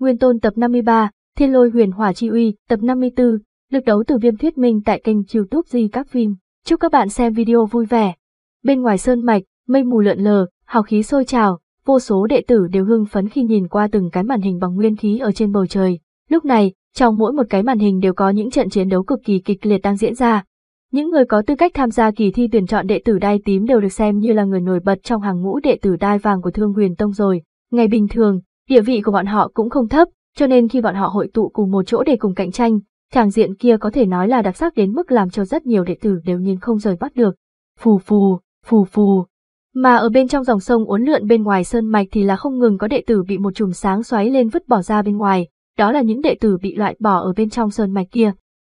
Nguyên Tôn tập 53, Thiên Lôi Huyền Hỏa Chi Uy tập 54, Lực đấu từ viêm thuyết minh tại kênh youtube Di Các Phim. Chúc các bạn xem video vui vẻ. Bên ngoài sơn mạch, mây mù lượn lờ, hào khí sôi trào, vô số đệ tử đều hưng phấn khi nhìn qua từng cái màn hình bằng nguyên khí ở trên bầu trời. Lúc này, trong mỗi một cái màn hình đều có những trận chiến đấu cực kỳ kịch liệt đang diễn ra. Những người có tư cách tham gia kỳ thi tuyển chọn đệ tử đai tím đều được xem như là người nổi bật trong hàng ngũ đệ tử đai vàng của Thương Huyền Tông rồi. Ngày bình thường, Địa vị của bọn họ cũng không thấp, cho nên khi bọn họ hội tụ cùng một chỗ để cùng cạnh tranh, tràng diện kia có thể nói là đặc sắc đến mức làm cho rất nhiều đệ tử đều nhìn không rời bắt được. Phù phù, phù phù. Mà ở bên trong dòng sông uốn lượn bên ngoài sơn mạch thì là không ngừng có đệ tử bị một chùm sáng xoáy lên vứt bỏ ra bên ngoài, đó là những đệ tử bị loại bỏ ở bên trong sơn mạch kia.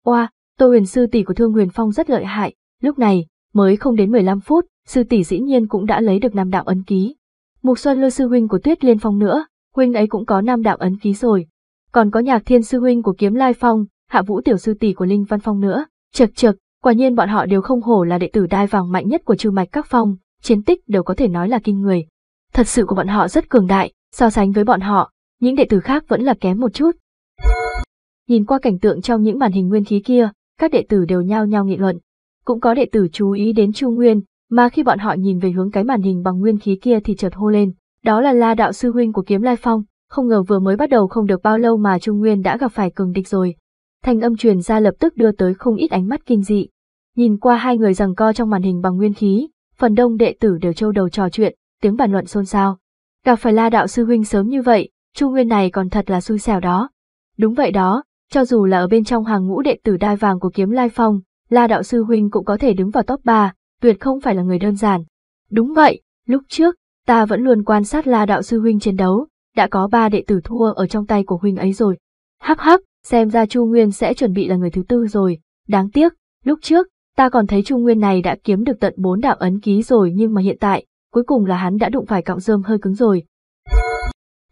Oa, wow, Tô Huyền sư tỷ của Thương Huyền Phong rất lợi hại, lúc này, mới không đến 15 phút, sư tỷ dĩ nhiên cũng đã lấy được nam đạo ấn ký. Mục Xuân lôi sư huynh của Tuyết Liên Phong nữa, huynh ấy cũng có nam đạo ấn ký rồi. Còn có nhạc thiên sư huynh của kiếm lai phong, hạ vũ tiểu sư tỷ của linh văn phong nữa. Chật chật, quả nhiên bọn họ đều không hổ là đệ tử đai vàng mạnh nhất của trừ mạch các phong, chiến tích đều có thể nói là kinh người. Thật sự của bọn họ rất cường đại, so sánh với bọn họ, những đệ tử khác vẫn là kém một chút. Nhìn qua cảnh tượng trong những màn hình nguyên khí kia, các đệ tử đều nhao nhao nghị luận. Cũng có đệ tử chú ý đến Chu Nguyên, mà khi bọn họ nhìn về hướng cái màn hình bằng nguyên khí kia thì chợt hô lên, đó là La đạo sư huynh của Kiếm Lai Phong, không ngờ vừa mới bắt đầu không được bao lâu mà Trung Nguyên đã gặp phải cường địch rồi. Thanh âm truyền ra lập tức đưa tới không ít ánh mắt kinh dị. Nhìn qua hai người rằng co trong màn hình bằng nguyên khí, phần đông đệ tử đều trâu đầu trò chuyện, tiếng bàn luận xôn xao. Gặp phải La đạo sư huynh sớm như vậy, Trung Nguyên này còn thật là xui xẻo đó. Đúng vậy đó, cho dù là ở bên trong hàng ngũ đệ tử đai vàng của Kiếm Lai Phong, La đạo sư huynh cũng có thể đứng vào top ba, tuyệt không phải là người đơn giản. Đúng vậy, lúc trước, Ta vẫn luôn quan sát La đạo sư huynh chiến đấu, đã có ba đệ tử thua ở trong tay của huynh ấy rồi. Hắc hắc, xem ra Chu Nguyên sẽ chuẩn bị là người thứ tư rồi, đáng tiếc, lúc trước, ta còn thấy Chu Nguyên này đã kiếm được tận bốn đạo ấn ký rồi nhưng mà hiện tại, cuối cùng là hắn đã đụng phải cọng rơm hơi cứng rồi.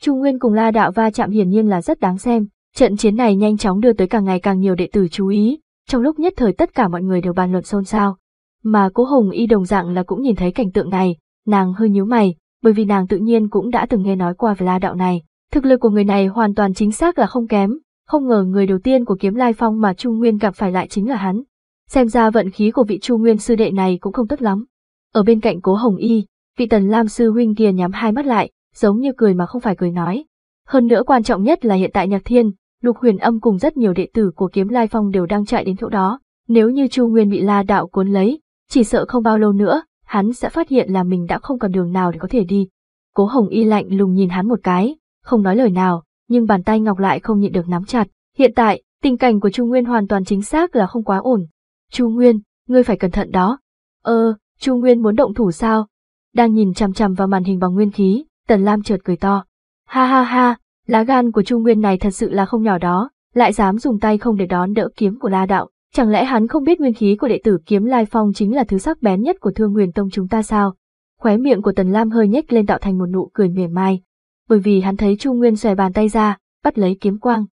Chu Nguyên cùng La Đạo va chạm hiển nhiên là rất đáng xem, trận chiến này nhanh chóng đưa tới càng ngày càng nhiều đệ tử chú ý, trong lúc nhất thời tất cả mọi người đều bàn luận xôn xao. Mà Cố Hồng Y đồng dạng là cũng nhìn thấy cảnh tượng này, nàng hơi nhíu mày, bởi vì nàng tự nhiên cũng đã từng nghe nói qua về la đạo này. Thực lực của người này hoàn toàn chính xác là không kém, không ngờ người đầu tiên của kiếm lai phong mà Chu Nguyên gặp phải lại chính là hắn. Xem ra vận khí của vị Chu Nguyên sư đệ này cũng không tốt lắm. Ở bên cạnh cố Hồng Y, vị tần lam sư huynh kia nhắm hai mắt lại, giống như cười mà không phải cười nói. Hơn nữa quan trọng nhất là hiện tại Nhạc Thiên, Lục Huyền Âm cùng rất nhiều đệ tử của Kiếm Lai Phong đều đang chạy đến chỗ đó, nếu như Chu Nguyên bị La đạo cuốn lấy, chỉ sợ không bao lâu nữa, hắn sẽ phát hiện là mình đã không còn đường nào để có thể đi. Cố Hồng Y lạnh lùng nhìn hắn một cái, không nói lời nào, nhưng bàn tay Ngọc lại không nhịn được nắm chặt. Hiện tại, tình cảnh của Chu Nguyên hoàn toàn chính xác là không quá ổn. Chu Nguyên, ngươi phải cẩn thận đó. ơ, ờ, Chu Nguyên muốn động thủ sao? Đang nhìn chằm chằm vào màn hình bằng nguyên khí, Tần Lam chợt cười to. Ha ha ha, lá gan của Chu Nguyên này thật sự là không nhỏ đó, lại dám dùng tay không để đón đỡ kiếm của La Đạo. Chẳng lẽ hắn không biết nguyên khí của đệ tử kiếm lai phong chính là thứ sắc bén nhất của thương huyền tông chúng ta sao? Khóe miệng của Tần Lam hơi nhếch lên tạo thành một nụ cười mỉa mai. Bởi vì hắn thấy Chu Nguyên xòe bàn tay ra, bắt lấy kiếm quang.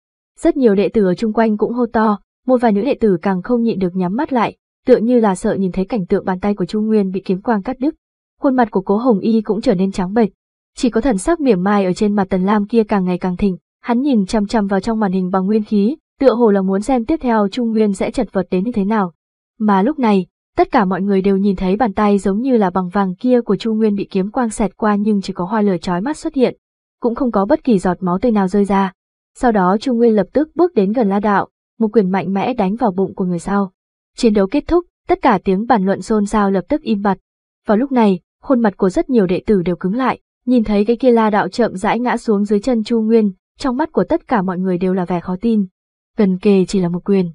Rất nhiều đệ tử ở chung quanh cũng hô to, một vài nữ đệ tử càng không nhịn được nhắm mắt lại, tựa như là sợ nhìn thấy cảnh tượng bàn tay của Chu Nguyên bị kiếm quang cắt đứt. Khuôn mặt của Cố Hồng Y cũng trở nên trắng bệch, chỉ có thần sắc mỉa mai ở trên mặt Tần Lam kia càng ngày càng thịnh, hắn nhìn chăm chăm vào trong màn hình bằng nguyên khí, tựa hồ là muốn xem tiếp theo Trung Nguyên sẽ chật vật đến như thế nào. Mà lúc này, tất cả mọi người đều nhìn thấy bàn tay giống như là bằng vàng kia của Chu Nguyên bị kiếm quang xẹt qua nhưng chỉ có hoa lửa chói mắt xuất hiện, cũng không có bất kỳ giọt máu tươi nào rơi ra. Sau đó Chu Nguyên lập tức bước đến gần La Đạo, một quyền mạnh mẽ đánh vào bụng của người sau. Chiến đấu kết thúc, tất cả tiếng bàn luận xôn xao lập tức im bặt. Vào lúc này, khuôn mặt của rất nhiều đệ tử đều cứng lại, nhìn thấy cái kia La Đạo chậm rãi ngã xuống dưới chân Chu Nguyên, trong mắt của tất cả mọi người đều là vẻ khó tin, gần kề chỉ là một quyền.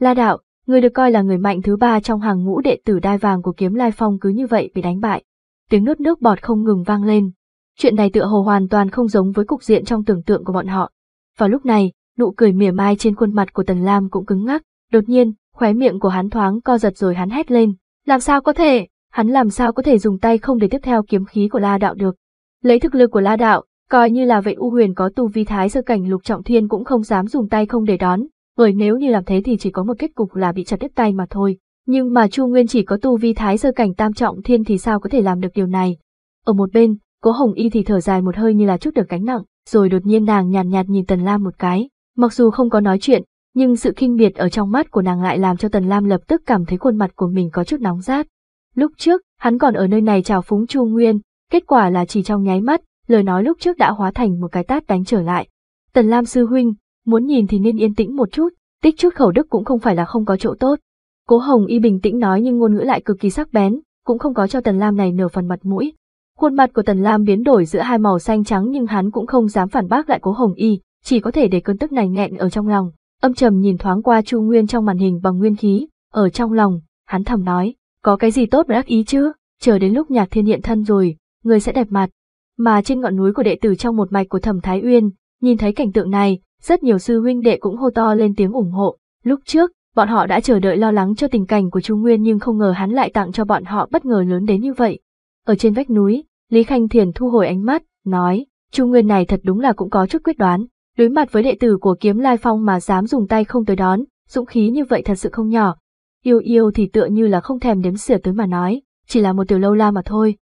La Đạo, người được coi là người mạnh thứ ba trong hàng ngũ đệ tử đai vàng của kiếm lai phong cứ như vậy bị đánh bại. Tiếng nốt nước bọt không ngừng vang lên. Chuyện này tựa hồ hoàn toàn không giống với cục diện trong tưởng tượng của bọn họ. Vào lúc này, nụ cười mỉa mai trên khuôn mặt của Tần Lam cũng cứng ngắc, đột nhiên, khóe miệng của hắn thoáng co giật rồi hắn hét lên. Làm sao có thể, hắn làm sao có thể dùng tay không để tiếp theo kiếm khí của La Đạo được. Lấy thực lực của La Đạo, Coi như là vậy u huyền có tu vi thái sơ cảnh lục trọng thiên cũng không dám dùng tay không để đón, bởi nếu như làm thế thì chỉ có một kết cục là bị chặt đứt tay mà thôi. Nhưng mà Chu Nguyên chỉ có tu vi thái sơ cảnh tam trọng thiên thì sao có thể làm được điều này. Ở một bên, cố hồng y thì thở dài một hơi như là chút được gánh nặng, rồi đột nhiên nàng nhàn nhạt, nhạt nhìn Tần Lam một cái. Mặc dù không có nói chuyện, nhưng sự khinh biệt ở trong mắt của nàng lại làm cho Tần Lam lập tức cảm thấy khuôn mặt của mình có chút nóng rát. Lúc trước, hắn còn ở nơi này chào phúng Chu Nguyên, kết quả là chỉ trong nháy mắt, lời nói lúc trước đã hóa thành một cái tát đánh trở lại. Tần Lam sư huynh, muốn nhìn thì nên yên tĩnh một chút, tích chút khẩu đức cũng không phải là không có chỗ tốt. Cố Hồng Y bình tĩnh nói nhưng ngôn ngữ lại cực kỳ sắc bén, cũng không có cho Tần Lam này nở phần mặt mũi. Khuôn mặt của Tần Lam biến đổi giữa hai màu xanh trắng nhưng hắn cũng không dám phản bác lại Cố Hồng Y, chỉ có thể để cơn tức này nghẹn ở trong lòng. Âm trầm nhìn thoáng qua Chu Nguyên trong màn hình bằng nguyên khí, ở trong lòng, hắn thầm nói, có cái gì tốt mà đắc ý chứ, chờ đến lúc nhạc thiên hiện thân rồi, người sẽ đẹp mặt mà trên ngọn núi của đệ tử trong một mạch của Thẩm Thái Uyên, nhìn thấy cảnh tượng này, rất nhiều sư huynh đệ cũng hô to lên tiếng ủng hộ. Lúc trước, bọn họ đã chờ đợi lo lắng cho tình cảnh của trung Nguyên nhưng không ngờ hắn lại tặng cho bọn họ bất ngờ lớn đến như vậy. Ở trên vách núi, Lý Khanh Thiền thu hồi ánh mắt, nói, trung Nguyên này thật đúng là cũng có chút quyết đoán, đối mặt với đệ tử của Kiếm Lai Phong mà dám dùng tay không tới đón, dũng khí như vậy thật sự không nhỏ. Yêu yêu thì tựa như là không thèm đếm xỉa tới mà nói, chỉ là một tiểu lâu la mà thôi.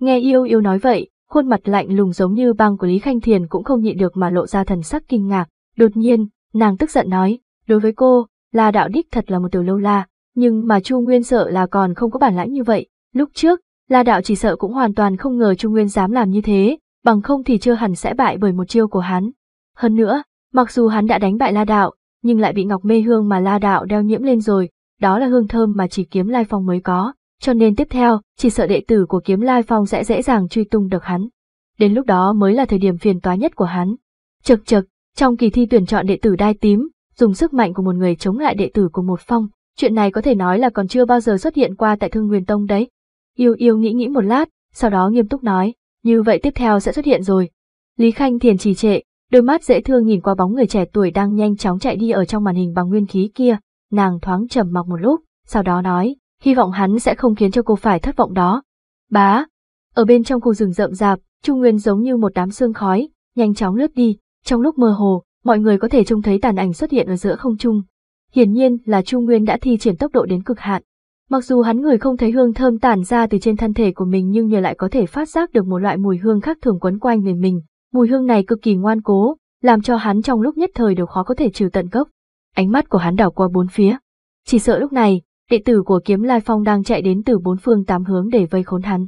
Nghe yêu yêu nói vậy, khuôn mặt lạnh lùng giống như băng của Lý Khanh Thiền cũng không nhịn được mà lộ ra thần sắc kinh ngạc. Đột nhiên, nàng tức giận nói, đối với cô, La Đạo Đích thật là một tiểu lâu la, nhưng mà Chu Nguyên sợ là còn không có bản lãnh như vậy. Lúc trước, La Đạo chỉ sợ cũng hoàn toàn không ngờ Chu Nguyên dám làm như thế, bằng không thì chưa hẳn sẽ bại bởi một chiêu của hắn. Hơn nữa, mặc dù hắn đã đánh bại La Đạo, nhưng lại bị ngọc mê hương mà La Đạo đeo nhiễm lên rồi, đó là hương thơm mà chỉ kiếm lai phong mới có cho nên tiếp theo, chỉ sợ đệ tử của kiếm lai phong sẽ dễ dàng truy tung được hắn. Đến lúc đó mới là thời điểm phiền toái nhất của hắn. Chật chật, trong kỳ thi tuyển chọn đệ tử đai tím, dùng sức mạnh của một người chống lại đệ tử của một phong, chuyện này có thể nói là còn chưa bao giờ xuất hiện qua tại Thương Nguyên Tông đấy. Yêu yêu nghĩ nghĩ một lát, sau đó nghiêm túc nói, như vậy tiếp theo sẽ xuất hiện rồi. Lý Khanh Thiền trì trệ, đôi mắt dễ thương nhìn qua bóng người trẻ tuổi đang nhanh chóng chạy đi ở trong màn hình bằng nguyên khí kia, nàng thoáng trầm mặc một lúc, sau đó nói, hy vọng hắn sẽ không khiến cho cô phải thất vọng đó. Bá! Ở bên trong khu rừng rậm rạp, Trung Nguyên giống như một đám sương khói, nhanh chóng lướt đi, trong lúc mơ hồ, mọi người có thể trông thấy tàn ảnh xuất hiện ở giữa không trung. Hiển nhiên là Trung Nguyên đã thi triển tốc độ đến cực hạn. Mặc dù hắn người không thấy hương thơm tản ra từ trên thân thể của mình nhưng nhờ lại có thể phát giác được một loại mùi hương khác thường quấn quanh người mình. Mùi hương này cực kỳ ngoan cố, làm cho hắn trong lúc nhất thời đều khó có thể trừ tận gốc. Ánh mắt của hắn đảo qua bốn phía. Chỉ sợ lúc này, đệ tử của kiếm lai phong đang chạy đến từ bốn phương tám hướng để vây khốn hắn.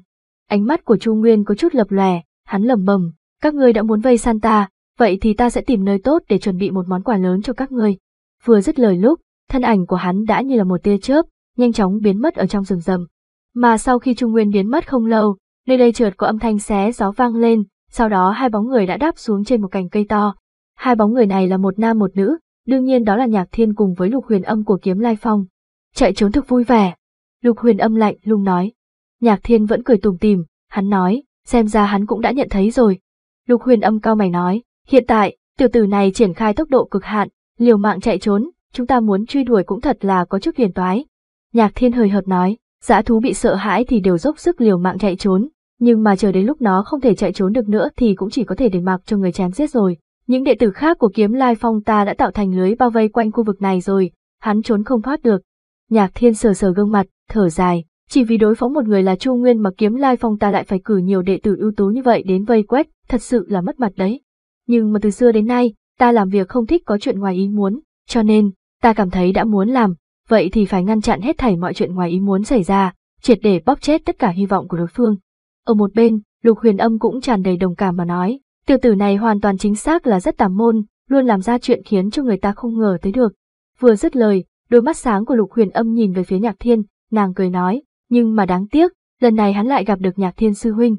Ánh mắt của Chu Nguyên có chút lập lòe, hắn lẩm bẩm, các ngươi đã muốn vây san ta, vậy thì ta sẽ tìm nơi tốt để chuẩn bị một món quà lớn cho các ngươi. Vừa dứt lời lúc, thân ảnh của hắn đã như là một tia chớp, nhanh chóng biến mất ở trong rừng rậm. Mà sau khi Trung Nguyên biến mất không lâu, nơi đây trượt có âm thanh xé gió vang lên, sau đó hai bóng người đã đáp xuống trên một cành cây to. Hai bóng người này là một nam một nữ, đương nhiên đó là Nhạc Thiên cùng với Lục Huyền Âm của Kiếm Lai Phong chạy trốn thực vui vẻ. Lục huyền âm lạnh lùng nói. Nhạc thiên vẫn cười tùm tìm, hắn nói, xem ra hắn cũng đã nhận thấy rồi. Lục huyền âm cao mày nói, hiện tại, tiểu tử này triển khai tốc độ cực hạn, liều mạng chạy trốn, chúng ta muốn truy đuổi cũng thật là có chút phiền toái. Nhạc thiên hời hợt nói, giã thú bị sợ hãi thì đều dốc sức liều mạng chạy trốn, nhưng mà chờ đến lúc nó không thể chạy trốn được nữa thì cũng chỉ có thể để mặc cho người chém giết rồi. Những đệ tử khác của kiếm lai phong ta đã tạo thành lưới bao vây quanh khu vực này rồi, hắn trốn không thoát được, Nhạc thiên sờ sờ gương mặt, thở dài, chỉ vì đối phó một người là Chu Nguyên mà kiếm lai phong ta lại phải cử nhiều đệ tử ưu tú như vậy đến vây quét, thật sự là mất mặt đấy. Nhưng mà từ xưa đến nay, ta làm việc không thích có chuyện ngoài ý muốn, cho nên, ta cảm thấy đã muốn làm, vậy thì phải ngăn chặn hết thảy mọi chuyện ngoài ý muốn xảy ra, triệt để bóp chết tất cả hy vọng của đối phương. Ở một bên, Lục Huyền Âm cũng tràn đầy đồng cảm mà nói, tiểu tử này hoàn toàn chính xác là rất tà môn, luôn làm ra chuyện khiến cho người ta không ngờ tới được. Vừa dứt lời, Đôi mắt sáng của Lục Huyền Âm nhìn về phía Nhạc Thiên, nàng cười nói, nhưng mà đáng tiếc, lần này hắn lại gặp được Nhạc Thiên sư huynh.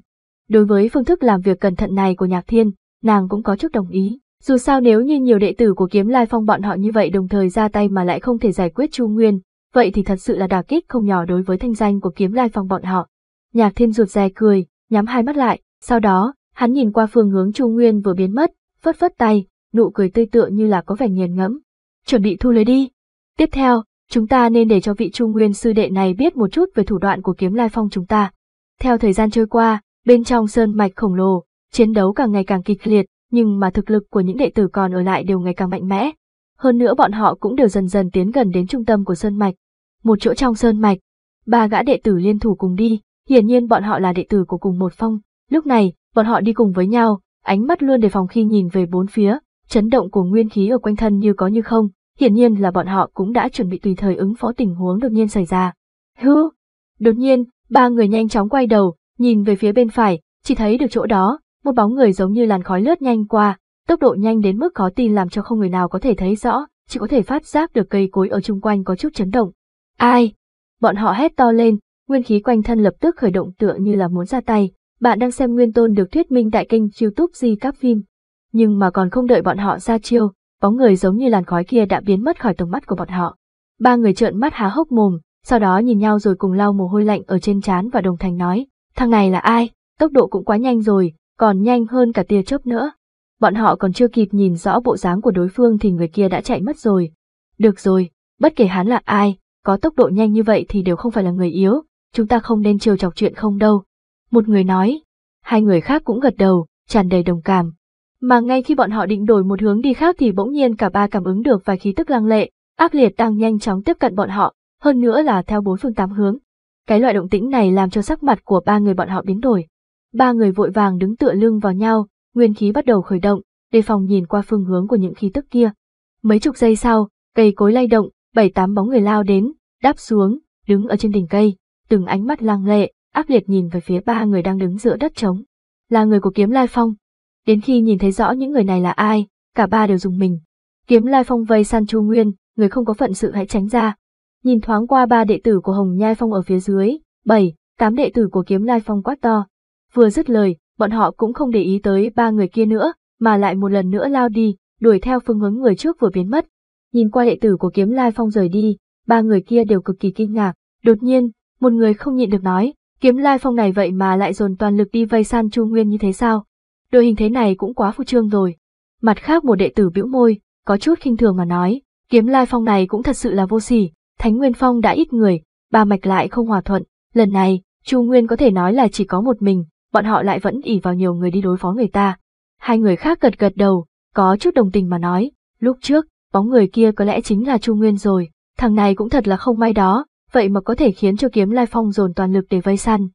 Đối với phương thức làm việc cẩn thận này của Nhạc Thiên, nàng cũng có chút đồng ý. Dù sao nếu như nhiều đệ tử của Kiếm Lai Phong bọn họ như vậy đồng thời ra tay mà lại không thể giải quyết Chu Nguyên, vậy thì thật sự là đả kích không nhỏ đối với thanh danh của Kiếm Lai Phong bọn họ. Nhạc Thiên ruột rè cười, nhắm hai mắt lại, sau đó, hắn nhìn qua phương hướng Chu Nguyên vừa biến mất, phất phất tay, nụ cười tươi tựa như là có vẻ nghiền ngẫm. Chuẩn bị thu lấy đi. Tiếp theo, chúng ta nên để cho vị trung nguyên sư đệ này biết một chút về thủ đoạn của kiếm lai phong chúng ta. Theo thời gian trôi qua, bên trong sơn mạch khổng lồ, chiến đấu càng ngày càng kịch liệt, nhưng mà thực lực của những đệ tử còn ở lại đều ngày càng mạnh mẽ. Hơn nữa bọn họ cũng đều dần dần tiến gần đến trung tâm của sơn mạch. Một chỗ trong sơn mạch, ba gã đệ tử liên thủ cùng đi, hiển nhiên bọn họ là đệ tử của cùng một phong. Lúc này, bọn họ đi cùng với nhau, ánh mắt luôn đề phòng khi nhìn về bốn phía, chấn động của nguyên khí ở quanh thân như có như không, Hiển nhiên là bọn họ cũng đã chuẩn bị tùy thời ứng phó tình huống đột nhiên xảy ra. Hư! Đột nhiên, ba người nhanh chóng quay đầu, nhìn về phía bên phải, chỉ thấy được chỗ đó, một bóng người giống như làn khói lướt nhanh qua, tốc độ nhanh đến mức khó tin làm cho không người nào có thể thấy rõ, chỉ có thể phát giác được cây cối ở chung quanh có chút chấn động. Ai? Bọn họ hét to lên, nguyên khí quanh thân lập tức khởi động tựa như là muốn ra tay. Bạn đang xem Nguyên Tôn được thuyết minh tại kênh youtube Di Các Phim. Nhưng mà còn không đợi bọn họ ra chiêu, bóng người giống như làn khói kia đã biến mất khỏi tầm mắt của bọn họ. Ba người trợn mắt há hốc mồm, sau đó nhìn nhau rồi cùng lau mồ hôi lạnh ở trên trán và đồng thanh nói, thằng này là ai, tốc độ cũng quá nhanh rồi, còn nhanh hơn cả tia chớp nữa. Bọn họ còn chưa kịp nhìn rõ bộ dáng của đối phương thì người kia đã chạy mất rồi. Được rồi, bất kể hắn là ai, có tốc độ nhanh như vậy thì đều không phải là người yếu, chúng ta không nên trêu chọc chuyện không đâu. Một người nói, hai người khác cũng gật đầu, tràn đầy đồng cảm, mà ngay khi bọn họ định đổi một hướng đi khác thì bỗng nhiên cả ba cảm ứng được vài khí tức lăng lệ, ác liệt đang nhanh chóng tiếp cận bọn họ, hơn nữa là theo bốn phương tám hướng. Cái loại động tĩnh này làm cho sắc mặt của ba người bọn họ biến đổi. Ba người vội vàng đứng tựa lưng vào nhau, nguyên khí bắt đầu khởi động, đề phòng nhìn qua phương hướng của những khí tức kia. Mấy chục giây sau, cây cối lay động, bảy tám bóng người lao đến, đáp xuống, đứng ở trên đỉnh cây, từng ánh mắt lăng lệ, ác liệt nhìn về phía ba người đang đứng giữa đất trống. Là người của kiếm lai phong, Đến khi nhìn thấy rõ những người này là ai, cả ba đều dùng mình. Kiếm Lai Phong vây san Chu Nguyên, người không có phận sự hãy tránh ra. Nhìn thoáng qua ba đệ tử của Hồng Nhai Phong ở phía dưới, bảy, tám đệ tử của Kiếm Lai Phong quát to. Vừa dứt lời, bọn họ cũng không để ý tới ba người kia nữa, mà lại một lần nữa lao đi, đuổi theo phương hướng người trước vừa biến mất. Nhìn qua đệ tử của Kiếm Lai Phong rời đi, ba người kia đều cực kỳ kinh ngạc. Đột nhiên, một người không nhịn được nói, Kiếm Lai Phong này vậy mà lại dồn toàn lực đi vây san Chu Nguyên như thế sao? đội hình thế này cũng quá phô trương rồi. Mặt khác một đệ tử bĩu môi, có chút khinh thường mà nói, kiếm lai phong này cũng thật sự là vô sỉ, thánh nguyên phong đã ít người, ba mạch lại không hòa thuận, lần này, Chu Nguyên có thể nói là chỉ có một mình, bọn họ lại vẫn ỉ vào nhiều người đi đối phó người ta. Hai người khác gật gật đầu, có chút đồng tình mà nói, lúc trước, bóng người kia có lẽ chính là Chu Nguyên rồi, thằng này cũng thật là không may đó, vậy mà có thể khiến cho kiếm Lai Phong dồn toàn lực để vây săn.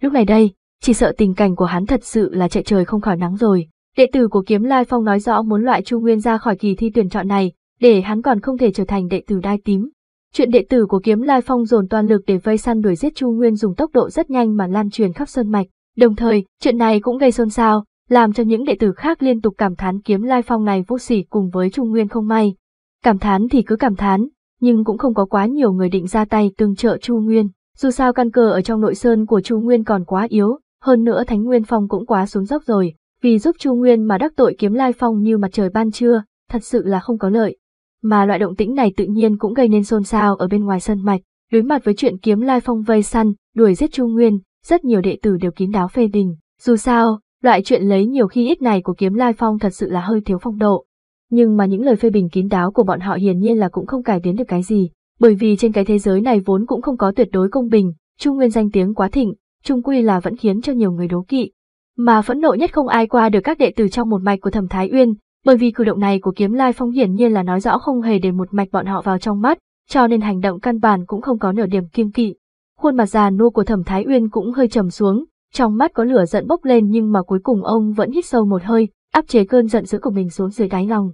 Lúc này đây, chỉ sợ tình cảnh của hắn thật sự là chạy trời không khỏi nắng rồi. Đệ tử của Kiếm Lai Phong nói rõ muốn loại Chu Nguyên ra khỏi kỳ thi tuyển chọn này, để hắn còn không thể trở thành đệ tử đai tím. Chuyện đệ tử của Kiếm Lai Phong dồn toàn lực để vây săn đuổi giết Chu Nguyên dùng tốc độ rất nhanh mà lan truyền khắp sơn mạch. Đồng thời, chuyện này cũng gây xôn xao, làm cho những đệ tử khác liên tục cảm thán Kiếm Lai Phong này vô sỉ cùng với Chu Nguyên không may. Cảm thán thì cứ cảm thán, nhưng cũng không có quá nhiều người định ra tay tương trợ Chu Nguyên. Dù sao căn cơ ở trong nội sơn của Chu Nguyên còn quá yếu, hơn nữa Thánh Nguyên Phong cũng quá xuống dốc rồi, vì giúp Chu Nguyên mà đắc tội kiếm lai phong như mặt trời ban trưa, thật sự là không có lợi. Mà loại động tĩnh này tự nhiên cũng gây nên xôn xao ở bên ngoài sân mạch, đối mặt với chuyện kiếm lai phong vây săn, đuổi giết Chu Nguyên, rất nhiều đệ tử đều kín đáo phê đình Dù sao, loại chuyện lấy nhiều khi ít này của kiếm lai phong thật sự là hơi thiếu phong độ. Nhưng mà những lời phê bình kín đáo của bọn họ hiển nhiên là cũng không cải tiến được cái gì, bởi vì trên cái thế giới này vốn cũng không có tuyệt đối công bình, Chu Nguyên danh tiếng quá thịnh, trung quy là vẫn khiến cho nhiều người đố kỵ. Mà phẫn nộ nhất không ai qua được các đệ tử trong một mạch của Thẩm Thái Uyên, bởi vì cử động này của Kiếm Lai Phong hiển nhiên là nói rõ không hề để một mạch bọn họ vào trong mắt, cho nên hành động căn bản cũng không có nửa điểm kiêng kỵ. Khuôn mặt già nua của Thẩm Thái Uyên cũng hơi trầm xuống, trong mắt có lửa giận bốc lên nhưng mà cuối cùng ông vẫn hít sâu một hơi, áp chế cơn giận dữ của mình xuống dưới đáy lòng.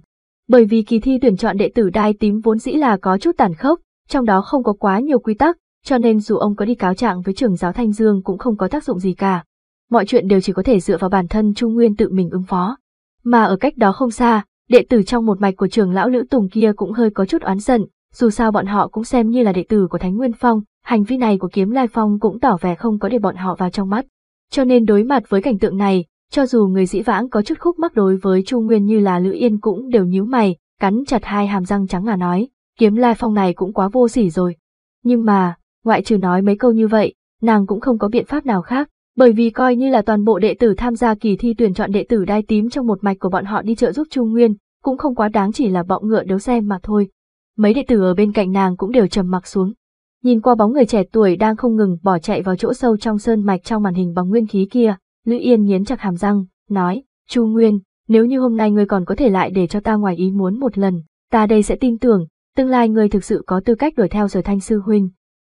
Bởi vì kỳ thi tuyển chọn đệ tử đai tím vốn dĩ là có chút tàn khốc, trong đó không có quá nhiều quy tắc, cho nên dù ông có đi cáo trạng với trưởng giáo Thanh Dương cũng không có tác dụng gì cả. Mọi chuyện đều chỉ có thể dựa vào bản thân Trung Nguyên tự mình ứng phó. Mà ở cách đó không xa, đệ tử trong một mạch của trưởng lão Lữ Tùng kia cũng hơi có chút oán giận, dù sao bọn họ cũng xem như là đệ tử của Thánh Nguyên Phong, hành vi này của Kiếm Lai Phong cũng tỏ vẻ không có để bọn họ vào trong mắt. Cho nên đối mặt với cảnh tượng này, cho dù người dĩ vãng có chút khúc mắc đối với Trung Nguyên như là Lữ Yên cũng đều nhíu mày, cắn chặt hai hàm răng trắng mà nói, Kiếm Lai Phong này cũng quá vô sỉ rồi. Nhưng mà, ngoại trừ nói mấy câu như vậy, nàng cũng không có biện pháp nào khác, bởi vì coi như là toàn bộ đệ tử tham gia kỳ thi tuyển chọn đệ tử đai tím trong một mạch của bọn họ đi trợ giúp Chu Nguyên, cũng không quá đáng chỉ là bọn ngựa đấu xem mà thôi. Mấy đệ tử ở bên cạnh nàng cũng đều trầm mặc xuống. Nhìn qua bóng người trẻ tuổi đang không ngừng bỏ chạy vào chỗ sâu trong sơn mạch trong màn hình bóng nguyên khí kia, Lữ Yên nghiến chặt hàm răng, nói, Chu Nguyên, nếu như hôm nay ngươi còn có thể lại để cho ta ngoài ý muốn một lần, ta đây sẽ tin tưởng, tương lai ngươi thực sự có tư cách đuổi theo sở thanh sư huynh,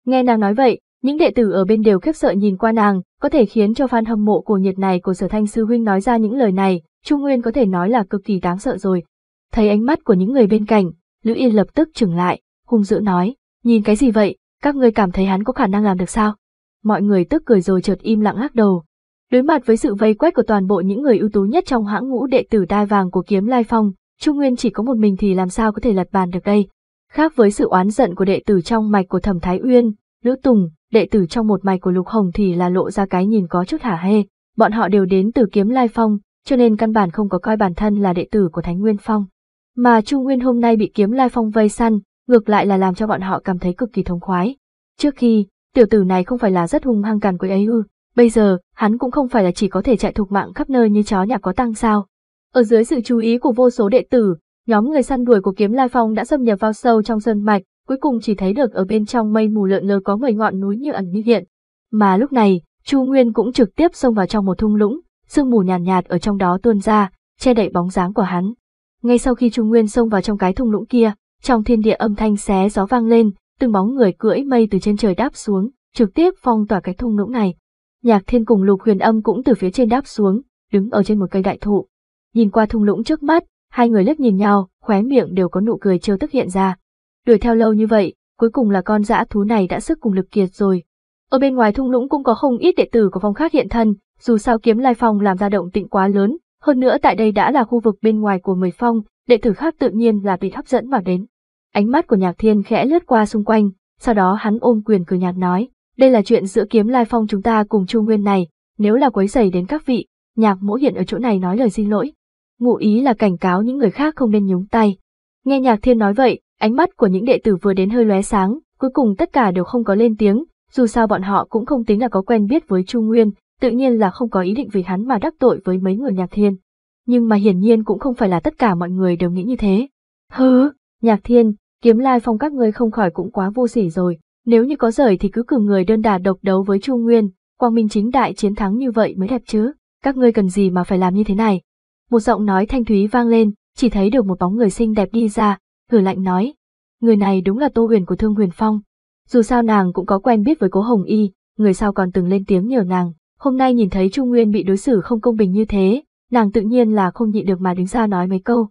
Nghe nàng nói vậy, những đệ tử ở bên đều khiếp sợ nhìn qua nàng, có thể khiến cho fan hâm mộ của nhiệt này của sở thanh sư huynh nói ra những lời này, Trung Nguyên có thể nói là cực kỳ đáng sợ rồi. Thấy ánh mắt của những người bên cạnh, Lữ Yên lập tức chừng lại, hung dữ nói, nhìn cái gì vậy, các người cảm thấy hắn có khả năng làm được sao? Mọi người tức cười rồi chợt im lặng lắc đầu. Đối mặt với sự vây quét của toàn bộ những người ưu tú nhất trong hãng ngũ đệ tử đai vàng của kiếm Lai Phong, Trung Nguyên chỉ có một mình thì làm sao có thể lật bàn được đây. Khác với sự oán giận của đệ tử trong mạch của Thẩm Thái Uyên, Lữ Tùng, đệ tử trong một mạch của Lục Hồng thì là lộ ra cái nhìn có chút hả hê, bọn họ đều đến từ kiếm lai phong, cho nên căn bản không có coi bản thân là đệ tử của Thánh Nguyên Phong. Mà Trung Nguyên hôm nay bị kiếm lai phong vây săn, ngược lại là làm cho bọn họ cảm thấy cực kỳ thống khoái. Trước khi, tiểu tử này không phải là rất hung hăng càn quấy ấy ư, bây giờ, hắn cũng không phải là chỉ có thể chạy thục mạng khắp nơi như chó nhà có tăng sao. Ở dưới sự chú ý của vô số đệ tử, Nhóm người săn đuổi của kiếm lai phong đã xâm nhập vào sâu trong sơn mạch, cuối cùng chỉ thấy được ở bên trong mây mù lượn lờ có 10 ngọn núi như ẩn như hiện. Mà lúc này, Chu Nguyên cũng trực tiếp xông vào trong một thung lũng, sương mù nhàn nhạt, nhạt ở trong đó tuôn ra, che đậy bóng dáng của hắn. Ngay sau khi Chu Nguyên xông vào trong cái thung lũng kia, trong thiên địa âm thanh xé gió vang lên, từng bóng người cưỡi mây từ trên trời đáp xuống, trực tiếp phong tỏa cái thung lũng này. Nhạc Thiên cùng Lục Huyền Âm cũng từ phía trên đáp xuống, đứng ở trên một cây đại thụ. Nhìn qua thung lũng trước mắt, Hai người lướt nhìn nhau, khóe miệng đều có nụ cười trêu tức hiện ra. Đuổi theo lâu như vậy, cuối cùng là con dã thú này đã sức cùng lực kiệt rồi. Ở bên ngoài thung lũng cũng có không ít đệ tử của phong khác hiện thân, dù sao kiếm lai phong làm ra động tĩnh quá lớn, hơn nữa tại đây đã là khu vực bên ngoài của mười phong, đệ tử khác tự nhiên là bị hấp dẫn mà đến. Ánh mắt của nhạc thiên khẽ lướt qua xung quanh, sau đó hắn ôm quyền cười nhạt nói, đây là chuyện giữa kiếm lai phong chúng ta cùng chu nguyên này, nếu là quấy rầy đến các vị, nhạc mỗ hiện ở chỗ này nói lời xin lỗi ngụ ý là cảnh cáo những người khác không nên nhúng tay. Nghe Nhạc Thiên nói vậy, ánh mắt của những đệ tử vừa đến hơi lóe sáng, cuối cùng tất cả đều không có lên tiếng, dù sao bọn họ cũng không tính là có quen biết với Chu Nguyên, tự nhiên là không có ý định vì hắn mà đắc tội với mấy người Nhạc Thiên. Nhưng mà hiển nhiên cũng không phải là tất cả mọi người đều nghĩ như thế. Hứ, Nhạc Thiên, kiếm lai phong các ngươi không khỏi cũng quá vô sỉ rồi, nếu như có rời thì cứ cử người đơn đà độc đấu với Chu Nguyên, Quang Minh chính đại chiến thắng như vậy mới đẹp chứ, các ngươi cần gì mà phải làm như thế này một giọng nói thanh thúy vang lên, chỉ thấy được một bóng người xinh đẹp đi ra, hử lạnh nói. Người này đúng là Tô Huyền của Thương Huyền Phong. Dù sao nàng cũng có quen biết với cố Hồng Y, người sau còn từng lên tiếng nhờ nàng. Hôm nay nhìn thấy Trung Nguyên bị đối xử không công bình như thế, nàng tự nhiên là không nhịn được mà đứng ra nói mấy câu.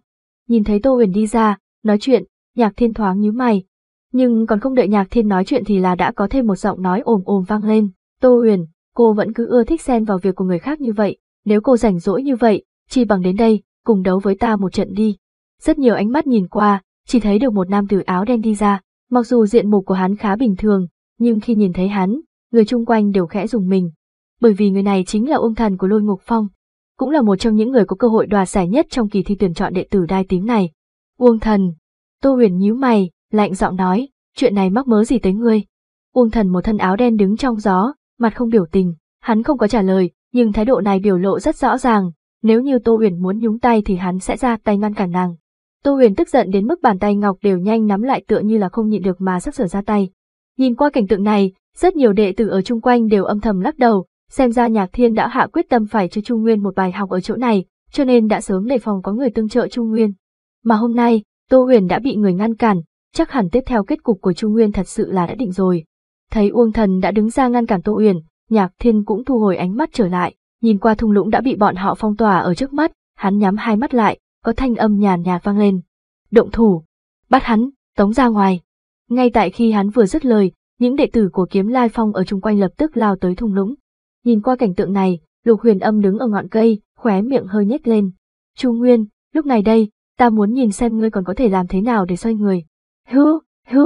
Nhìn thấy Tô Huyền đi ra, nói chuyện, nhạc thiên thoáng nhíu mày. Nhưng còn không đợi nhạc thiên nói chuyện thì là đã có thêm một giọng nói ồm ồm vang lên. Tô Huyền, cô vẫn cứ ưa thích xen vào việc của người khác như vậy, nếu cô rảnh rỗi như vậy, chi bằng đến đây, cùng đấu với ta một trận đi. Rất nhiều ánh mắt nhìn qua, chỉ thấy được một nam tử áo đen đi ra, mặc dù diện mục của hắn khá bình thường, nhưng khi nhìn thấy hắn, người chung quanh đều khẽ dùng mình. Bởi vì người này chính là ung thần của lôi ngục phong, cũng là một trong những người có cơ hội đoạt giải nhất trong kỳ thi tuyển chọn đệ tử đai tím này. Uông thần, Tô Huyền nhíu mày, lạnh giọng nói, chuyện này mắc mớ gì tới ngươi. Uông thần một thân áo đen đứng trong gió, mặt không biểu tình, hắn không có trả lời, nhưng thái độ này biểu lộ rất rõ ràng, nếu như Tô Uyển muốn nhúng tay thì hắn sẽ ra tay ngăn cản nàng. Tô Uyển tức giận đến mức bàn tay ngọc đều nhanh nắm lại tựa như là không nhịn được mà sắp sửa ra tay. Nhìn qua cảnh tượng này, rất nhiều đệ tử ở chung quanh đều âm thầm lắc đầu, xem ra Nhạc Thiên đã hạ quyết tâm phải cho trung Nguyên một bài học ở chỗ này, cho nên đã sớm đề phòng có người tương trợ trung Nguyên. Mà hôm nay, Tô Uyển đã bị người ngăn cản, chắc hẳn tiếp theo kết cục của trung Nguyên thật sự là đã định rồi. Thấy Uông Thần đã đứng ra ngăn cản Tô Uyển, Nhạc Thiên cũng thu hồi ánh mắt trở lại. Nhìn qua thung lũng đã bị bọn họ phong tỏa ở trước mắt, hắn nhắm hai mắt lại, có thanh âm nhàn nhạt vang lên. Động thủ! Bắt hắn, tống ra ngoài! Ngay tại khi hắn vừa dứt lời, những đệ tử của kiếm lai phong ở chung quanh lập tức lao tới thung lũng. Nhìn qua cảnh tượng này, lục huyền âm đứng ở ngọn cây, khóe miệng hơi nhếch lên. Chu Nguyên, lúc này đây, ta muốn nhìn xem ngươi còn có thể làm thế nào để xoay người. Hư, hư.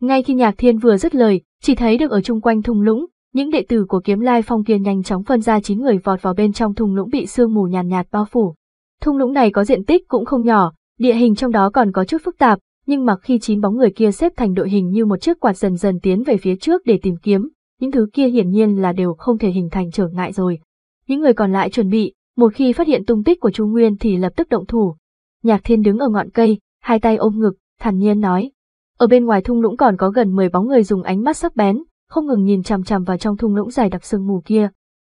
Ngay khi nhạc thiên vừa dứt lời, chỉ thấy được ở chung quanh thung lũng, những đệ tử của kiếm lai phong kia nhanh chóng phân ra 9 người vọt vào bên trong thung lũng bị sương mù nhàn nhạt, nhạt bao phủ. Thung lũng này có diện tích cũng không nhỏ, địa hình trong đó còn có chút phức tạp, nhưng mà khi chín bóng người kia xếp thành đội hình như một chiếc quạt dần dần tiến về phía trước để tìm kiếm, những thứ kia hiển nhiên là đều không thể hình thành trở ngại rồi. Những người còn lại chuẩn bị, một khi phát hiện tung tích của Chu Nguyên thì lập tức động thủ. Nhạc Thiên đứng ở ngọn cây, hai tay ôm ngực, thản nhiên nói. Ở bên ngoài thung lũng còn có gần 10 bóng người dùng ánh mắt sắc bén, không ngừng nhìn chằm chằm vào trong thung lũng dài đặc sương mù kia.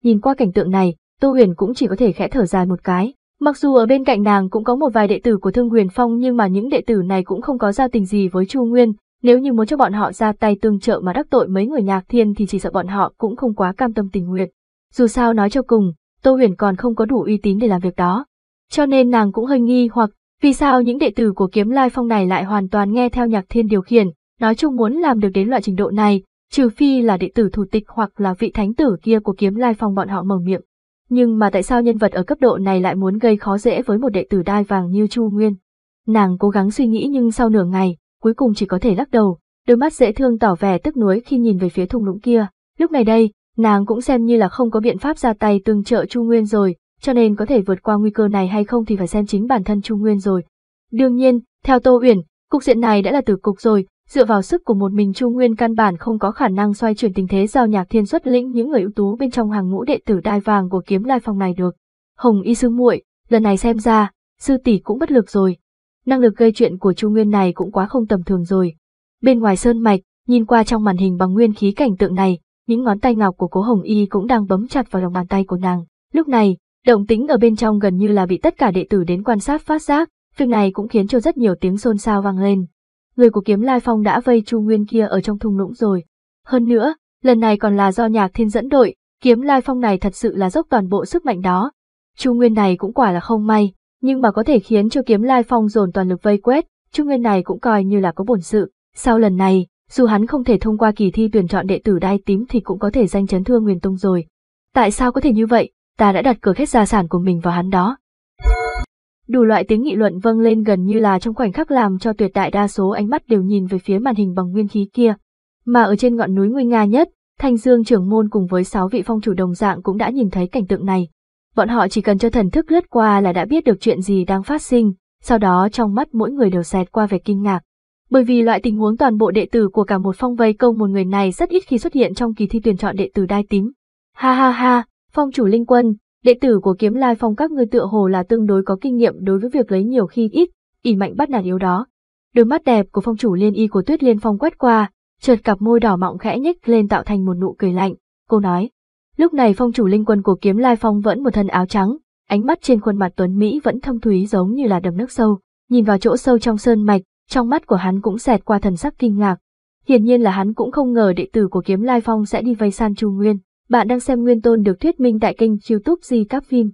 Nhìn qua cảnh tượng này, Tô Huyền cũng chỉ có thể khẽ thở dài một cái. Mặc dù ở bên cạnh nàng cũng có một vài đệ tử của Thương Huyền Phong nhưng mà những đệ tử này cũng không có giao tình gì với Chu Nguyên, nếu như muốn cho bọn họ ra tay tương trợ mà đắc tội mấy người nhạc thiên thì chỉ sợ bọn họ cũng không quá cam tâm tình nguyện. Dù sao nói cho cùng, Tô Huyền còn không có đủ uy tín để làm việc đó. Cho nên nàng cũng hơi nghi hoặc vì sao những đệ tử của kiếm lai phong này lại hoàn toàn nghe theo nhạc thiên điều khiển, nói chung muốn làm được đến loại trình độ này, trừ phi là đệ tử thủ tịch hoặc là vị thánh tử kia của kiếm lai phong bọn họ mở miệng. Nhưng mà tại sao nhân vật ở cấp độ này lại muốn gây khó dễ với một đệ tử đai vàng như Chu Nguyên? Nàng cố gắng suy nghĩ nhưng sau nửa ngày, cuối cùng chỉ có thể lắc đầu, đôi mắt dễ thương tỏ vẻ tức nuối khi nhìn về phía thùng lũng kia. Lúc này đây, nàng cũng xem như là không có biện pháp ra tay tương trợ Chu Nguyên rồi, cho nên có thể vượt qua nguy cơ này hay không thì phải xem chính bản thân Chu Nguyên rồi. Đương nhiên, theo Tô Uyển, cục diện này đã là tử cục rồi, Dựa vào sức của một mình Chu Nguyên căn bản không có khả năng xoay chuyển tình thế giao nhạc thiên xuất lĩnh những người ưu tú bên trong hàng ngũ đệ tử đai vàng của kiếm lai phong này được. Hồng y sư muội, lần này xem ra, sư tỷ cũng bất lực rồi. Năng lực gây chuyện của Chu Nguyên này cũng quá không tầm thường rồi. Bên ngoài sơn mạch, nhìn qua trong màn hình bằng nguyên khí cảnh tượng này, những ngón tay ngọc của cố Hồng y cũng đang bấm chặt vào lòng bàn tay của nàng. Lúc này, động tính ở bên trong gần như là bị tất cả đệ tử đến quan sát phát giác, việc này cũng khiến cho rất nhiều tiếng xôn xao vang lên người của kiếm lai phong đã vây Chu Nguyên kia ở trong thung lũng rồi. Hơn nữa, lần này còn là do nhạc thiên dẫn đội, kiếm lai phong này thật sự là dốc toàn bộ sức mạnh đó. Chu Nguyên này cũng quả là không may, nhưng mà có thể khiến cho kiếm lai phong dồn toàn lực vây quét, Chu Nguyên này cũng coi như là có bổn sự. Sau lần này, dù hắn không thể thông qua kỳ thi tuyển chọn đệ tử đai tím thì cũng có thể danh chấn thương Nguyên Tông rồi. Tại sao có thể như vậy? Ta đã đặt cửa hết gia sản của mình vào hắn đó. Đủ loại tiếng nghị luận vâng lên gần như là trong khoảnh khắc làm cho tuyệt đại đa số ánh mắt đều nhìn về phía màn hình bằng nguyên khí kia. Mà ở trên ngọn núi nguy nga nhất, Thanh Dương trưởng môn cùng với sáu vị phong chủ đồng dạng cũng đã nhìn thấy cảnh tượng này. Bọn họ chỉ cần cho thần thức lướt qua là đã biết được chuyện gì đang phát sinh, sau đó trong mắt mỗi người đều xẹt qua vẻ kinh ngạc. Bởi vì loại tình huống toàn bộ đệ tử của cả một phong vây câu một người này rất ít khi xuất hiện trong kỳ thi tuyển chọn đệ tử đai tím. Ha ha ha, phong chủ linh quân, Đệ tử của kiếm lai phong các ngươi tựa hồ là tương đối có kinh nghiệm đối với việc lấy nhiều khi ít, ỉ mạnh bắt nạt yếu đó. Đôi mắt đẹp của phong chủ liên y của tuyết liên phong quét qua, chợt cặp môi đỏ mọng khẽ nhếch lên tạo thành một nụ cười lạnh, cô nói. Lúc này phong chủ linh quân của kiếm lai phong vẫn một thân áo trắng, ánh mắt trên khuôn mặt tuấn Mỹ vẫn thâm thúy giống như là đầm nước sâu, nhìn vào chỗ sâu trong sơn mạch, trong mắt của hắn cũng xẹt qua thần sắc kinh ngạc. Hiển nhiên là hắn cũng không ngờ đệ tử của kiếm lai phong sẽ đi vây san Chu Nguyên. Bạn đang xem Nguyên Tôn được thuyết minh tại kênh youtube Di Các Phim.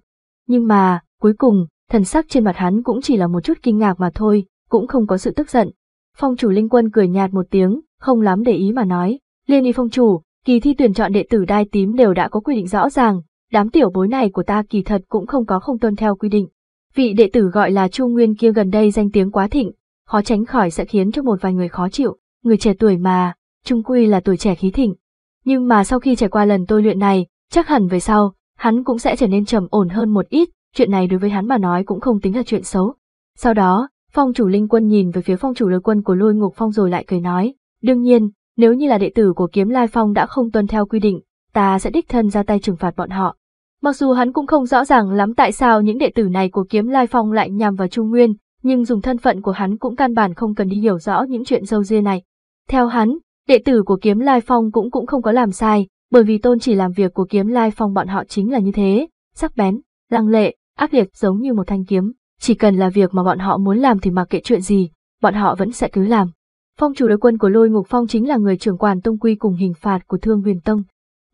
Nhưng mà, cuối cùng, thần sắc trên mặt hắn cũng chỉ là một chút kinh ngạc mà thôi, cũng không có sự tức giận. Phong chủ Linh Quân cười nhạt một tiếng, không lắm để ý mà nói, liên y phong chủ, kỳ thi tuyển chọn đệ tử đai tím đều đã có quy định rõ ràng, đám tiểu bối này của ta kỳ thật cũng không có không tuân theo quy định. Vị đệ tử gọi là Chu Nguyên kia gần đây danh tiếng quá thịnh, khó tránh khỏi sẽ khiến cho một vài người khó chịu, người trẻ tuổi mà, trung quy là tuổi trẻ khí thịnh, nhưng mà sau khi trải qua lần tôi luyện này, chắc hẳn về sau, hắn cũng sẽ trở nên trầm ổn hơn một ít, chuyện này đối với hắn mà nói cũng không tính là chuyện xấu. Sau đó, phong chủ linh quân nhìn về phía phong chủ lôi quân của lôi ngục phong rồi lại cười nói, đương nhiên, nếu như là đệ tử của kiếm lai phong đã không tuân theo quy định, ta sẽ đích thân ra tay trừng phạt bọn họ. Mặc dù hắn cũng không rõ ràng lắm tại sao những đệ tử này của kiếm lai phong lại nhằm vào Trung Nguyên, nhưng dùng thân phận của hắn cũng căn bản không cần đi hiểu rõ những chuyện dâu dê này. Theo hắn, Đệ tử của kiếm lai phong cũng cũng không có làm sai, bởi vì tôn chỉ làm việc của kiếm lai phong bọn họ chính là như thế, sắc bén, lăng lệ, ác liệt giống như một thanh kiếm, chỉ cần là việc mà bọn họ muốn làm thì mặc kệ chuyện gì, bọn họ vẫn sẽ cứ làm. Phong chủ đối quân của lôi ngục phong chính là người trưởng quản tông quy cùng hình phạt của thương huyền tông.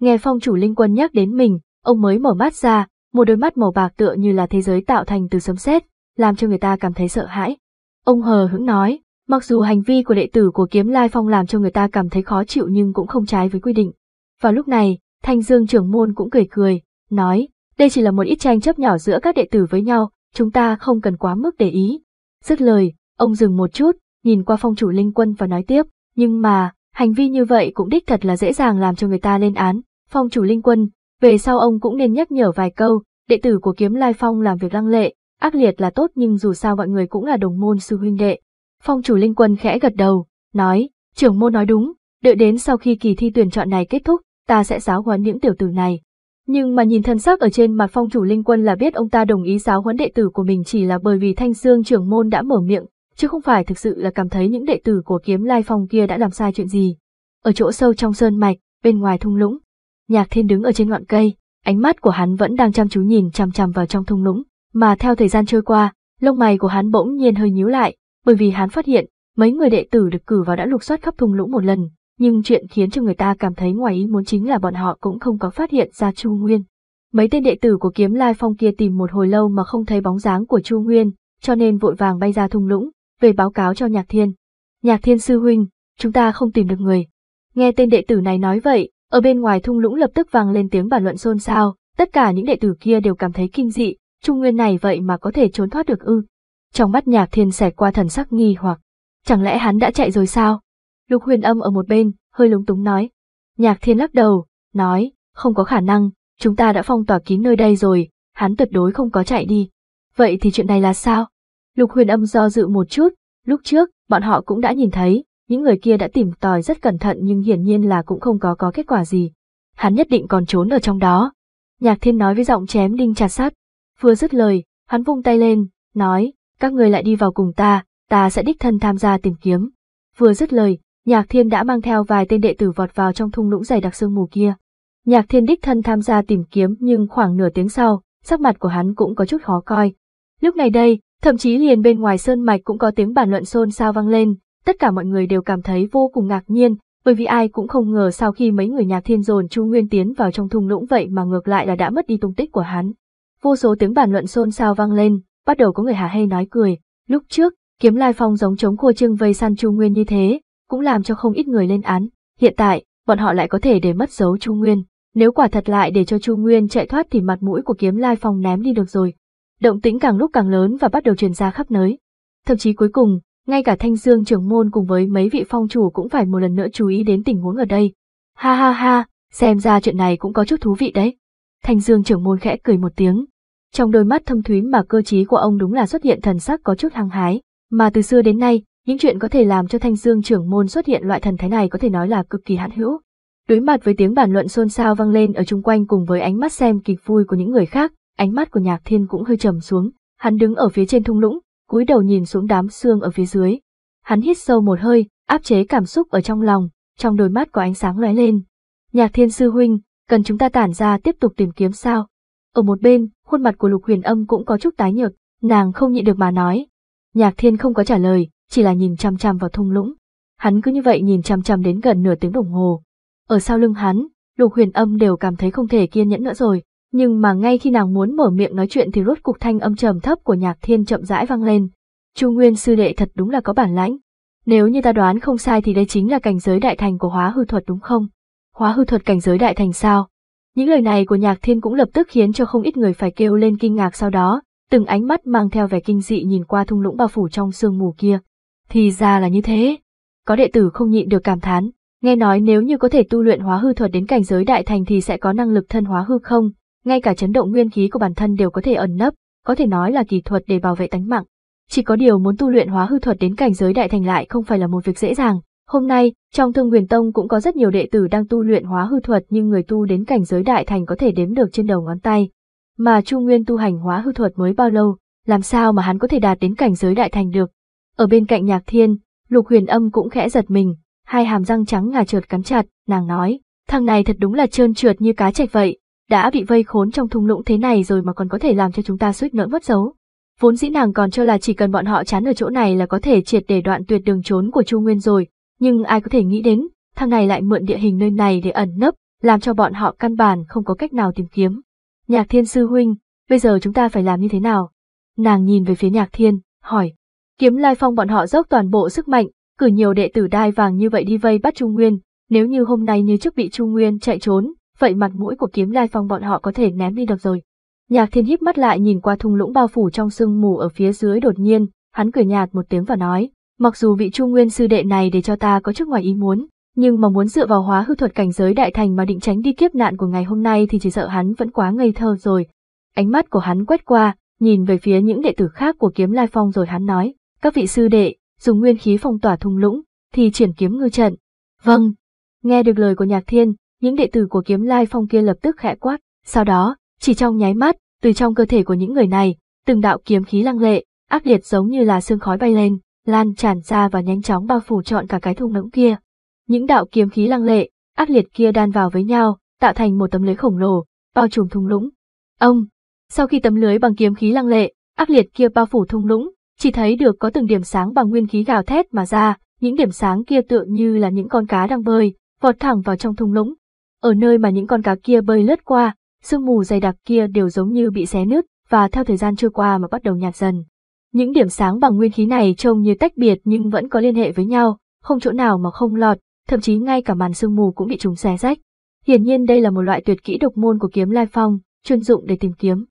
Nghe phong chủ linh quân nhắc đến mình, ông mới mở mắt ra, một đôi mắt màu bạc tựa như là thế giới tạo thành từ sấm sét, làm cho người ta cảm thấy sợ hãi. Ông hờ hững nói, Mặc dù hành vi của đệ tử của Kiếm Lai Phong làm cho người ta cảm thấy khó chịu nhưng cũng không trái với quy định. Vào lúc này, Thanh Dương trưởng môn cũng cười cười, nói, đây chỉ là một ít tranh chấp nhỏ giữa các đệ tử với nhau, chúng ta không cần quá mức để ý. Dứt lời, ông dừng một chút, nhìn qua phong chủ Linh Quân và nói tiếp, nhưng mà, hành vi như vậy cũng đích thật là dễ dàng làm cho người ta lên án. Phong chủ Linh Quân, về sau ông cũng nên nhắc nhở vài câu, đệ tử của Kiếm Lai Phong làm việc lăng lệ, ác liệt là tốt nhưng dù sao mọi người cũng là đồng môn sư huynh đệ, Phong chủ Linh Quân khẽ gật đầu, nói, trưởng môn nói đúng, đợi đến sau khi kỳ thi tuyển chọn này kết thúc, ta sẽ giáo huấn những tiểu tử này. Nhưng mà nhìn thân sắc ở trên mặt phong chủ Linh Quân là biết ông ta đồng ý giáo huấn đệ tử của mình chỉ là bởi vì Thanh Dương trưởng môn đã mở miệng, chứ không phải thực sự là cảm thấy những đệ tử của kiếm lai phong kia đã làm sai chuyện gì. Ở chỗ sâu trong sơn mạch, bên ngoài thung lũng, Nhạc Thiên đứng ở trên ngọn cây, ánh mắt của hắn vẫn đang chăm chú nhìn chằm chằm vào trong thung lũng, mà theo thời gian trôi qua, lông mày của hắn bỗng nhiên hơi nhíu lại, bởi vì hắn phát hiện, mấy người đệ tử được cử vào đã lục soát khắp thung lũng một lần, nhưng chuyện khiến cho người ta cảm thấy ngoài ý muốn chính là bọn họ cũng không có phát hiện ra Chu Nguyên. Mấy tên đệ tử của kiếm lai phong kia tìm một hồi lâu mà không thấy bóng dáng của Chu Nguyên, cho nên vội vàng bay ra thung lũng, về báo cáo cho Nhạc Thiên. Nhạc Thiên sư huynh, chúng ta không tìm được người. Nghe tên đệ tử này nói vậy, ở bên ngoài thung lũng lập tức vang lên tiếng bàn luận xôn xao, tất cả những đệ tử kia đều cảm thấy kinh dị, Trung Nguyên này vậy mà có thể trốn thoát được ư. Trong mắt nhạc thiên xẹt qua thần sắc nghi hoặc, chẳng lẽ hắn đã chạy rồi sao? Lục huyền âm ở một bên, hơi lúng túng nói. Nhạc thiên lắc đầu, nói, không có khả năng, chúng ta đã phong tỏa kín nơi đây rồi, hắn tuyệt đối không có chạy đi. Vậy thì chuyện này là sao? Lục huyền âm do dự một chút, lúc trước, bọn họ cũng đã nhìn thấy, những người kia đã tìm tòi rất cẩn thận nhưng hiển nhiên là cũng không có có kết quả gì. Hắn nhất định còn trốn ở trong đó. Nhạc thiên nói với giọng chém đinh chặt sắt. Vừa dứt lời, hắn vung tay lên, nói, các người lại đi vào cùng ta, ta sẽ đích thân tham gia tìm kiếm. Vừa dứt lời, Nhạc Thiên đã mang theo vài tên đệ tử vọt vào trong thung lũng dày đặc sương mù kia. Nhạc Thiên đích thân tham gia tìm kiếm nhưng khoảng nửa tiếng sau, sắc mặt của hắn cũng có chút khó coi. Lúc này đây, thậm chí liền bên ngoài sơn mạch cũng có tiếng bàn luận xôn xao vang lên, tất cả mọi người đều cảm thấy vô cùng ngạc nhiên, bởi vì ai cũng không ngờ sau khi mấy người Nhạc Thiên dồn Chu Nguyên tiến vào trong thung lũng vậy mà ngược lại là đã mất đi tung tích của hắn. Vô số tiếng bàn luận xôn xao vang lên, bắt đầu có người hả hê nói cười, lúc trước, kiếm lai phong giống chống cô trưng vây săn Chu Nguyên như thế, cũng làm cho không ít người lên án, hiện tại, bọn họ lại có thể để mất dấu Chu Nguyên, nếu quả thật lại để cho Chu Nguyên chạy thoát thì mặt mũi của kiếm lai phong ném đi được rồi. Động tĩnh càng lúc càng lớn và bắt đầu truyền ra khắp nơi. Thậm chí cuối cùng, ngay cả Thanh Dương trưởng môn cùng với mấy vị phong chủ cũng phải một lần nữa chú ý đến tình huống ở đây. Ha ha ha, xem ra chuyện này cũng có chút thú vị đấy. Thanh Dương trưởng môn khẽ cười một tiếng, trong đôi mắt thâm thúy mà cơ trí của ông đúng là xuất hiện thần sắc có chút hăng hái, mà từ xưa đến nay, những chuyện có thể làm cho Thanh Dương trưởng môn xuất hiện loại thần thái này có thể nói là cực kỳ hạn hữu. Đối mặt với tiếng bàn luận xôn xao vang lên ở chung quanh cùng với ánh mắt xem kịch vui của những người khác, ánh mắt của Nhạc Thiên cũng hơi trầm xuống, hắn đứng ở phía trên thung lũng, cúi đầu nhìn xuống đám xương ở phía dưới. Hắn hít sâu một hơi, áp chế cảm xúc ở trong lòng, trong đôi mắt có ánh sáng lóe lên. Nhạc Thiên sư huynh, cần chúng ta tản ra tiếp tục tìm kiếm sao? Ở một bên, khuôn mặt của Lục Huyền Âm cũng có chút tái nhợt, nàng không nhịn được mà nói. Nhạc Thiên không có trả lời, chỉ là nhìn chăm chăm vào thung lũng. Hắn cứ như vậy nhìn chăm chăm đến gần nửa tiếng đồng hồ. Ở sau lưng hắn, Lục Huyền Âm đều cảm thấy không thể kiên nhẫn nữa rồi, nhưng mà ngay khi nàng muốn mở miệng nói chuyện thì rốt cục thanh âm trầm thấp của Nhạc Thiên chậm rãi vang lên. Chu Nguyên sư đệ thật đúng là có bản lãnh. Nếu như ta đoán không sai thì đây chính là cảnh giới đại thành của hóa hư thuật đúng không? Hóa hư thuật cảnh giới đại thành sao? Những lời này của nhạc thiên cũng lập tức khiến cho không ít người phải kêu lên kinh ngạc sau đó, từng ánh mắt mang theo vẻ kinh dị nhìn qua thung lũng bao phủ trong sương mù kia. Thì ra là như thế. Có đệ tử không nhịn được cảm thán, nghe nói nếu như có thể tu luyện hóa hư thuật đến cảnh giới đại thành thì sẽ có năng lực thân hóa hư không, ngay cả chấn động nguyên khí của bản thân đều có thể ẩn nấp, có thể nói là kỹ thuật để bảo vệ tánh mạng. Chỉ có điều muốn tu luyện hóa hư thuật đến cảnh giới đại thành lại không phải là một việc dễ dàng, Hôm nay, trong Thương Huyền Tông cũng có rất nhiều đệ tử đang tu luyện hóa hư thuật nhưng người tu đến cảnh giới đại thành có thể đếm được trên đầu ngón tay. Mà Chu Nguyên tu hành hóa hư thuật mới bao lâu, làm sao mà hắn có thể đạt đến cảnh giới đại thành được. Ở bên cạnh Nhạc Thiên, Lục Huyền Âm cũng khẽ giật mình, hai hàm răng trắng ngà trượt cắn chặt, nàng nói, thằng này thật đúng là trơn trượt như cá chạch vậy, đã bị vây khốn trong thung lũng thế này rồi mà còn có thể làm cho chúng ta suýt nữa mất dấu. Vốn dĩ nàng còn cho là chỉ cần bọn họ chán ở chỗ này là có thể triệt để đoạn tuyệt đường trốn của Chu Nguyên rồi, nhưng ai có thể nghĩ đến, thằng này lại mượn địa hình nơi này để ẩn nấp, làm cho bọn họ căn bản không có cách nào tìm kiếm. Nhạc thiên sư huynh, bây giờ chúng ta phải làm như thế nào? Nàng nhìn về phía nhạc thiên, hỏi. Kiếm lai phong bọn họ dốc toàn bộ sức mạnh, cử nhiều đệ tử đai vàng như vậy đi vây bắt Trung Nguyên, nếu như hôm nay như trước bị Trung Nguyên chạy trốn, vậy mặt mũi của kiếm lai phong bọn họ có thể ném đi được rồi. Nhạc thiên híp mắt lại nhìn qua thung lũng bao phủ trong sương mù ở phía dưới đột nhiên, hắn cười nhạt một tiếng và nói, Mặc dù vị trung nguyên sư đệ này để cho ta có chút ngoài ý muốn, nhưng mà muốn dựa vào hóa hư thuật cảnh giới đại thành mà định tránh đi kiếp nạn của ngày hôm nay thì chỉ sợ hắn vẫn quá ngây thơ rồi. Ánh mắt của hắn quét qua, nhìn về phía những đệ tử khác của kiếm lai phong rồi hắn nói, các vị sư đệ, dùng nguyên khí phong tỏa thung lũng, thì triển kiếm ngư trận. Vâng. Nghe được lời của nhạc thiên, những đệ tử của kiếm lai phong kia lập tức khẽ quát, sau đó, chỉ trong nháy mắt, từ trong cơ thể của những người này, từng đạo kiếm khí lăng lệ, ác liệt giống như là sương khói bay lên lan tràn ra và nhanh chóng bao phủ trọn cả cái thung lũng kia. Những đạo kiếm khí lăng lệ, ác liệt kia đan vào với nhau, tạo thành một tấm lưới khổng lồ, bao trùm thung lũng. Ông, sau khi tấm lưới bằng kiếm khí lăng lệ, ác liệt kia bao phủ thung lũng, chỉ thấy được có từng điểm sáng bằng nguyên khí gào thét mà ra, những điểm sáng kia tựa như là những con cá đang bơi, vọt thẳng vào trong thung lũng. Ở nơi mà những con cá kia bơi lướt qua, sương mù dày đặc kia đều giống như bị xé nứt, và theo thời gian trôi qua mà bắt đầu nhạt dần. Những điểm sáng bằng nguyên khí này trông như tách biệt nhưng vẫn có liên hệ với nhau, không chỗ nào mà không lọt, thậm chí ngay cả màn sương mù cũng bị chúng xé rách. Hiển nhiên đây là một loại tuyệt kỹ độc môn của kiếm lai phong, chuyên dụng để tìm kiếm.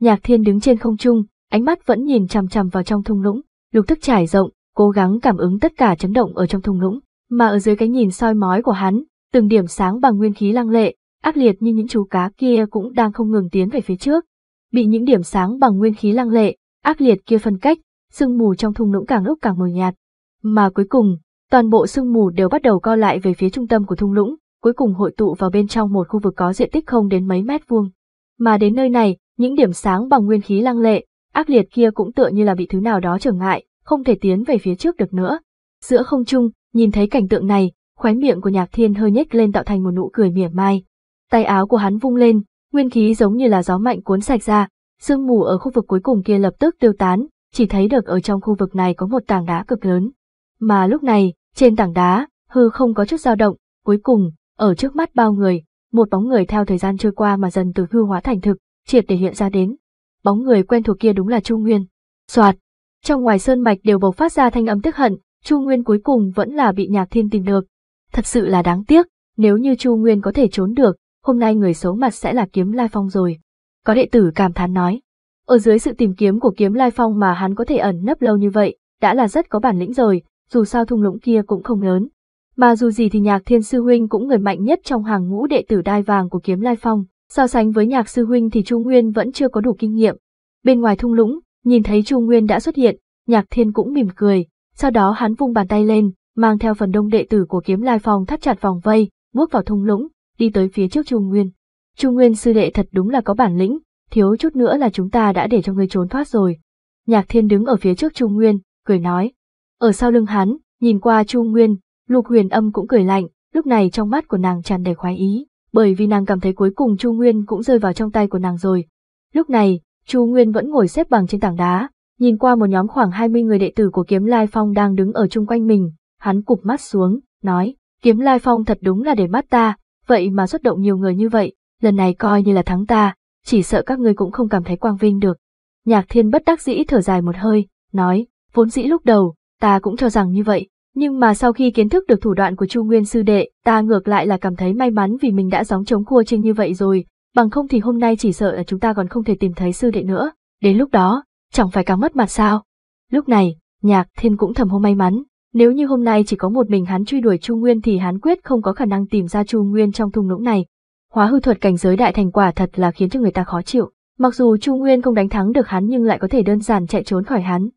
Nhạc Thiên đứng trên không trung, ánh mắt vẫn nhìn chằm chằm vào trong thung lũng, lục thức trải rộng, cố gắng cảm ứng tất cả chấn động ở trong thung lũng, mà ở dưới cái nhìn soi mói của hắn, từng điểm sáng bằng nguyên khí lăng lệ, ác liệt như những chú cá kia cũng đang không ngừng tiến về phía trước. Bị những điểm sáng bằng nguyên khí lăng lệ, ác liệt kia phân cách, sương mù trong thung lũng càng lúc càng mờ nhạt. Mà cuối cùng, toàn bộ sương mù đều bắt đầu co lại về phía trung tâm của thung lũng, cuối cùng hội tụ vào bên trong một khu vực có diện tích không đến mấy mét vuông. Mà đến nơi này, những điểm sáng bằng nguyên khí lăng lệ, ác liệt kia cũng tựa như là bị thứ nào đó trở ngại, không thể tiến về phía trước được nữa. Giữa không trung, nhìn thấy cảnh tượng này, khóe miệng của Nhạc Thiên hơi nhếch lên tạo thành một nụ cười mỉa mai. Tay áo của hắn vung lên, nguyên khí giống như là gió mạnh cuốn sạch ra, Sương mù ở khu vực cuối cùng kia lập tức tiêu tán, chỉ thấy được ở trong khu vực này có một tảng đá cực lớn. Mà lúc này, trên tảng đá, hư không có chút dao động, cuối cùng, ở trước mắt bao người, một bóng người theo thời gian trôi qua mà dần từ hư hóa thành thực, triệt để hiện ra đến. Bóng người quen thuộc kia đúng là Chu Nguyên. Soạt, trong ngoài sơn mạch đều bộc phát ra thanh âm tức hận, Chu Nguyên cuối cùng vẫn là bị Nhạc Thiên tìm được. Thật sự là đáng tiếc, nếu như Chu Nguyên có thể trốn được, hôm nay người xấu mặt sẽ là Kiếm Lai Phong rồi. Có đệ tử cảm thán nói, ở dưới sự tìm kiếm của kiếm lai phong mà hắn có thể ẩn nấp lâu như vậy, đã là rất có bản lĩnh rồi, dù sao thung lũng kia cũng không lớn. Mà dù gì thì nhạc thiên sư huynh cũng người mạnh nhất trong hàng ngũ đệ tử đai vàng của kiếm lai phong, so sánh với nhạc sư huynh thì Trung Nguyên vẫn chưa có đủ kinh nghiệm. Bên ngoài thung lũng, nhìn thấy Trung Nguyên đã xuất hiện, nhạc thiên cũng mỉm cười, sau đó hắn vung bàn tay lên, mang theo phần đông đệ tử của kiếm lai phong thắt chặt vòng vây, bước vào thung lũng, đi tới phía trước Trung Nguyên. Trung Nguyên sư đệ thật đúng là có bản lĩnh, thiếu chút nữa là chúng ta đã để cho ngươi trốn thoát rồi. Nhạc Thiên đứng ở phía trước Trung Nguyên, cười nói. Ở sau lưng hắn, nhìn qua Trung Nguyên, Lục Huyền Âm cũng cười lạnh, lúc này trong mắt của nàng tràn đầy khoái ý, bởi vì nàng cảm thấy cuối cùng Trung Nguyên cũng rơi vào trong tay của nàng rồi. Lúc này, Chu Nguyên vẫn ngồi xếp bằng trên tảng đá, nhìn qua một nhóm khoảng 20 người đệ tử của Kiếm Lai Phong đang đứng ở chung quanh mình, hắn cụp mắt xuống, nói, Kiếm Lai Phong thật đúng là để mắt ta, vậy mà xuất động nhiều người như vậy, lần này coi như là thắng ta, chỉ sợ các ngươi cũng không cảm thấy quang vinh được. Nhạc thiên bất đắc dĩ thở dài một hơi, nói, vốn dĩ lúc đầu, ta cũng cho rằng như vậy, nhưng mà sau khi kiến thức được thủ đoạn của Chu Nguyên sư đệ, ta ngược lại là cảm thấy may mắn vì mình đã gióng chống cua trinh như vậy rồi, bằng không thì hôm nay chỉ sợ là chúng ta còn không thể tìm thấy sư đệ nữa, đến lúc đó, chẳng phải càng mất mặt sao. Lúc này, nhạc thiên cũng thầm hô may mắn, nếu như hôm nay chỉ có một mình hắn truy đuổi Chu Nguyên thì hắn quyết không có khả năng tìm ra Chu Nguyên trong thung lũng này, Hóa hư thuật cảnh giới đại thành quả thật là khiến cho người ta khó chịu. Mặc dù Chu Nguyên không đánh thắng được hắn nhưng lại có thể đơn giản chạy trốn khỏi hắn.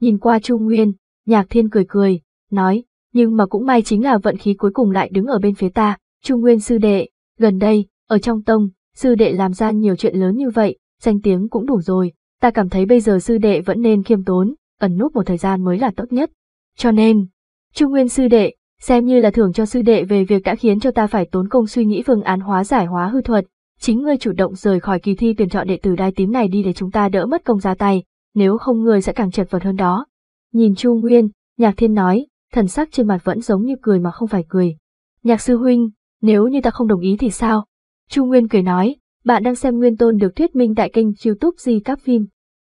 Nhìn qua Chu Nguyên, Nhạc Thiên cười cười, nói, nhưng mà cũng may chính là vận khí cuối cùng lại đứng ở bên phía ta, Chu Nguyên sư đệ, gần đây, ở trong tông, sư đệ làm ra nhiều chuyện lớn như vậy, danh tiếng cũng đủ rồi, ta cảm thấy bây giờ sư đệ vẫn nên khiêm tốn, ẩn núp một thời gian mới là tốt nhất. Cho nên, Chu Nguyên sư đệ, xem như là thưởng cho sư đệ về việc đã khiến cho ta phải tốn công suy nghĩ phương án hóa giải hóa hư thuật. Chính ngươi chủ động rời khỏi kỳ thi tuyển chọn đệ tử đai tím này đi để chúng ta đỡ mất công ra tay, nếu không ngươi sẽ càng chật vật hơn đó. Nhìn Chu Nguyên, Nhạc Thiên nói, thần sắc trên mặt vẫn giống như cười mà không phải cười. Nhạc sư huynh, nếu như ta không đồng ý thì sao? Chu Nguyên cười nói, bạn đang xem Nguyên Tôn được thuyết minh tại kênh YouTube Di Các Phim.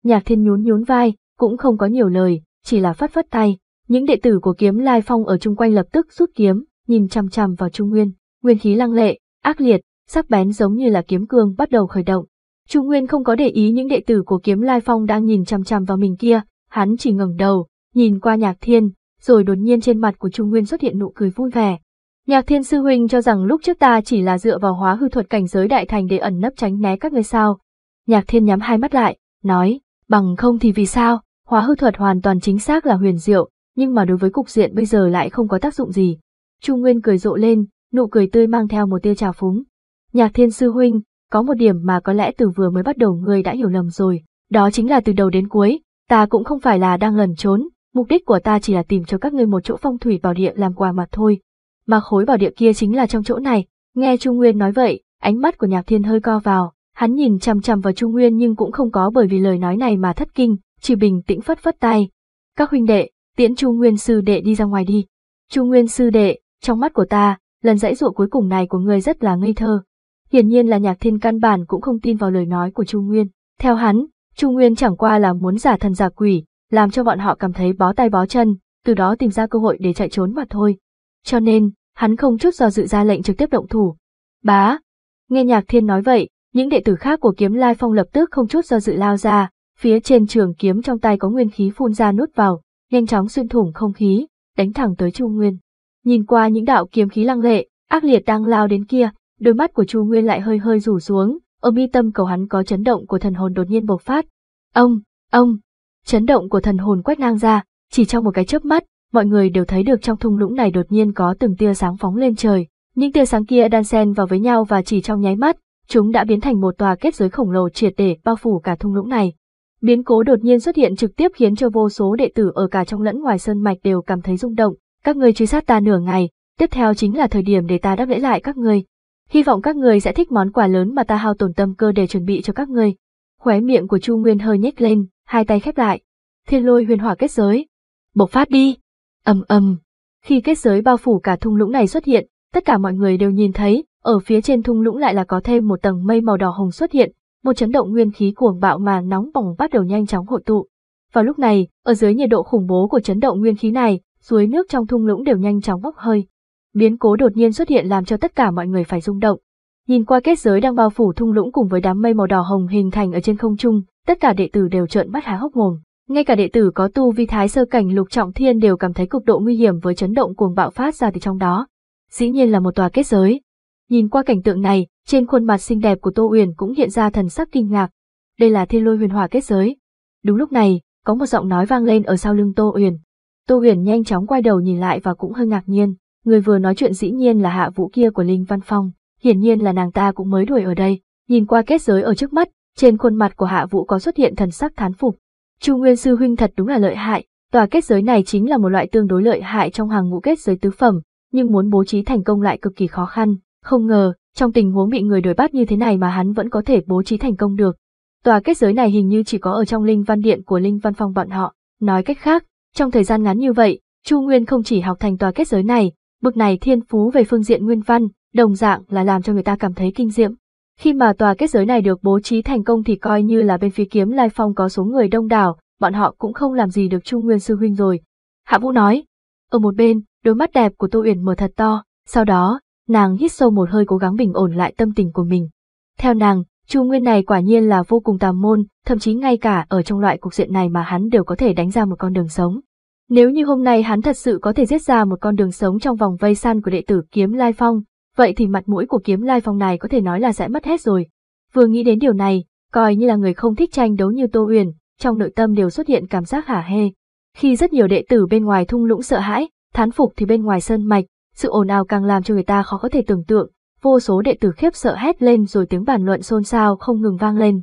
Nhạc Thiên nhún nhún vai, cũng không có nhiều lời, chỉ là phát phất tay, những đệ tử của kiếm lai phong ở chung quanh lập tức rút kiếm, nhìn chằm chằm vào Trung Nguyên, nguyên khí lăng lệ, ác liệt, sắc bén giống như là kiếm cương bắt đầu khởi động. Trung Nguyên không có để ý những đệ tử của kiếm lai phong đang nhìn chằm chằm vào mình kia, hắn chỉ ngẩng đầu, nhìn qua nhạc thiên, rồi đột nhiên trên mặt của Trung Nguyên xuất hiện nụ cười vui vẻ. Nhạc thiên sư huynh cho rằng lúc trước ta chỉ là dựa vào hóa hư thuật cảnh giới đại thành để ẩn nấp tránh né các ngươi sao. Nhạc thiên nhắm hai mắt lại, nói, bằng không thì vì sao, hóa hư thuật hoàn toàn chính xác là huyền diệu, nhưng mà đối với cục diện bây giờ lại không có tác dụng gì. Trung Nguyên cười rộ lên, nụ cười tươi mang theo một tia trào phúng. Nhạc thiên sư huynh, có một điểm mà có lẽ từ vừa mới bắt đầu người đã hiểu lầm rồi, đó chính là từ đầu đến cuối, ta cũng không phải là đang lẩn trốn, mục đích của ta chỉ là tìm cho các ngươi một chỗ phong thủy bảo địa làm quà mà thôi. Mà khối bảo địa kia chính là trong chỗ này, nghe Trung Nguyên nói vậy, ánh mắt của nhạc thiên hơi co vào, hắn nhìn chằm chằm vào Trung Nguyên nhưng cũng không có bởi vì lời nói này mà thất kinh, chỉ bình tĩnh phất phất tay. Các huynh đệ, tiễn Chu Nguyên Sư Đệ đi ra ngoài đi. Chu Nguyên Sư Đệ, trong mắt của ta, lần dãy dụ cuối cùng này của người rất là ngây thơ. Hiển nhiên là nhạc thiên căn bản cũng không tin vào lời nói của Chu Nguyên. Theo hắn, Chu Nguyên chẳng qua là muốn giả thần giả quỷ, làm cho bọn họ cảm thấy bó tay bó chân, từ đó tìm ra cơ hội để chạy trốn mà thôi. Cho nên, hắn không chút do dự ra lệnh trực tiếp động thủ. Bá! Nghe nhạc thiên nói vậy, những đệ tử khác của kiếm lai phong lập tức không chút do dự lao ra, phía trên trường kiếm trong tay có nguyên khí phun ra nuốt vào, nhanh chóng xuyên thủng không khí, đánh thẳng tới Chu Nguyên. Nhìn qua những đạo kiếm khí lăng lệ, ác liệt đang lao đến kia, đôi mắt của Chu Nguyên lại hơi hơi rủ xuống, ở mi tâm cầu hắn có chấn động của thần hồn đột nhiên bộc phát. Ông, ông, chấn động của thần hồn quét ngang ra, chỉ trong một cái chớp mắt, mọi người đều thấy được trong thung lũng này đột nhiên có từng tia sáng phóng lên trời. Những tia sáng kia đan xen vào với nhau và chỉ trong nháy mắt, chúng đã biến thành một tòa kết giới khổng lồ triệt để bao phủ cả thung lũng này. Biến cố đột nhiên xuất hiện trực tiếp khiến cho vô số đệ tử ở cả trong lẫn ngoài sơn mạch đều cảm thấy rung động, các ngươi truy sát ta nửa ngày, tiếp theo chính là thời điểm để ta đáp lễ lại các ngươi. Hy vọng các ngươi sẽ thích món quà lớn mà ta hao tổn tâm cơ để chuẩn bị cho các ngươi. Khóe miệng của Chu Nguyên hơi nhếch lên, hai tay khép lại. Thiên lôi huyền hỏa kết giới. Bộc phát đi. Ầm ầm. Khi kết giới bao phủ cả thung lũng này xuất hiện, tất cả mọi người đều nhìn thấy, ở phía trên thung lũng lại là có thêm một tầng mây màu đỏ hồng xuất hiện, một chấn động nguyên khí cuồng bạo mà nóng bỏng bắt đầu nhanh chóng hội tụ. Vào lúc này, ở dưới nhiệt độ khủng bố của chấn động nguyên khí này, suối nước trong thung lũng đều nhanh chóng bốc hơi. Biến cố đột nhiên xuất hiện làm cho tất cả mọi người phải rung động. Nhìn qua kết giới đang bao phủ thung lũng cùng với đám mây màu đỏ hồng hình thành ở trên không trung, tất cả đệ tử đều trợn mắt há hốc mồm. Ngay cả đệ tử có tu vi thái sơ cảnh lục trọng thiên đều cảm thấy cực độ nguy hiểm với chấn động cuồng bạo phát ra từ trong đó. Dĩ nhiên là một tòa kết giới. Nhìn qua cảnh tượng này, trên khuôn mặt xinh đẹp của Tô Uyển cũng hiện ra thần sắc kinh ngạc. Đây là thiên lôi huyền hòa kết giới. Đúng lúc này, có một giọng nói vang lên ở sau lưng Tô Uyển. Tô Uyển nhanh chóng quay đầu nhìn lại và cũng hơi ngạc nhiên, người vừa nói chuyện dĩ nhiên là hạ vũ kia của Linh Văn Phong, hiển nhiên là nàng ta cũng mới đuổi ở đây. Nhìn qua kết giới ở trước mắt, trên khuôn mặt của hạ vũ có xuất hiện thần sắc thán phục. Chu Nguyên sư huynh thật đúng là lợi hại, tòa kết giới này chính là một loại tương đối lợi hại trong hàng ngũ kết giới tứ phẩm, nhưng muốn bố trí thành công lại cực kỳ khó khăn, không ngờ, trong tình huống bị người đuổi bắt như thế này mà hắn vẫn có thể bố trí thành công được. Tòa kết giới này hình như chỉ có ở trong Linh Văn Điện của Linh Văn Phong bọn họ. Nói cách khác, trong thời gian ngắn như vậy, Chu Nguyên không chỉ học thành tòa kết giới này, bực này thiên phú về phương diện nguyên văn, đồng dạng là làm cho người ta cảm thấy kinh diệm. Khi mà tòa kết giới này được bố trí thành công thì coi như là bên phía kiếm Lai Phong có số người đông đảo, bọn họ cũng không làm gì được Chu Nguyên Sư Huynh rồi. Hạ Vũ nói, ở một bên, đôi mắt đẹp của Tô Uyển mở thật to, sau đó, nàng hít sâu một hơi cố gắng bình ổn lại tâm tình của mình. Theo nàng, Chu Nguyên này quả nhiên là vô cùng tà môn, thậm chí ngay cả ở trong loại cục diện này mà hắn đều có thể đánh ra một con đường sống. Nếu như hôm nay hắn thật sự có thể giết ra một con đường sống trong vòng vây săn của đệ tử Kiếm Lai Phong, vậy thì mặt mũi của Kiếm Lai Phong này có thể nói là sẽ mất hết rồi. Vừa nghĩ đến điều này, coi như là người không thích tranh đấu như Tô Uyển, trong nội tâm đều xuất hiện cảm giác hả hê. Khi rất nhiều đệ tử bên ngoài thung lũng sợ hãi, thán phục thì bên ngoài sơn mạch, sự ồn ào càng làm cho người ta khó có thể tưởng tượng, vô số đệ tử khiếp sợ hét lên rồi tiếng bàn luận xôn xao không ngừng vang lên.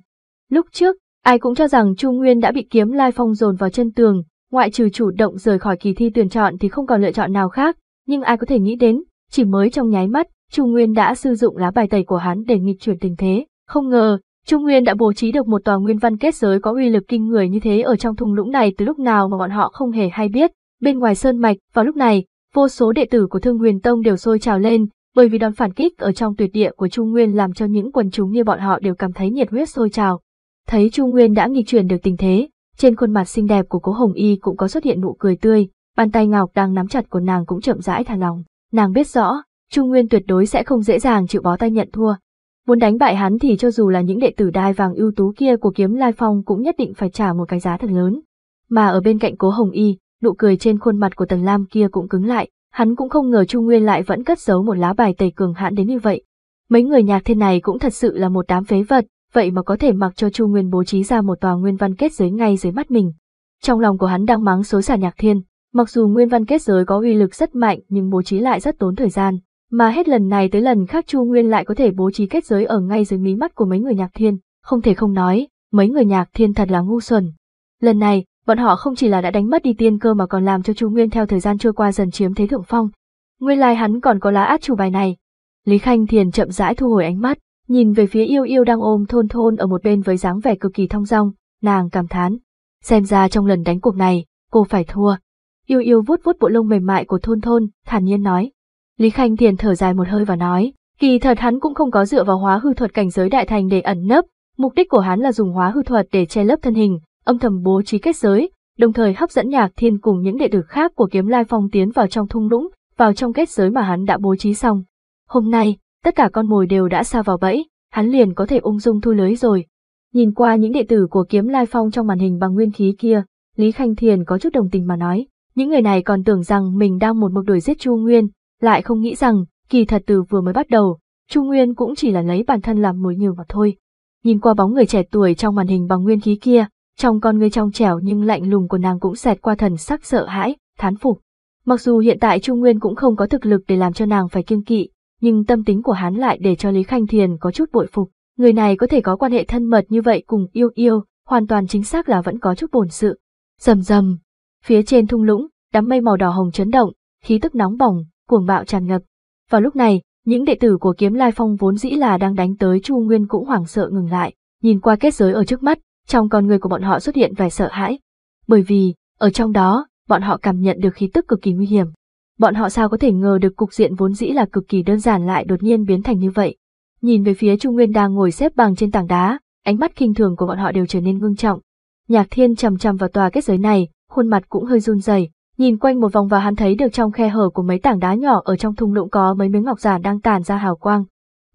Lúc trước, ai cũng cho rằng Chu Nguyên đã bị kiếm lai phong dồn vào chân tường, ngoại trừ chủ động rời khỏi kỳ thi tuyển chọn thì không còn lựa chọn nào khác, nhưng ai có thể nghĩ đến, chỉ mới trong nháy mắt, Chu Nguyên đã sử dụng lá bài tẩy của hắn để nghịch chuyển tình thế, không ngờ, Trung Nguyên đã bố trí được một tòa nguyên văn kết giới có uy lực kinh người như thế ở trong thung lũng này từ lúc nào mà bọn họ không hề hay biết. Bên ngoài sơn mạch, vào lúc này, vô số đệ tử của Thương Huyền Tông đều sôi trào lên, bởi vì đòn phản kích ở trong tuyệt địa của Trung Nguyên làm cho những quần chúng như bọn họ đều cảm thấy nhiệt huyết sôi trào. Thấy Trung Nguyên đã nghịch chuyển được tình thế, trên khuôn mặt xinh đẹp của Cố Hồng Y cũng có xuất hiện nụ cười tươi, bàn tay ngọc đang nắm chặt của nàng cũng chậm rãi thả lòng. Nàng biết rõ, Trung Nguyên tuyệt đối sẽ không dễ dàng chịu bó tay nhận thua. Muốn đánh bại hắn thì cho dù là những đệ tử đai vàng ưu tú kia của kiếm Lai Phong cũng nhất định phải trả một cái giá thật lớn. Mà ở bên cạnh Cố Hồng Y, nụ cười trên khuôn mặt của Tần Lam kia cũng cứng lại, hắn cũng không ngờ Chu Nguyên lại vẫn cất giấu một lá bài tẩy cường hãn đến như vậy. Mấy người nhạc thiên này cũng thật sự là một đám phế vật, vậy mà có thể mặc cho Chu Nguyên bố trí ra một tòa nguyên văn kết giới ngay dưới mắt mình. Trong lòng của hắn đang mắng xối xả nhạc thiên, mặc dù nguyên văn kết giới có uy lực rất mạnh nhưng bố trí lại rất tốn thời gian, mà hết lần này tới lần khác Chu Nguyên lại có thể bố trí kết giới ở ngay dưới mí mắt của mấy người nhạc thiên, không thể không nói, mấy người nhạc thiên thật là ngu xuẩn. Lần này, Bọn họ không chỉ là đã đánh mất đi tiên cơ mà còn làm cho Chu Nguyên theo thời gian trôi qua dần chiếm thế thượng phong. Nguyên lai hắn còn có lá át chủ bài này. Lý Khanh Thiền chậm rãi thu hồi ánh mắt, nhìn về phía yêu yêu đang ôm thôn thôn ở một bên với dáng vẻ cực kỳ thong dong, nàng cảm thán. Xem ra trong lần đánh cuộc này, cô phải thua. Yêu yêu vuốt vuốt bộ lông mềm mại của thôn thôn, thản nhiên nói. Lý Khanh Thiền thở dài một hơi và nói, kỳ thật hắn cũng không có dựa vào hóa hư thuật cảnh giới đại thành để ẩn nấp, mục đích của hắn là dùng hóa hư thuật để che lấp thân hình, âm thầm bố trí kết giới, đồng thời hấp dẫn Nhạc Thiên cùng những đệ tử khác của Kiếm Lai Phong tiến vào trong thung lũng, vào trong kết giới mà hắn đã bố trí xong. Hôm nay, tất cả con mồi đều đã xa vào bẫy, hắn liền có thể ung dung thu lưới rồi. Nhìn qua những đệ tử của Kiếm Lai Phong trong màn hình bằng nguyên khí kia, Lý Khanh Thiền có chút đồng tình mà nói, những người này còn tưởng rằng mình đang một mực đuổi giết Chu Nguyên, lại không nghĩ rằng, kỳ thật từ vừa mới bắt đầu, Chu Nguyên cũng chỉ là lấy bản thân làm mồi nhử mà thôi. Nhìn qua bóng người trẻ tuổi trong màn hình bằng nguyên khí kia, trong con người trong trẻo nhưng lạnh lùng của nàng cũng xẹt qua thần sắc sợ hãi, thán phục. Mặc dù hiện tại Trung Nguyên cũng không có thực lực để làm cho nàng phải kiêng kỵ, nhưng tâm tính của hắn lại để cho Lý Khanh Thiền có chút bội phục. Người này có thể có quan hệ thân mật như vậy cùng yêu yêu, hoàn toàn chính xác là vẫn có chút bổn sự. Rầm rầm, phía trên thung lũng, đám mây màu đỏ hồng chấn động, khí tức nóng bỏng, cuồng bạo tràn ngập. Vào lúc này, những đệ tử của Kiếm Lai Phong vốn dĩ là đang đánh tới Chu Nguyên cũng hoảng sợ ngừng lại, nhìn qua kết giới ở trước mắt, trong con người của bọn họ xuất hiện vẻ sợ hãi, bởi vì, ở trong đó, bọn họ cảm nhận được khí tức cực kỳ nguy hiểm. Bọn họ sao có thể ngờ được cục diện vốn dĩ là cực kỳ đơn giản lại đột nhiên biến thành như vậy. Nhìn về phía Trung Nguyên đang ngồi xếp bằng trên tảng đá, ánh mắt kinh thường của bọn họ đều trở nên ngưng trọng. Nhạc Thiên chầm chầm vào tòa kết giới này, khuôn mặt cũng hơi run rẩy, nhìn quanh một vòng và hắn thấy được trong khe hở của mấy tảng đá nhỏ ở trong thung lũng có mấy miếng ngọc giản đang tàn ra hào quang.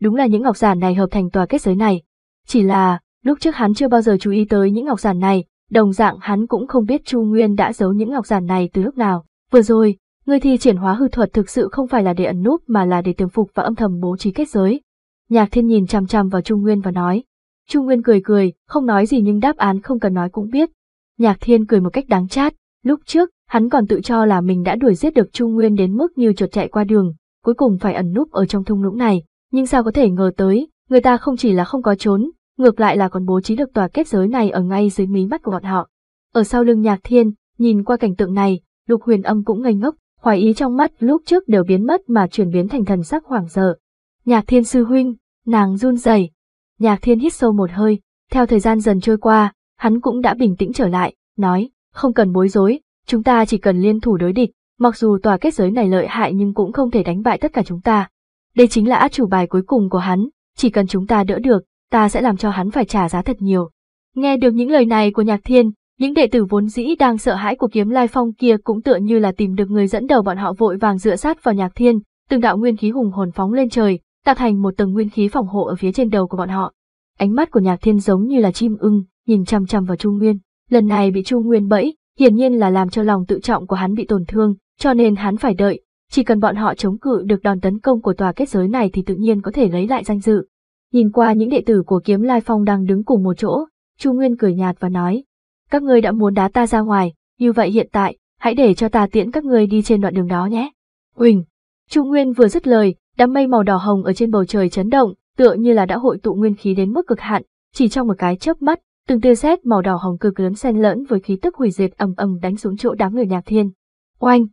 Đúng là những ngọc giản này hợp thành tòa kết giới này. Chỉ là, Lúc trước hắn chưa bao giờ chú ý tới những ngọc giản này, đồng dạng hắn cũng không biết Chu Nguyên đã giấu những ngọc giản này từ lúc nào. Vừa rồi, người thi triển hóa hư thuật thực sự không phải là để ẩn núp mà là để tiềm phục và âm thầm bố trí kết giới. Nhạc Thiên nhìn chăm chăm vào Chu Nguyên và nói. Chu Nguyên cười cười, không nói gì nhưng đáp án không cần nói cũng biết. Nhạc Thiên cười một cách đáng chát, lúc trước, hắn còn tự cho là mình đã đuổi giết được Chu Nguyên đến mức như chuột chạy qua đường, cuối cùng phải ẩn núp ở trong thung lũng này, nhưng sao có thể ngờ tới, người ta không chỉ là không có trốn, ngược lại là còn bố trí được tòa kết giới này ở ngay dưới mí mắt của bọn họ. Ở sau lưng nhạc thiên, nhìn qua cảnh tượng này, lục huyền âm cũng ngây ngốc, hoài ý trong mắt lúc trước đều biến mất mà chuyển biến thành thần sắc hoảng sợ. Nhạc thiên sư huynh, nàng run rẩy. Nhạc thiên hít sâu một hơi, theo thời gian dần trôi qua, hắn cũng đã bình tĩnh trở lại, nói, không cần bối rối, chúng ta chỉ cần liên thủ đối địch, mặc dù tòa kết giới này lợi hại nhưng cũng không thể đánh bại tất cả chúng ta. Đây chính là át chủ bài cuối cùng của hắn, chỉ cần chúng ta đỡ được, ta sẽ làm cho hắn phải trả giá thật nhiều. Nghe được những lời này của Nhạc Thiên, những đệ tử vốn dĩ đang sợ hãi của kiếm lai phong kia cũng tựa như là tìm được người dẫn đầu bọn họ vội vàng dựa sát vào Nhạc Thiên, từng đạo nguyên khí hùng hồn phóng lên trời, tạo thành một tầng nguyên khí phòng hộ ở phía trên đầu của bọn họ. Ánh mắt của Nhạc Thiên giống như là chim ưng, nhìn chăm chăm vào trung Nguyên, lần này bị trung Nguyên bẫy, hiển nhiên là làm cho lòng tự trọng của hắn bị tổn thương, cho nên hắn phải đợi, chỉ cần bọn họ chống cự được đòn tấn công của tòa kết giới này thì tự nhiên có thể lấy lại danh dự, Nhìn qua những đệ tử của kiếm lai phong đang đứng cùng một chỗ, Chu Nguyên cười nhạt và nói, các ngươi đã muốn đá ta ra ngoài, như vậy hiện tại, hãy để cho ta tiễn các ngươi đi trên đoạn đường đó nhé. Huỳnh! Chu Nguyên vừa dứt lời, đám mây màu đỏ hồng ở trên bầu trời chấn động, tựa như là đã hội tụ nguyên khí đến mức cực hạn, chỉ trong một cái chớp mắt, từng tia sét màu đỏ hồng cực lớn xen lẫn với khí tức hủy diệt ầm ầm đánh xuống chỗ đám người Nhạc Thiên. Oanh!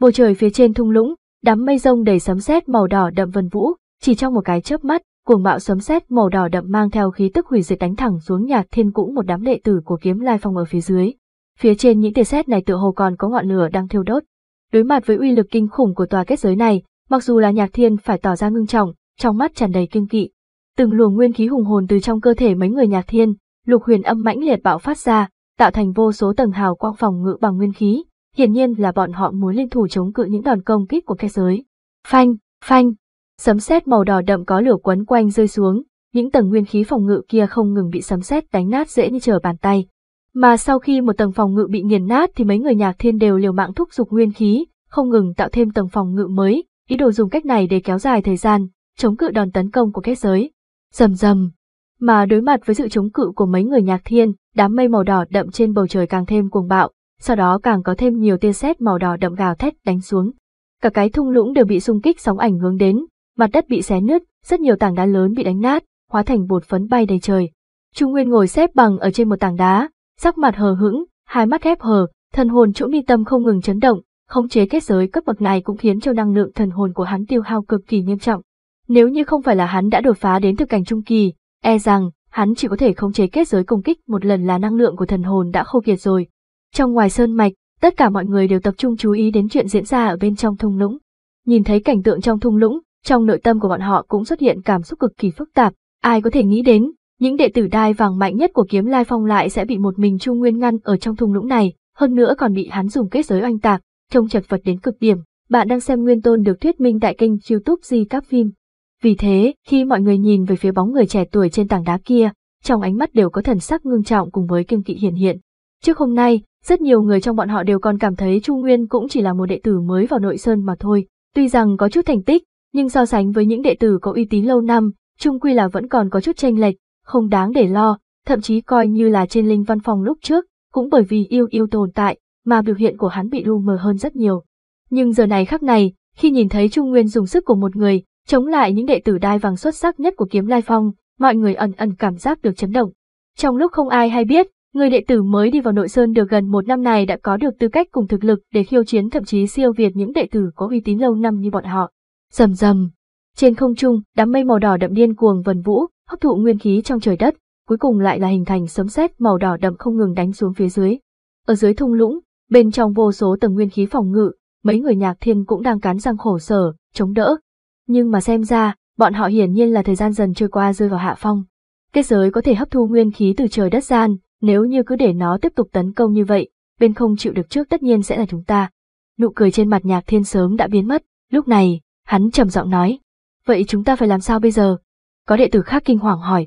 Bầu trời phía trên thung lũng, đám mây rông đầy sấm sét màu đỏ đậm vần vũ, chỉ trong một cái chớp mắt, cuồng bạo sấm sét màu đỏ đậm mang theo khí tức hủy diệt đánh thẳng xuống nhạc thiên cũng một đám đệ tử của kiếm lai phong ở phía dưới phía trên những tia sét này tựa hồ còn có ngọn lửa đang thiêu đốt đối mặt với uy lực kinh khủng của tòa kết giới này mặc dù là nhạc thiên phải tỏ ra ngưng trọng trong mắt tràn đầy kiêng kỵ từng luồng nguyên khí hùng hồn từ trong cơ thể mấy người nhạc thiên lục huyền âm mãnh liệt bạo phát ra tạo thành vô số tầng hào quang phòng ngự bằng nguyên khí hiển nhiên là bọn họ muốn liên thủ chống cự những đòn công kích của kết giới phanh phanh sấm sét màu đỏ đậm có lửa quấn quanh rơi xuống, những tầng nguyên khí phòng ngự kia không ngừng bị sấm sét đánh nát dễ như trở bàn tay. Mà sau khi một tầng phòng ngự bị nghiền nát thì mấy người Nhạc Thiên đều liều mạng thúc giục nguyên khí, không ngừng tạo thêm tầng phòng ngự mới, ý đồ dùng cách này để kéo dài thời gian, chống cự đòn tấn công của kết giới. Rầm rầm, mà đối mặt với sự chống cự của mấy người Nhạc Thiên, đám mây màu đỏ đậm trên bầu trời càng thêm cuồng bạo, sau đó càng có thêm nhiều tia sét màu đỏ đậm gào thét đánh xuống. Cả cái thung lũng đều bị xung kích sóng ảnh hướng đến, mặt đất bị xé nứt, rất nhiều tảng đá lớn bị đánh nát, hóa thành bột phấn bay đầy trời. Trung Nguyên ngồi xếp bằng ở trên một tảng đá, sắc mặt hờ hững, hai mắt khép hờ, thần hồn chỗ mi tâm không ngừng chấn động, khống chế kết giới cấp bậc này cũng khiến cho năng lượng thần hồn của hắn tiêu hao cực kỳ nghiêm trọng. Nếu như không phải là hắn đã đột phá đến thực cảnh trung kỳ, e rằng hắn chỉ có thể khống chế kết giới công kích một lần là năng lượng của thần hồn đã khô kiệt rồi. Trong ngoài sơn mạch, tất cả mọi người đều tập trung chú ý đến chuyện diễn ra ở bên trong thung lũng. Nhìn thấy cảnh tượng trong thung lũng, trong nội tâm của bọn họ cũng xuất hiện cảm xúc cực kỳ phức tạp, ai có thể nghĩ đến, những đệ tử đai vàng mạnh nhất của kiếm lai phong lại sẽ bị một mình Chu Nguyên ngăn ở trong thung lũng này, hơn nữa còn bị hắn dùng kết giới oanh tạc, trông chật vật đến cực điểm. Bạn đang xem Nguyên Tôn được thuyết minh tại kênh YouTube Di Các Phim. Vì thế, khi mọi người nhìn về phía bóng người trẻ tuổi trên tảng đá kia, trong ánh mắt đều có thần sắc ngưng trọng cùng với kiêng kỵ hiển hiện. Trước hôm nay, rất nhiều người trong bọn họ đều còn cảm thấy Chu Nguyên cũng chỉ là một đệ tử mới vào nội sơn mà thôi. Tuy rằng có chút thành tích, nhưng so sánh với những đệ tử có uy tín lâu năm, trung quy là vẫn còn có chút tranh lệch, không đáng để lo, thậm chí coi như là trên linh văn phòng lúc trước, cũng bởi vì yêu yêu tồn tại, mà biểu hiện của hắn bị lu mờ hơn rất nhiều. Nhưng giờ này khắc này, khi nhìn thấy Trung Nguyên dùng sức của một người, chống lại những đệ tử đai vàng xuất sắc nhất của kiếm lai phong, mọi người ẩn ẩn cảm giác được chấn động. Trong lúc không ai hay biết, người đệ tử mới đi vào nội sơn được gần một năm này đã có được tư cách cùng thực lực để khiêu chiến thậm chí siêu việt những đệ tử có uy tín lâu năm như bọn họ rầm rầm. Trên không trung, đám mây màu đỏ đậm điên cuồng vần vũ, hấp thụ nguyên khí trong trời đất, cuối cùng lại là hình thành sấm sét màu đỏ đậm không ngừng đánh xuống phía dưới. Ở dưới thung lũng, bên trong vô số tầng nguyên khí phòng ngự, mấy người Nhạc Thiên cũng đang cắn răng khổ sở, chống đỡ. Nhưng mà xem ra, bọn họ hiển nhiên là thời gian dần trôi qua rơi vào hạ phong. Kết giới có thể hấp thu nguyên khí từ trời đất gian, nếu như cứ để nó tiếp tục tấn công như vậy, bên không chịu được trước tất nhiên sẽ là chúng ta. Nụ cười trên mặt Nhạc Thiên sớm đã biến mất, lúc này, Hắn trầm giọng nói, vậy chúng ta phải làm sao bây giờ? Có đệ tử khác kinh hoàng hỏi.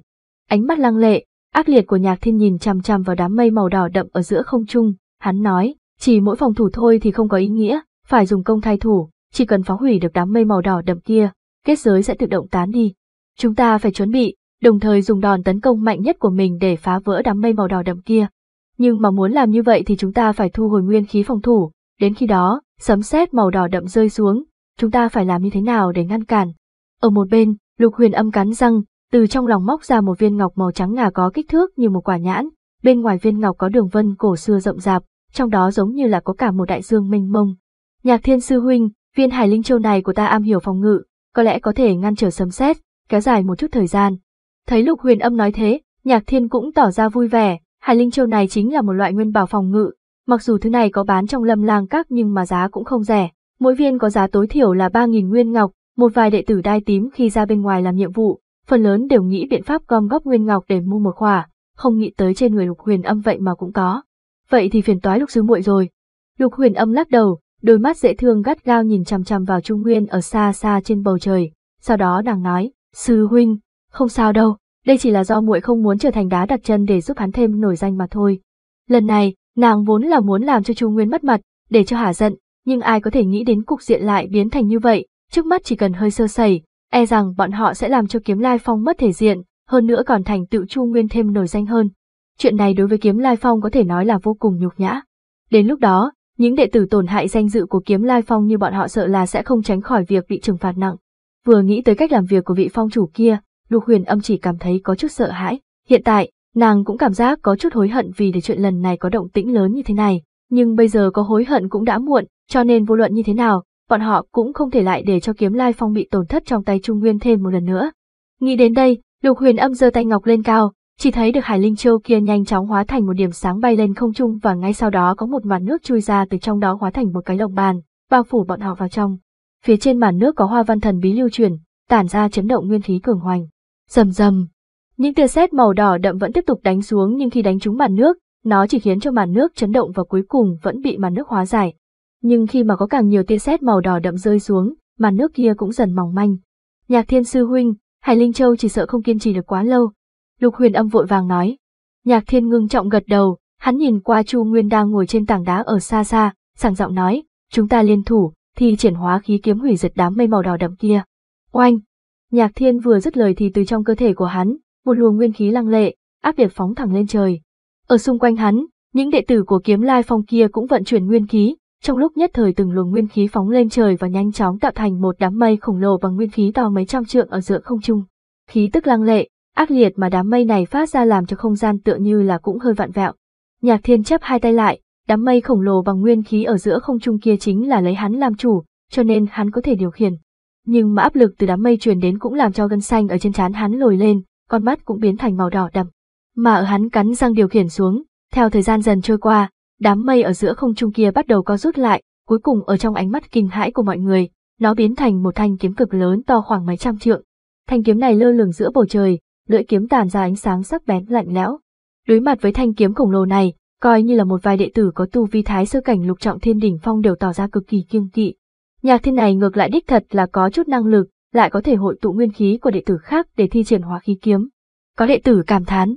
Ánh mắt lăng lệ, ác liệt của nhạc thiên nhìn chằm chằm vào đám mây màu đỏ đậm ở giữa không trung, hắn nói, chỉ mỗi phòng thủ thôi thì không có ý nghĩa, phải dùng công thay thủ, chỉ cần phá hủy được đám mây màu đỏ đậm kia, kết giới sẽ tự động tán đi. Chúng ta phải chuẩn bị, đồng thời dùng đòn tấn công mạnh nhất của mình để phá vỡ đám mây màu đỏ đậm kia. Nhưng mà muốn làm như vậy thì chúng ta phải thu hồi nguyên khí phòng thủ, đến khi đó, sấm sét màu đỏ đậm rơi xuống, chúng ta phải làm như thế nào để ngăn cản. Ở một bên, lục huyền âm cắn răng, từ trong lòng móc ra một viên ngọc màu trắng ngà có kích thước như một quả nhãn, bên ngoài viên ngọc có đường vân cổ xưa rộng rạp, trong đó giống như là có cả một đại dương mênh mông. Nhạc thiên sư huynh, viên hải linh châu này của ta am hiểu phòng ngự, có lẽ có thể ngăn trở sấm sét, kéo dài một chút thời gian. Thấy lục huyền âm nói thế, nhạc thiên cũng tỏ ra vui vẻ, hải linh châu này chính là một loại nguyên bảo phòng ngự, mặc dù thứ này có bán trong lâm lang các nhưng mà giá cũng không rẻ, mỗi viên có giá tối thiểu là 3.000 nguyên ngọc, một vài đệ tử đai tím khi ra bên ngoài làm nhiệm vụ, phần lớn đều nghĩ biện pháp gom góp nguyên ngọc để mua một khỏa, không nghĩ tới trên người lục huyền âm vậy mà cũng có. Vậy thì phiền toái lục sứ muội rồi. Lục huyền âm lắc đầu, đôi mắt dễ thương gắt gao nhìn chằm chằm vào trung nguyên ở xa xa trên bầu trời, sau đó nàng nói, sư huynh, không sao đâu, đây chỉ là do muội không muốn trở thành đá đặt chân để giúp hắn thêm nổi danh mà thôi. Lần này, nàng vốn là muốn làm cho Trung Nguyên mất mặt, để cho hả giận, nhưng ai có thể nghĩ đến cục diện lại biến thành như vậy, trước mắt chỉ cần hơi sơ sẩy, e rằng bọn họ sẽ làm cho kiếm lai phong mất thể diện, hơn nữa còn thành tựu chu nguyên thêm nổi danh hơn. Chuyện này đối với kiếm lai phong có thể nói là vô cùng nhục nhã. Đến lúc đó, những đệ tử tổn hại danh dự của kiếm lai phong như bọn họ sợ là sẽ không tránh khỏi việc bị trừng phạt nặng. Vừa nghĩ tới cách làm việc của vị phong chủ kia, lục huyền âm chỉ cảm thấy có chút sợ hãi. Hiện tại, nàng cũng cảm giác có chút hối hận vì để chuyện lần này có động tĩnh lớn như thế này, nhưng bây giờ có hối hận cũng đã muộn, cho nên vô luận như thế nào, bọn họ cũng không thể lại để cho kiếm lai phong bị tổn thất trong tay Trung Nguyên thêm một lần nữa. Nghĩ đến đây, lục huyền âm giơ tay ngọc lên cao, chỉ thấy được hải linh châu kia nhanh chóng hóa thành một điểm sáng bay lên không trung và ngay sau đó có một màn nước chui ra từ trong đó hóa thành một cái lồng bàn, bao phủ bọn họ vào trong. Phía trên màn nước có hoa văn thần bí lưu truyền, tản ra chấn động nguyên khí cường hoành. Rầm rầm. Những tia sét màu đỏ đậm vẫn tiếp tục đánh xuống nhưng khi đánh trúng màn nước, nó chỉ khiến cho màn nước chấn động và cuối cùng vẫn bị màn nước hóa giải, nhưng khi mà có càng nhiều tia sét màu đỏ đậm rơi xuống, màn nước kia cũng dần mỏng manh. Nhạc Thiên sư huynh, Hải Linh Châu chỉ sợ không kiên trì được quá lâu. Lục Huyền Âm vội vàng nói. Nhạc Thiên ngưng trọng gật đầu, hắn nhìn qua Chu Nguyên đang ngồi trên tảng đá ở xa xa, sảng giọng nói, chúng ta liên thủ, thì triển hóa khí kiếm hủy diệt đám mây màu đỏ đậm kia. Oanh! Nhạc Thiên vừa dứt lời thì từ trong cơ thể của hắn, một luồng nguyên khí lăng lệ, áp liệt phóng thẳng lên trời. Ở xung quanh hắn, những đệ tử của kiếm lai phong kia cũng vận chuyển nguyên khí, trong lúc nhất thời từng luồng nguyên khí phóng lên trời và nhanh chóng tạo thành một đám mây khổng lồ bằng nguyên khí to mấy trăm trượng ở giữa không trung. Khí tức lăng lệ, ác liệt mà đám mây này phát ra làm cho không gian tựa như là cũng hơi vạn vẹo. Nhạc Thiên chấp hai tay lại, đám mây khổng lồ bằng nguyên khí ở giữa không trung kia chính là lấy hắn làm chủ, cho nên hắn có thể điều khiển. Nhưng mà áp lực từ đám mây truyền đến cũng làm cho gân xanh ở trên trán hắn lồi lên, con mắt cũng biến thành màu đỏ đậm. Mà ở hắn cắn răng điều khiển xuống, theo thời gian dần trôi qua, Đám mây ở giữa không trung kia bắt đầu co rút lại, cuối cùng ở trong ánh mắt kinh hãi của mọi người, nó biến thành một thanh kiếm cực lớn to khoảng mấy trăm trượng. Thanh kiếm này lơ lửng giữa bầu trời, lưỡi kiếm tàn ra ánh sáng sắc bén lạnh lẽo. Đối mặt với thanh kiếm khổng lồ này, coi như là một vài đệ tử có tu vi thái sơ cảnh lục trọng thiên đỉnh phong đều tỏ ra cực kỳ kiêng kỵ. Nhạc thiên này ngược lại đích thật là có chút năng lực, lại có thể hội tụ nguyên khí của đệ tử khác để thi triển hóa khí kiếm. Có đệ tử cảm thán,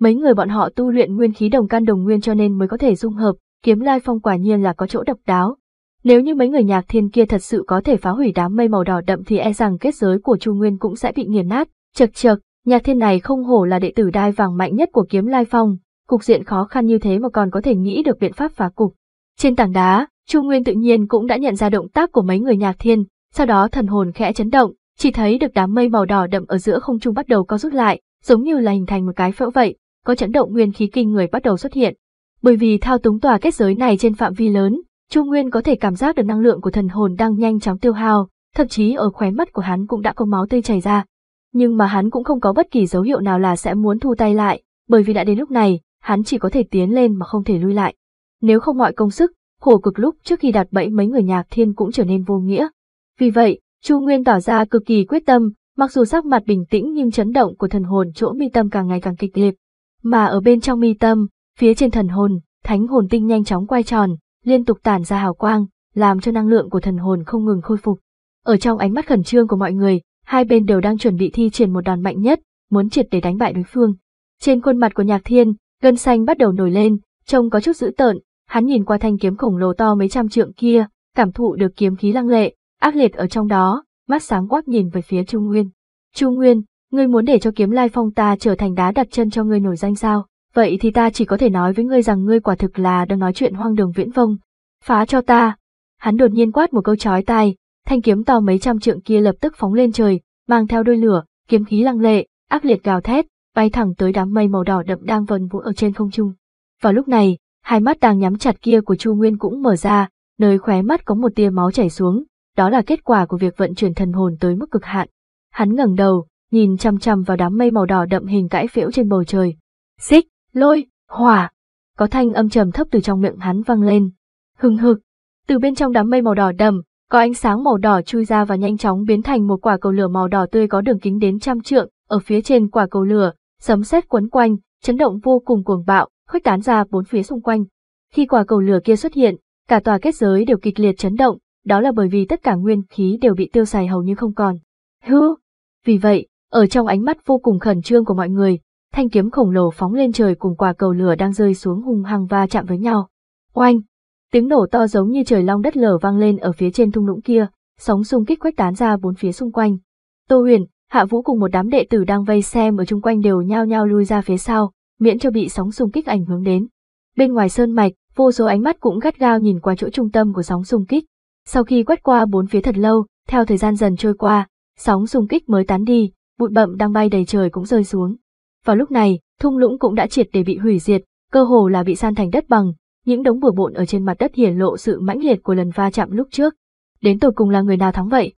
Mấy người bọn họ tu luyện nguyên khí đồng căn đồng nguyên cho nên mới có thể dung hợp, kiếm lai phong quả nhiên là có chỗ độc đáo. Nếu như mấy người nhạc thiên kia thật sự có thể phá hủy đám mây màu đỏ đậm thì e rằng kết giới của Chu Nguyên cũng sẽ bị nghiền nát. Chật chật, nhạc thiên này không hổ là đệ tử đai vàng mạnh nhất của kiếm lai phong, cục diện khó khăn như thế mà còn có thể nghĩ được biện pháp phá cục. Trên tảng đá, Chu Nguyên tự nhiên cũng đã nhận ra động tác của mấy người nhạc thiên, sau đó thần hồn khẽ chấn động, chỉ thấy được đám mây màu đỏ đậm ở giữa không trung bắt đầu co rút lại, giống như là hình thành một cái phễu vậy, có chấn động nguyên khí kinh người bắt đầu xuất hiện. Bởi vì thao túng tòa kết giới này trên phạm vi lớn, Chu Nguyên có thể cảm giác được năng lượng của thần hồn đang nhanh chóng tiêu hao, thậm chí ở khóe mắt của hắn cũng đã có máu tươi chảy ra. Nhưng mà hắn cũng không có bất kỳ dấu hiệu nào là sẽ muốn thu tay lại, bởi vì đã đến lúc này, hắn chỉ có thể tiến lên mà không thể lui lại. Nếu không mọi công sức, khổ cực lúc trước khi đặt bẫy mấy người nhạc thiên cũng trở nên vô nghĩa. Vì vậy, Chu Nguyên tỏ ra cực kỳ quyết tâm, mặc dù sắc mặt bình tĩnh nhưng chấn động của thần hồn chỗ mi tâm càng ngày càng kịch liệt, mà ở bên trong mi tâm, phía trên thần hồn, thánh hồn tinh nhanh chóng quay tròn, liên tục tản ra hào quang, làm cho năng lượng của thần hồn không ngừng khôi phục. Ở trong ánh mắt khẩn trương của mọi người, hai bên đều đang chuẩn bị thi triển một đòn mạnh nhất, muốn triệt để đánh bại đối phương. Trên khuôn mặt của Nhạc Thiên, gân xanh bắt đầu nổi lên, trông có chút dữ tợn, hắn nhìn qua thanh kiếm khổng lồ to mấy trăm trượng kia, cảm thụ được kiếm khí lăng lệ, ác liệt ở trong đó, mắt sáng quắc nhìn về phía Trung Nguyên. Trung Nguyên, Ngươi muốn để cho kiếm lai phong ta trở thành đá đặt chân cho ngươi nổi danh sao? Vậy thì ta chỉ có thể nói với ngươi rằng ngươi quả thực là đang nói chuyện hoang đường viễn vông. Phá cho ta. Hắn đột nhiên quát một câu chói tai, thanh kiếm to mấy trăm trượng kia lập tức phóng lên trời, mang theo đôi lửa, kiếm khí lăng lệ, ác liệt gào thét, bay thẳng tới đám mây màu đỏ đậm đang vần vũ ở trên không trung. Vào lúc này, hai mắt đang nhắm chặt kia của Chu Nguyên cũng mở ra, nơi khóe mắt có một tia máu chảy xuống, đó là kết quả của việc vận chuyển thần hồn tới mức cực hạn. Hắn ngẩng đầu, nhìn chằm chằm vào đám mây màu đỏ đậm hình cãi phễu trên bầu trời. Xích, lôi, hỏa, có thanh âm trầm thấp từ trong miệng hắn vang lên. Hừng hực, từ bên trong đám mây màu đỏ đậm, có ánh sáng màu đỏ chui ra và nhanh chóng biến thành một quả cầu lửa màu đỏ tươi có đường kính đến trăm trượng, ở phía trên quả cầu lửa, sấm sét quấn quanh, chấn động vô cùng cuồng bạo, khuếch tán ra bốn phía xung quanh. Khi quả cầu lửa kia xuất hiện, cả tòa kết giới đều kịch liệt chấn động, đó là bởi vì tất cả nguyên khí đều bị tiêu xài hầu như không còn. Hư! Vì vậy, ở trong ánh mắt vô cùng khẩn trương của mọi người, thanh kiếm khổng lồ phóng lên trời cùng quả cầu lửa đang rơi xuống hung hăng va chạm với nhau. Oanh! Tiếng nổ to giống như trời long đất lở vang lên ở phía trên thung lũng kia, sóng xung kích quét tán ra bốn phía xung quanh. Tô Huyền, Hạ Vũ cùng một đám đệ tử đang vây xem ở chung quanh đều nhao nhao lui ra phía sau, miễn cho bị sóng xung kích ảnh hưởng đến. Bên ngoài sơn mạch, vô số ánh mắt cũng gắt gao nhìn qua chỗ trung tâm của sóng xung kích. Sau khi quét qua bốn phía thật lâu, theo thời gian dần trôi qua, sóng xung kích mới tán đi, bụi bậm đang bay đầy trời cũng rơi xuống. Vào lúc này, thung lũng cũng đã triệt để bị hủy diệt, cơ hồ là bị san thành đất bằng, những đống bừa bộn ở trên mặt đất hiển lộ sự mãnh liệt của lần va chạm lúc trước. Đến tột cùng là người nào thắng vậy?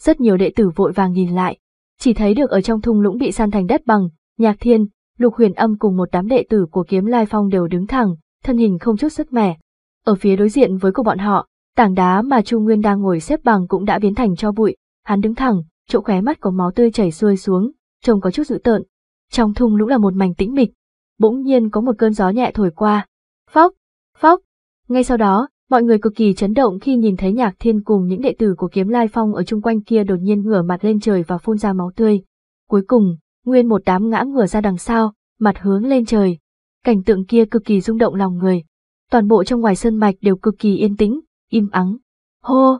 Rất nhiều đệ tử vội vàng nhìn lại, chỉ thấy được ở trong thung lũng bị san thành đất bằng, Nhạc Thiên, Lục Huyền Âm cùng một đám đệ tử của Kiếm Lai Phong đều đứng thẳng, thân hình không chút sức mẻ. Ở phía đối diện với của bọn họ, tảng đá mà Chu Nguyên đang ngồi xếp bằng cũng đã biến thành cho bụi, hắn đứng thẳng, chỗ khóe mắt có máu tươi chảy xuôi xuống, trông có chút dữ tợn. Trong thung lũng là một mảnh tĩnh mịch, bỗng nhiên có một cơn gió nhẹ thổi qua. Phóc, phóc. Ngay sau đó, mọi người cực kỳ chấn động khi nhìn thấy Nhạc Thiên cùng những đệ tử của Kiếm Lai Phong ở chung quanh kia đột nhiên ngửa mặt lên trời và phun ra máu tươi. Cuối cùng, nguyên một đám ngã ngửa ra đằng sau, mặt hướng lên trời. Cảnh tượng kia cực kỳ rung động lòng người. Toàn bộ trong ngoài sơn mạch đều cực kỳ yên tĩnh, im ắng. Hô!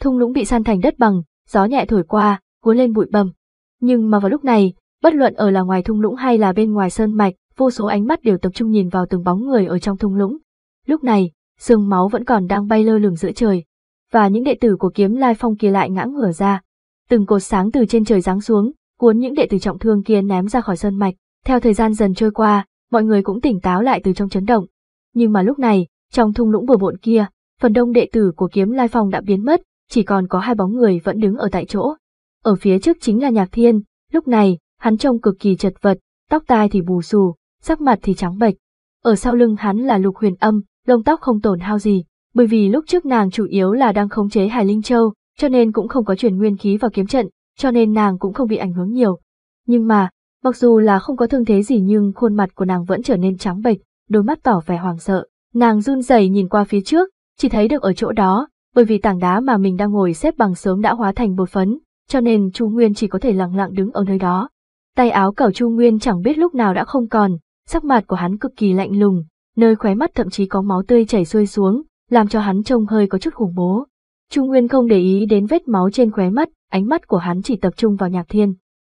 Thung lũng bị san thành đất bằng, gió nhẹ thổi qua, cuốn lên bụi bầm. Nhưng mà vào lúc này, bất luận ở là ngoài thung lũng hay là bên ngoài sơn mạch, vô số ánh mắt đều tập trung nhìn vào từng bóng người ở trong thung lũng. Lúc này, sương máu vẫn còn đang bay lơ lửng giữa trời, và những đệ tử của kiếm lai phong kia lại ngã ngửa ra. Từng cột sáng từ trên trời giáng xuống, cuốn những đệ tử trọng thương kia ném ra khỏi sơn mạch. Theo thời gian dần trôi qua, mọi người cũng tỉnh táo lại từ trong chấn động. Nhưng mà lúc này, trong thung lũng bừa bộn kia, phần đông đệ tử của kiếm lai phong đã biến mất, chỉ còn có hai bóng người vẫn đứng ở tại chỗ. Ở phía trước chính là Nhạc Thiên, lúc này, hắn trông cực kỳ chật vật, tóc tai thì bù xù, sắc mặt thì trắng bệch. Ở sau lưng hắn là Lục Huyền Âm, lông tóc không tổn hao gì, bởi vì lúc trước nàng chủ yếu là đang khống chế Hải Linh Châu, cho nên cũng không có truyền nguyên khí vào kiếm trận, cho nên nàng cũng không bị ảnh hưởng nhiều. Nhưng mà, mặc dù là không có thương thế gì nhưng khuôn mặt của nàng vẫn trở nên trắng bệch, đôi mắt tỏ vẻ hoảng sợ. Nàng run rẩy nhìn qua phía trước, chỉ thấy được ở chỗ đó, bởi vì tảng đá mà mình đang ngồi xếp bằng sớm đã hóa thành bột phấn, cho nên Chu Nguyên chỉ có thể lặng lặng đứng ở nơi đó. Tay áo cẩu Chu Nguyên chẳng biết lúc nào đã không còn, sắc mặt của hắn cực kỳ lạnh lùng, nơi khóe mắt thậm chí có máu tươi chảy xuôi xuống, làm cho hắn trông hơi có chút khủng bố. Chu Nguyên không để ý đến vết máu trên khóe mắt, ánh mắt của hắn chỉ tập trung vào Nhạc Thiên.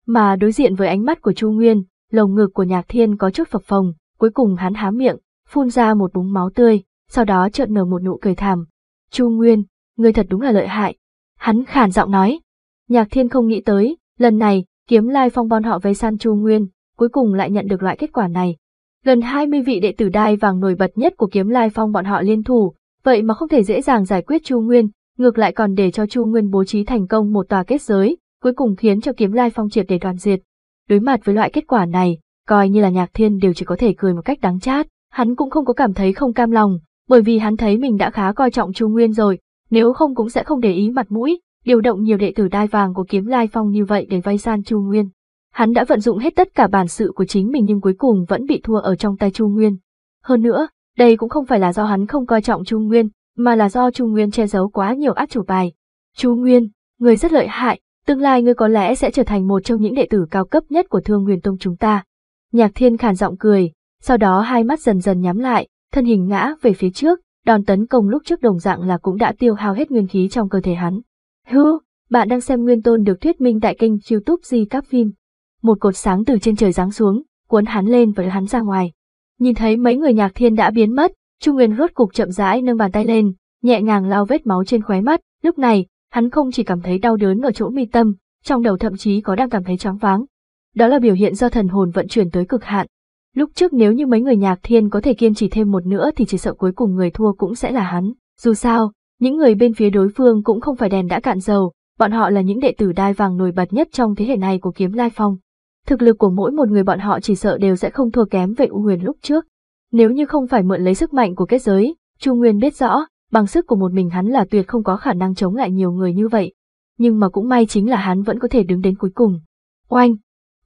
Mà đối diện với ánh mắt của Chu Nguyên, lồng ngực của Nhạc Thiên có chút phập phồng, cuối cùng hắn há miệng, phun ra một búng máu tươi, sau đó chợt nở một nụ cười thảm. Chu Nguyên, ngươi thật đúng là lợi hại. Hắn khàn giọng nói, Nhạc Thiên không nghĩ tới, lần này, kiếm lai phong bon họ về San Chu Nguyên, cuối cùng lại nhận được loại kết quả này. Gần 20 vị đệ tử đai vàng nổi bật nhất của kiếm lai phong bọn họ liên thủ, vậy mà không thể dễ dàng giải quyết Chu Nguyên, ngược lại còn để cho Chu Nguyên bố trí thành công một tòa kết giới, cuối cùng khiến cho kiếm lai phong triệt để toàn diệt. Đối mặt với loại kết quả này, coi như là Nhạc Thiên đều chỉ có thể cười một cách đáng chát, hắn cũng không có cảm thấy không cam lòng, bởi vì hắn thấy mình đã khá coi trọng Chu Nguyên rồi, nếu không cũng sẽ không để ý mặt mũi, điều động nhiều đệ tử đai vàng của kiếm lai phong như vậy để vay gian Chu Nguyên. Hắn đã vận dụng hết tất cả bản sự của chính mình nhưng cuối cùng vẫn bị thua ở trong tay Chu Nguyên. Hơn nữa, đây cũng không phải là do hắn không coi trọng Chu Nguyên, mà là do Chu Nguyên che giấu quá nhiều át chủ bài. Chu Nguyên, người rất lợi hại, tương lai ngươi có lẽ sẽ trở thành một trong những đệ tử cao cấp nhất của Thương Nguyên Tông chúng ta. Nhạc Thiên khàn giọng cười, sau đó hai mắt dần dần nhắm lại, thân hình ngã về phía trước, đòn tấn công lúc trước đồng dạng là cũng đã tiêu hao hết nguyên khí trong cơ thể hắn. Hư, bạn đang xem Nguyên Tôn được thuyết minh tại kênh youtube Di Các Phim. Một cột sáng từ trên trời giáng xuống, cuốn hắn lên và đưa hắn ra ngoài. Nhìn thấy mấy người nhạc thiên đã biến mất, Trung Nguyên rốt cục chậm rãi nâng bàn tay lên, nhẹ nhàng lau vết máu trên khóe mắt, lúc này, hắn không chỉ cảm thấy đau đớn ở chỗ mi tâm, trong đầu thậm chí có đang cảm thấy choáng váng. Đó là biểu hiện do thần hồn vận chuyển tới cực hạn. Lúc trước nếu như mấy người nhạc thiên có thể kiên trì thêm một nữa thì chỉ sợ cuối cùng người thua cũng sẽ là hắn. Dù sao, những người bên phía đối phương cũng không phải đèn đã cạn dầu, bọn họ là những đệ tử đai vàng nổi bật nhất trong thế hệ này của kiếm lai phong. Thực lực của mỗi một người bọn họ chỉ sợ đều sẽ không thua kém vệ U Huyền lúc trước. Nếu như không phải mượn lấy sức mạnh của kết giới, Chu Nguyên biết rõ, bằng sức của một mình hắn là tuyệt không có khả năng chống lại nhiều người như vậy. Nhưng mà cũng may chính là hắn vẫn có thể đứng đến cuối cùng. Oanh!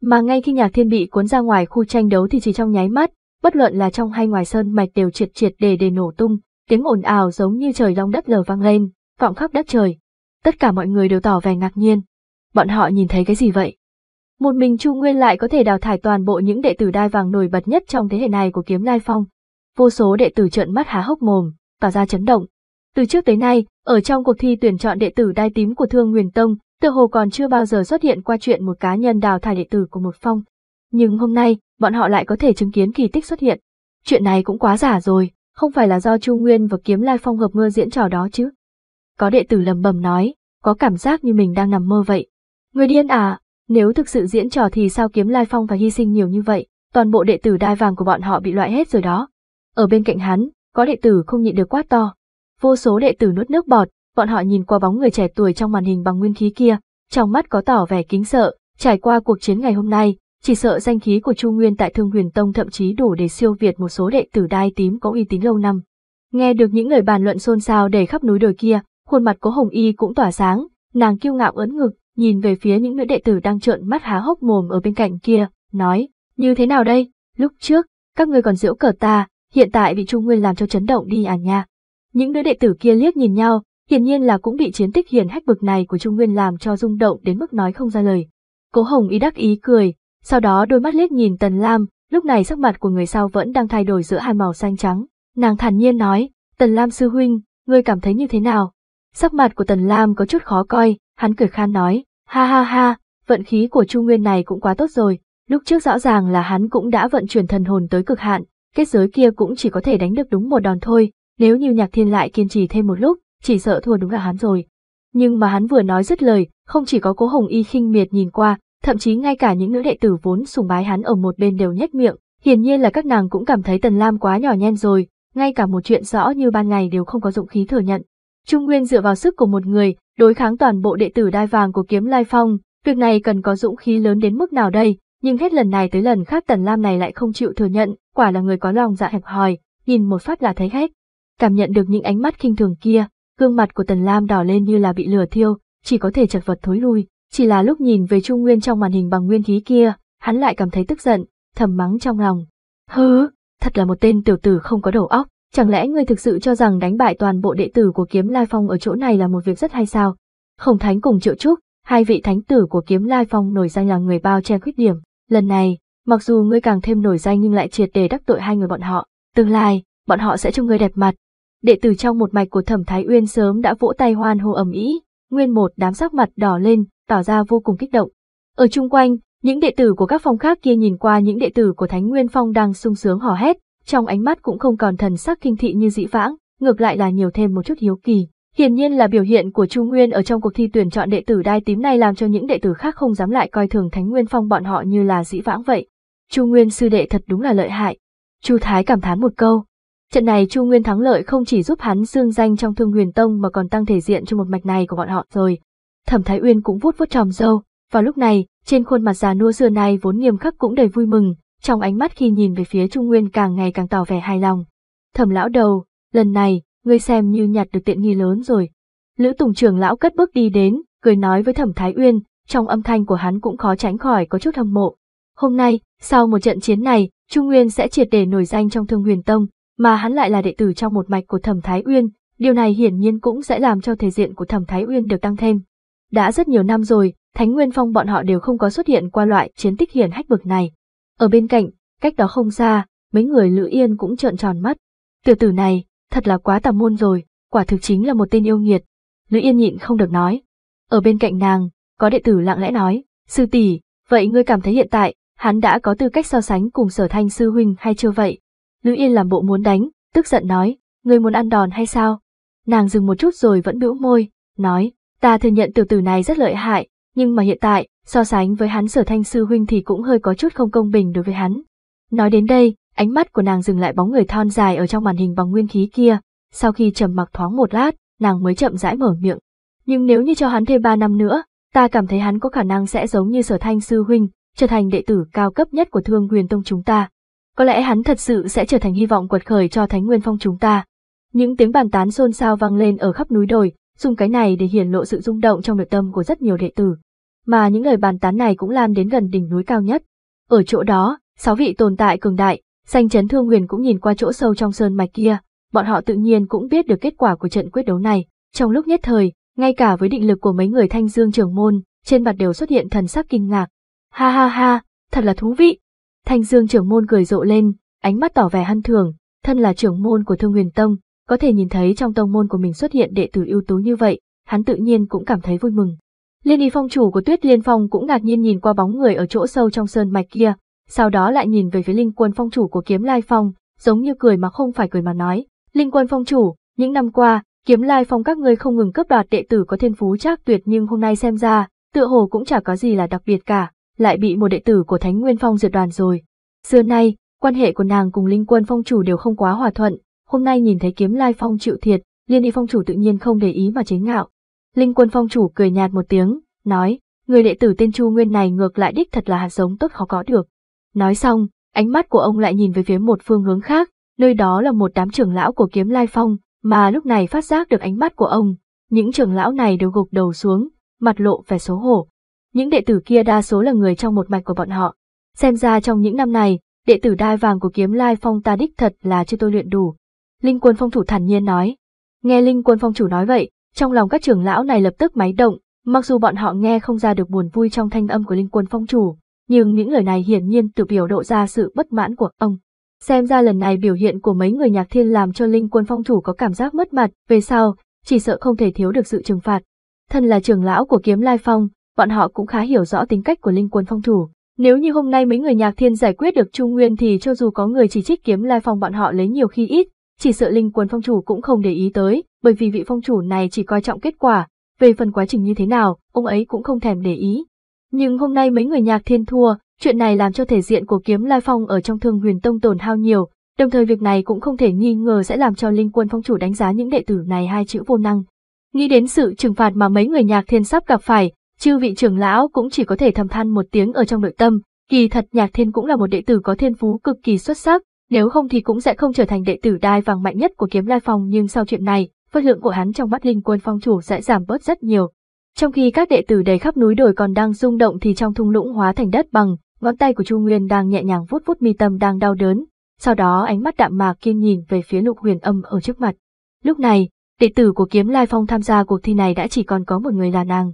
Mà ngay khi nhạc thiên bị cuốn ra ngoài khu tranh đấu thì chỉ trong nháy mắt, bất luận là trong hay ngoài sơn mạch đều triệt triệt để để nổ tung, tiếng ồn ào giống như trời long đất lở vang lên, vọng khắp đất trời. Tất cả mọi người đều tỏ vẻ ngạc nhiên. Bọn họ nhìn thấy cái gì vậy? Một mình Chu Nguyên lại có thể đào thải toàn bộ những đệ tử đai vàng nổi bật nhất trong thế hệ này của Kiếm Lai Phong. Vô số đệ tử trợn mắt há hốc mồm, tỏ ra chấn động. Từ trước tới nay, ở trong cuộc thi tuyển chọn đệ tử đai tím của Thương Nguyên Tông, tựa hồ còn chưa bao giờ xuất hiện qua chuyện một cá nhân đào thải đệ tử của một phong. Nhưng hôm nay, bọn họ lại có thể chứng kiến kỳ tích xuất hiện. Chuyện này cũng quá giả rồi không phải là do Chu Nguyên và Kiếm Lai Phong hợp mưa diễn trò đó chứ? Có đệ tử lầm bầm nói, có cảm giác như mình đang nằm mơ vậy. Người điên à, nếu thực sự diễn trò thì sao Kiếm Lai Phong phải hy sinh nhiều như vậy, toàn bộ đệ tử đai vàng của bọn họ bị loại hết rồi đó. Ở bên cạnh hắn, có đệ tử không nhịn được quát to. Vô số đệ tử nuốt nước bọt, bọn họ nhìn qua bóng người trẻ tuổi trong màn hình bằng nguyên khí kia, trong mắt có tỏ vẻ kính sợ, trải qua cuộc chiến ngày hôm nay, chỉ sợ danh khí của Chu Nguyên tại Thương Huyền Tông thậm chí đủ để siêu việt một số đệ tử đai tím có uy tín lâu năm. Nghe được những lời bàn luận xôn xao đầy khắp núi đồi kia, khuôn mặt của Hồng Y cũng tỏa sáng, nàng kiêu ngạo ấn ngực, nhìn về phía những nữ đệ tử đang trợn mắt há hốc mồm ở bên cạnh kia, nói, như thế nào đây, lúc trước, các ngươi còn giễu cờ ta, hiện tại bị Chu Nguyên làm cho chấn động đi à nha. Những nữ đệ tử kia liếc nhìn nhau, hiển nhiên là cũng bị chiến tích hiền hách bực này của Trung Nguyên làm cho rung động đến mức nói không ra lời. Cố Hồng Y đắc ý cười, sau đó đôi mắt liếc nhìn Tần Lam, lúc này sắc mặt của người sau vẫn đang thay đổi giữa hai màu xanh trắng. Nàng thản nhiên nói, Tần Lam sư huynh, ngươi cảm thấy như thế nào? Sắc mặt của Tần Lam có chút khó coi, hắn cười khan nói, ha ha ha, vận khí của Chu Nguyên này cũng quá tốt rồi, lúc trước rõ ràng là hắn cũng đã vận chuyển thần hồn tới cực hạn, kết giới kia cũng chỉ có thể đánh được đúng một đòn thôi, nếu như Nhạc Thiên lại kiên trì thêm một lúc, chỉ sợ thua đúng là hắn rồi. Nhưng mà hắn vừa nói dứt lời, không chỉ có Cố Hồng Y khinh miệt nhìn qua, thậm chí ngay cả những nữ đệ tử vốn sùng bái hắn ở một bên đều nhếch miệng, hiển nhiên là các nàng cũng cảm thấy Tần Lam quá nhỏ nhen rồi, ngay cả một chuyện rõ như ban ngày đều không có dụng khí thừa nhận. Trung Nguyên dựa vào sức của một người, đối kháng toàn bộ đệ tử đai vàng của Kiếm Lai Phong, việc này cần có dũng khí lớn đến mức nào đây, nhưng hết lần này tới lần khác Tần Lam này lại không chịu thừa nhận, quả là người có lòng dạ hẹp hòi, nhìn một phát là thấy hết. Cảm nhận được những ánh mắt khinh thường kia, gương mặt của Tần Lam đỏ lên như là bị lửa thiêu, chỉ có thể chật vật thối lui. Chỉ là lúc nhìn về Trung Nguyên trong màn hình bằng nguyên khí kia, hắn lại cảm thấy tức giận, thầm mắng trong lòng. Hứ, thật là một tên tiểu tử không có đầu óc, chẳng lẽ ngươi thực sự cho rằng đánh bại toàn bộ đệ tử của kiếm lai phong ở chỗ này là một việc rất hay sao? Khổng Thánh cùng Triệu Trúc, hai vị thánh tử của kiếm lai phong nổi danh là người bao che khuyết điểm. Lần này, mặc dù ngươi càng thêm nổi danh nhưng lại triệt để đắc tội hai người bọn họ. Tương lai, bọn họ sẽ cho ngươi đẹp mặt. Đệ tử trong một mạch của Thẩm Thái Uyên sớm đã vỗ tay hoan hô ầm ĩ, nguyên một đám sắc mặt đỏ lên, tỏ ra vô cùng kích động. Ở chung quanh, những đệ tử của các phong khác kia nhìn qua những đệ tử của Thánh Nguyên Phong đang sung sướng hò hét, trong ánh mắt cũng không còn thần sắc kinh thị như dĩ vãng, ngược lại là nhiều thêm một chút hiếu kỳ. Hiển nhiên là biểu hiện của Chu Nguyên ở trong cuộc thi tuyển chọn đệ tử đai tím này làm cho những đệ tử khác không dám lại coi thường Thánh Nguyên Phong bọn họ như là dĩ vãng vậy. Chu Nguyên sư đệ thật đúng là lợi hại. Chu Thái cảm thán một câu, Trận này Chu Nguyên thắng lợi không chỉ giúp hắn dương danh trong Thương Huyền Tông mà còn tăng thể diện cho một mạch này của bọn họ rồi. Thẩm Thái Uyên cũng vuốt vuốt tròm râu, vào lúc này, trên khuôn mặt già nua xưa nay vốn nghiêm khắc cũng đầy vui mừng, trong ánh mắt khi nhìn về phía Trung Nguyên càng ngày càng tỏ vẻ hài lòng. Thẩm lão đầu, lần này, ngươi xem như nhặt được tiện nghi lớn rồi. Lữ Tùng trưởng lão cất bước đi đến, cười nói với Thẩm Thái Uyên, trong âm thanh của hắn cũng khó tránh khỏi có chút hâm mộ. Hôm nay, sau một trận chiến này, Trung Nguyên sẽ triệt để nổi danh trong Thương Huyền Tông, mà hắn lại là đệ tử trong một mạch của Thẩm Thái Uyên, điều này hiển nhiên cũng sẽ làm cho thể diện của Thẩm Thái Uyên được tăng thêm. Đã rất nhiều năm rồi, Thánh Nguyên Phong bọn họ đều không có xuất hiện qua loại chiến tích hiển hách bực này. Ở bên cạnh, cách đó không xa, mấy người Lữ Yên cũng trợn tròn mắt. Tiểu tử này, thật là quá tà môn rồi, quả thực chính là một tên yêu nghiệt. Lữ Yên nhịn không được nói. Ở bên cạnh nàng, có đệ tử lặng lẽ nói, sư tỷ, vậy ngươi cảm thấy hiện tại, hắn đã có tư cách so sánh cùng sở thanh sư huynh hay chưa vậy? Lưu Yên làm bộ muốn đánh, tức giận nói, ngươi muốn ăn đòn hay sao? Nàng dừng một chút rồi vẫn bĩu môi, nói, ta thừa nhận tiểu tử này rất lợi hại, nhưng mà hiện tại, so sánh với hắn sở thanh sư huynh thì cũng hơi có chút không công bình đối với hắn. Nói đến đây, ánh mắt của nàng dừng lại bóng người thon dài ở trong màn hình bằng nguyên khí kia, sau khi trầm mặc thoáng một lát, nàng mới chậm rãi mở miệng. Nhưng nếu như cho hắn thêm 3 năm nữa, ta cảm thấy hắn có khả năng sẽ giống như sở thanh sư huynh, trở thành đệ tử cao cấp nhất của thương huyền tông chúng ta. Có lẽ hắn thật sự sẽ trở thành hy vọng quật khởi cho Thánh Nguyên Phong chúng ta. Những tiếng bàn tán xôn xao vang lên ở khắp núi đồi, dùng cái này để hiển lộ sự rung động trong nội tâm của rất nhiều đệ tử. Mà những lời bàn tán này cũng lan đến gần đỉnh núi cao nhất. Ở chỗ đó, sáu vị tồn tại cường đại, Xanh chấn thương huyền cũng nhìn qua chỗ sâu trong sơn mạch kia, bọn họ tự nhiên cũng biết được kết quả của trận quyết đấu này. Trong lúc nhất thời, ngay cả với định lực của mấy người thanh dương trưởng môn, trên mặt đều xuất hiện thần sắc kinh ngạc. Ha ha ha, thật là thú vị, Thanh Dương trưởng môn cười rộ lên, ánh mắt tỏ vẻ hân thường, thân là trưởng môn của Thương Huyền Tông, có thể nhìn thấy trong tông môn của mình xuất hiện đệ tử ưu tú như vậy, hắn tự nhiên cũng cảm thấy vui mừng. Liên y phong chủ của Tuyết Liên Phong cũng ngạc nhiên nhìn qua bóng người ở chỗ sâu trong sơn mạch kia, sau đó lại nhìn về phía Linh Quân Phong chủ của Kiếm Lai Phong, giống như cười mà không phải cười mà nói, "Linh Quân Phong chủ, những năm qua, Kiếm Lai Phong các ngươi không ngừng cướp đoạt đệ tử có thiên phú chắc tuyệt nhưng hôm nay xem ra, tựa hồ cũng chả có gì là đặc biệt cả, lại bị một đệ tử của Thánh Nguyên Phong duyệt đoàn rồi. Xưa nay, quan hệ của nàng cùng Linh Quân Phong chủ đều không quá hòa thuận, hôm nay nhìn thấy Kiếm Lai Phong chịu thiệt, Liên Y Phong chủ tự nhiên không để ý mà chế ngạo. Linh Quân Phong chủ cười nhạt một tiếng, nói, người đệ tử tên Chu Nguyên này ngược lại đích thật là hạt giống tốt khó có được. Nói xong, ánh mắt của ông lại nhìn về phía một phương hướng khác, nơi đó là một đám trưởng lão của Kiếm Lai Phong, mà lúc này phát giác được ánh mắt của ông, những trưởng lão này đều gục đầu xuống, mặt lộ vẻ xấu hổ, những đệ tử kia đa số là người trong một mạch của bọn họ. Xem ra trong những năm này, đệ tử đai vàng của kiếm lai phong ta đích thật là chưa tôi luyện đủ. Linh quân phong chủ thản nhiên nói. Nghe linh quân phong chủ nói vậy, trong lòng các trưởng lão này lập tức máy động, mặc dù bọn họ nghe không ra được buồn vui trong thanh âm của linh quân phong chủ, nhưng những lời này hiển nhiên tự biểu lộ ra sự bất mãn của ông. Xem ra lần này biểu hiện của mấy người nhạc thiên làm cho linh quân phong chủ có cảm giác mất mặt, về sau, chỉ sợ không thể thiếu được sự trừng phạt. Thân là trưởng lão của kiếm lai phong, bọn họ cũng khá hiểu rõ tính cách của linh quân phong thủ. Nếu như hôm nay mấy người nhạc thiên giải quyết được Trung Nguyên thì cho dù có người chỉ trích kiếm lai phong bọn họ lấy nhiều khi ít, chỉ sợ linh quân phong chủ cũng không để ý tới, bởi vì vị phong chủ này chỉ coi trọng kết quả, về phần quá trình như thế nào, ông ấy cũng không thèm để ý. Nhưng hôm nay mấy người nhạc thiên thua, chuyện này làm cho thể diện của kiếm lai phong ở trong thương huyền tông tổn hao nhiều, đồng thời việc này cũng không thể nghi ngờ sẽ làm cho linh quân phong chủ đánh giá những đệ tử này hai chữ vô năng. Nghĩ đến sự trừng phạt mà mấy người nhạc thiên sắp gặp phải, Chư vị trưởng lão cũng chỉ có thể thầm than một tiếng ở trong nội tâm, kỳ thật Nhạc Thiên cũng là một đệ tử có thiên phú cực kỳ xuất sắc, nếu không thì cũng sẽ không trở thành đệ tử đai vàng mạnh nhất của Kiếm Lai Phong nhưng sau chuyện này, phân lượng của hắn trong mắt linh quân phong chủ sẽ giảm bớt rất nhiều. Trong khi các đệ tử đầy khắp núi đồi còn đang rung động thì trong thung lũng hóa thành đất bằng, ngón tay của Chu Nguyên đang nhẹ nhàng vuốt vuốt mi tâm đang đau đớn, sau đó ánh mắt đạm mạc kiên nhìn về phía Lục Huyền Âm ở trước mặt. Lúc này, đệ tử của Kiếm Lai Phong tham gia cuộc thi này đã chỉ còn có một người là nàng.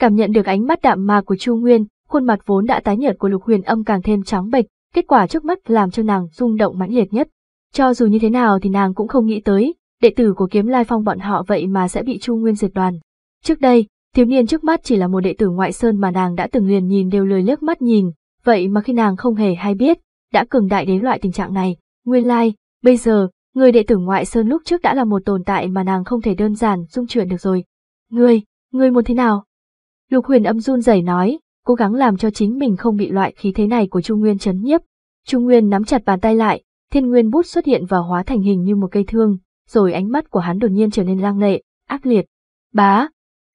Cảm nhận được ánh mắt đạm mà của Chu Nguyên, khuôn mặt vốn đã tái nhợt của Lục Huyền Âm càng thêm trắng bệch, kết quả trước mắt làm cho nàng rung động mãnh liệt nhất. Cho dù như thế nào thì nàng cũng không nghĩ tới, đệ tử của Kiếm Lai Phong bọn họ vậy mà sẽ bị Chu Nguyên diệt đoàn. Trước đây, thiếu niên trước mắt chỉ là một đệ tử ngoại sơn mà nàng đã từng liền nhìn đều lười liếc mắt nhìn, vậy mà khi nàng không hề hay biết, đã cường đại đến loại tình trạng này, nguyên lai, bây giờ, người đệ tử ngoại sơn lúc trước đã là một tồn tại mà nàng không thể đơn giản dung chuyển được rồi. Ngươi, ngươi muốn thế nào? Lục huyền âm run rẩy nói, cố gắng làm cho chính mình không bị loại khí thế này của Trung Nguyên chấn nhiếp. Trung Nguyên nắm chặt bàn tay lại, thiên nguyên bút xuất hiện và hóa thành hình như một cây thương, rồi ánh mắt của hắn đột nhiên trở nên lang lệ, ác liệt. Bá!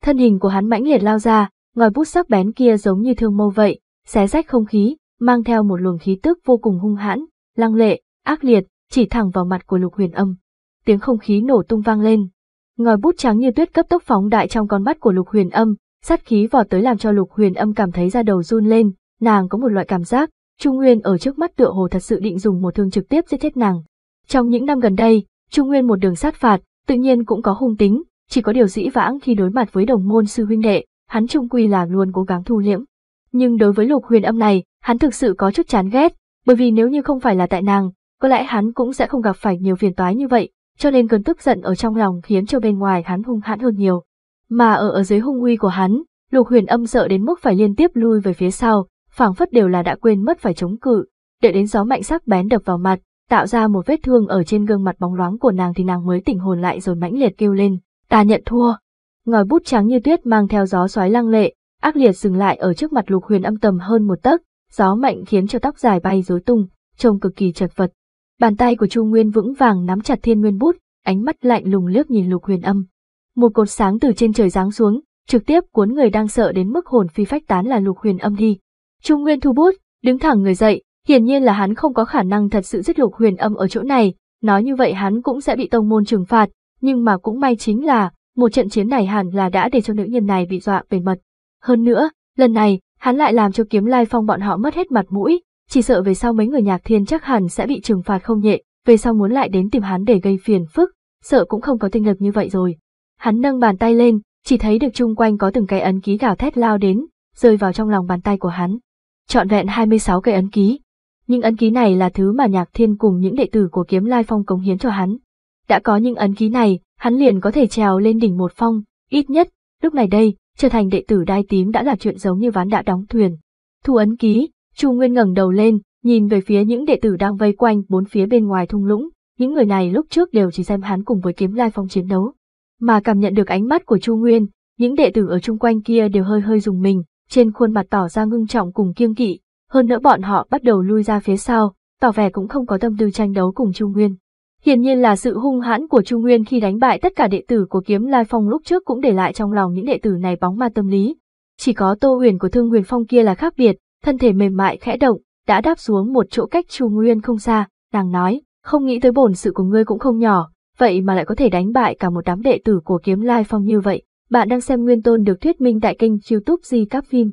Thân hình của hắn mãnh liệt lao ra, ngòi bút sắc bén kia giống như thương mâu vậy, xé rách không khí, mang theo một luồng khí tức vô cùng hung hãn, lang lệ, ác liệt, chỉ thẳng vào mặt của lục huyền âm. Tiếng không khí nổ tung vang lên. Ngòi bút trắng như tuyết cấp tốc phóng đại trong con mắt của lục huyền âm, sát khí vọt tới làm cho lục huyền âm cảm thấy da đầu run lên, nàng có một loại cảm giác, Trung Nguyên ở trước mắt tựa hồ thật sự định dùng một thương trực tiếp giết chết nàng. Trong những năm gần đây, Trung Nguyên một đường sát phạt, tự nhiên cũng có hung tính, chỉ có điều dĩ vãng khi đối mặt với đồng môn sư huynh đệ, hắn trung quy là luôn cố gắng thu liễm. Nhưng đối với lục huyền âm này, hắn thực sự có chút chán ghét, bởi vì nếu như không phải là tại nàng, có lẽ hắn cũng sẽ không gặp phải nhiều phiền toái như vậy, cho nên cơn tức giận ở trong lòng khiến cho bên ngoài hắn hung hãn hơn nhiều mà ở ở dưới hung uy của hắn, Lục Huyền Âm sợ đến mức phải liên tiếp lui về phía sau, phảng phất đều là đã quên mất phải chống cự, để đến gió mạnh sắc bén đập vào mặt, tạo ra một vết thương ở trên gương mặt bóng loáng của nàng thì nàng mới tỉnh hồn lại rồi mãnh liệt kêu lên, ta nhận thua. Ngòi bút trắng như tuyết mang theo gió xoáy lăng lệ, ác liệt dừng lại ở trước mặt Lục Huyền Âm tầm hơn một tấc, gió mạnh khiến cho tóc dài bay rối tung, trông cực kỳ chật vật. Bàn tay của Chu Nguyên vững vàng nắm chặt Thiên Nguyên bút, ánh mắt lạnh lùng liếc nhìn Lục Huyền Âm một cột sáng từ trên trời giáng xuống, trực tiếp cuốn người đang sợ đến mức hồn phi phách tán là Lục Huyền Âm đi. Trung Nguyên thu bút, đứng thẳng người dậy, hiển nhiên là hắn không có khả năng thật sự giết Lục Huyền Âm ở chỗ này, nói như vậy hắn cũng sẽ bị tông môn trừng phạt, nhưng mà cũng may chính là, một trận chiến này hẳn là đã để cho nữ nhân này bị dọa về mật. Hơn nữa, lần này, hắn lại làm cho kiếm lai phong bọn họ mất hết mặt mũi, chỉ sợ về sau mấy người nhạc thiên chắc hẳn sẽ bị trừng phạt không nhẹ, về sau muốn lại đến tìm hắn để gây phiền phức, sợ cũng không có tinh lực như vậy rồi. Hắn nâng bàn tay lên, chỉ thấy được chung quanh có từng cái ấn ký gào thét lao đến, rơi vào trong lòng bàn tay của hắn. chọn vẹn 26 cái ấn ký. những ấn ký này là thứ mà Nhạc Thiên cùng những đệ tử của Kiếm Lai Phong cống hiến cho hắn. Đã có những ấn ký này, hắn liền có thể trèo lên đỉnh một phong, ít nhất, lúc này đây, trở thành đệ tử đai tím đã là chuyện giống như ván đã đóng thuyền. Thu ấn ký, Chu Nguyên ngẩng đầu lên, nhìn về phía những đệ tử đang vây quanh bốn phía bên ngoài thung lũng, những người này lúc trước đều chỉ xem hắn cùng với Kiếm Lai Phong chiến đấu mà cảm nhận được ánh mắt của Chu Nguyên, những đệ tử ở chung quanh kia đều hơi hơi dùng mình, trên khuôn mặt tỏ ra ngưng trọng cùng kiêng kỵ, hơn nữa bọn họ bắt đầu lui ra phía sau, tỏ vẻ cũng không có tâm tư tranh đấu cùng Chu Nguyên. Hiển nhiên là sự hung hãn của Chu Nguyên khi đánh bại tất cả đệ tử của Kiếm Lai Phong lúc trước cũng để lại trong lòng những đệ tử này bóng ma tâm lý. Chỉ có Tô Huyền của Thương Huyền Phong kia là khác biệt, thân thể mềm mại khẽ động, đã đáp xuống một chỗ cách Chu Nguyên không xa, nàng nói, không nghĩ tới bổn sự của ngươi cũng không nhỏ, vậy mà lại có thể đánh bại cả một đám đệ tử của kiếm lai phong như vậy. Bạn đang xem Nguyên Tôn được thuyết minh tại kênh youtube Di Các Phim.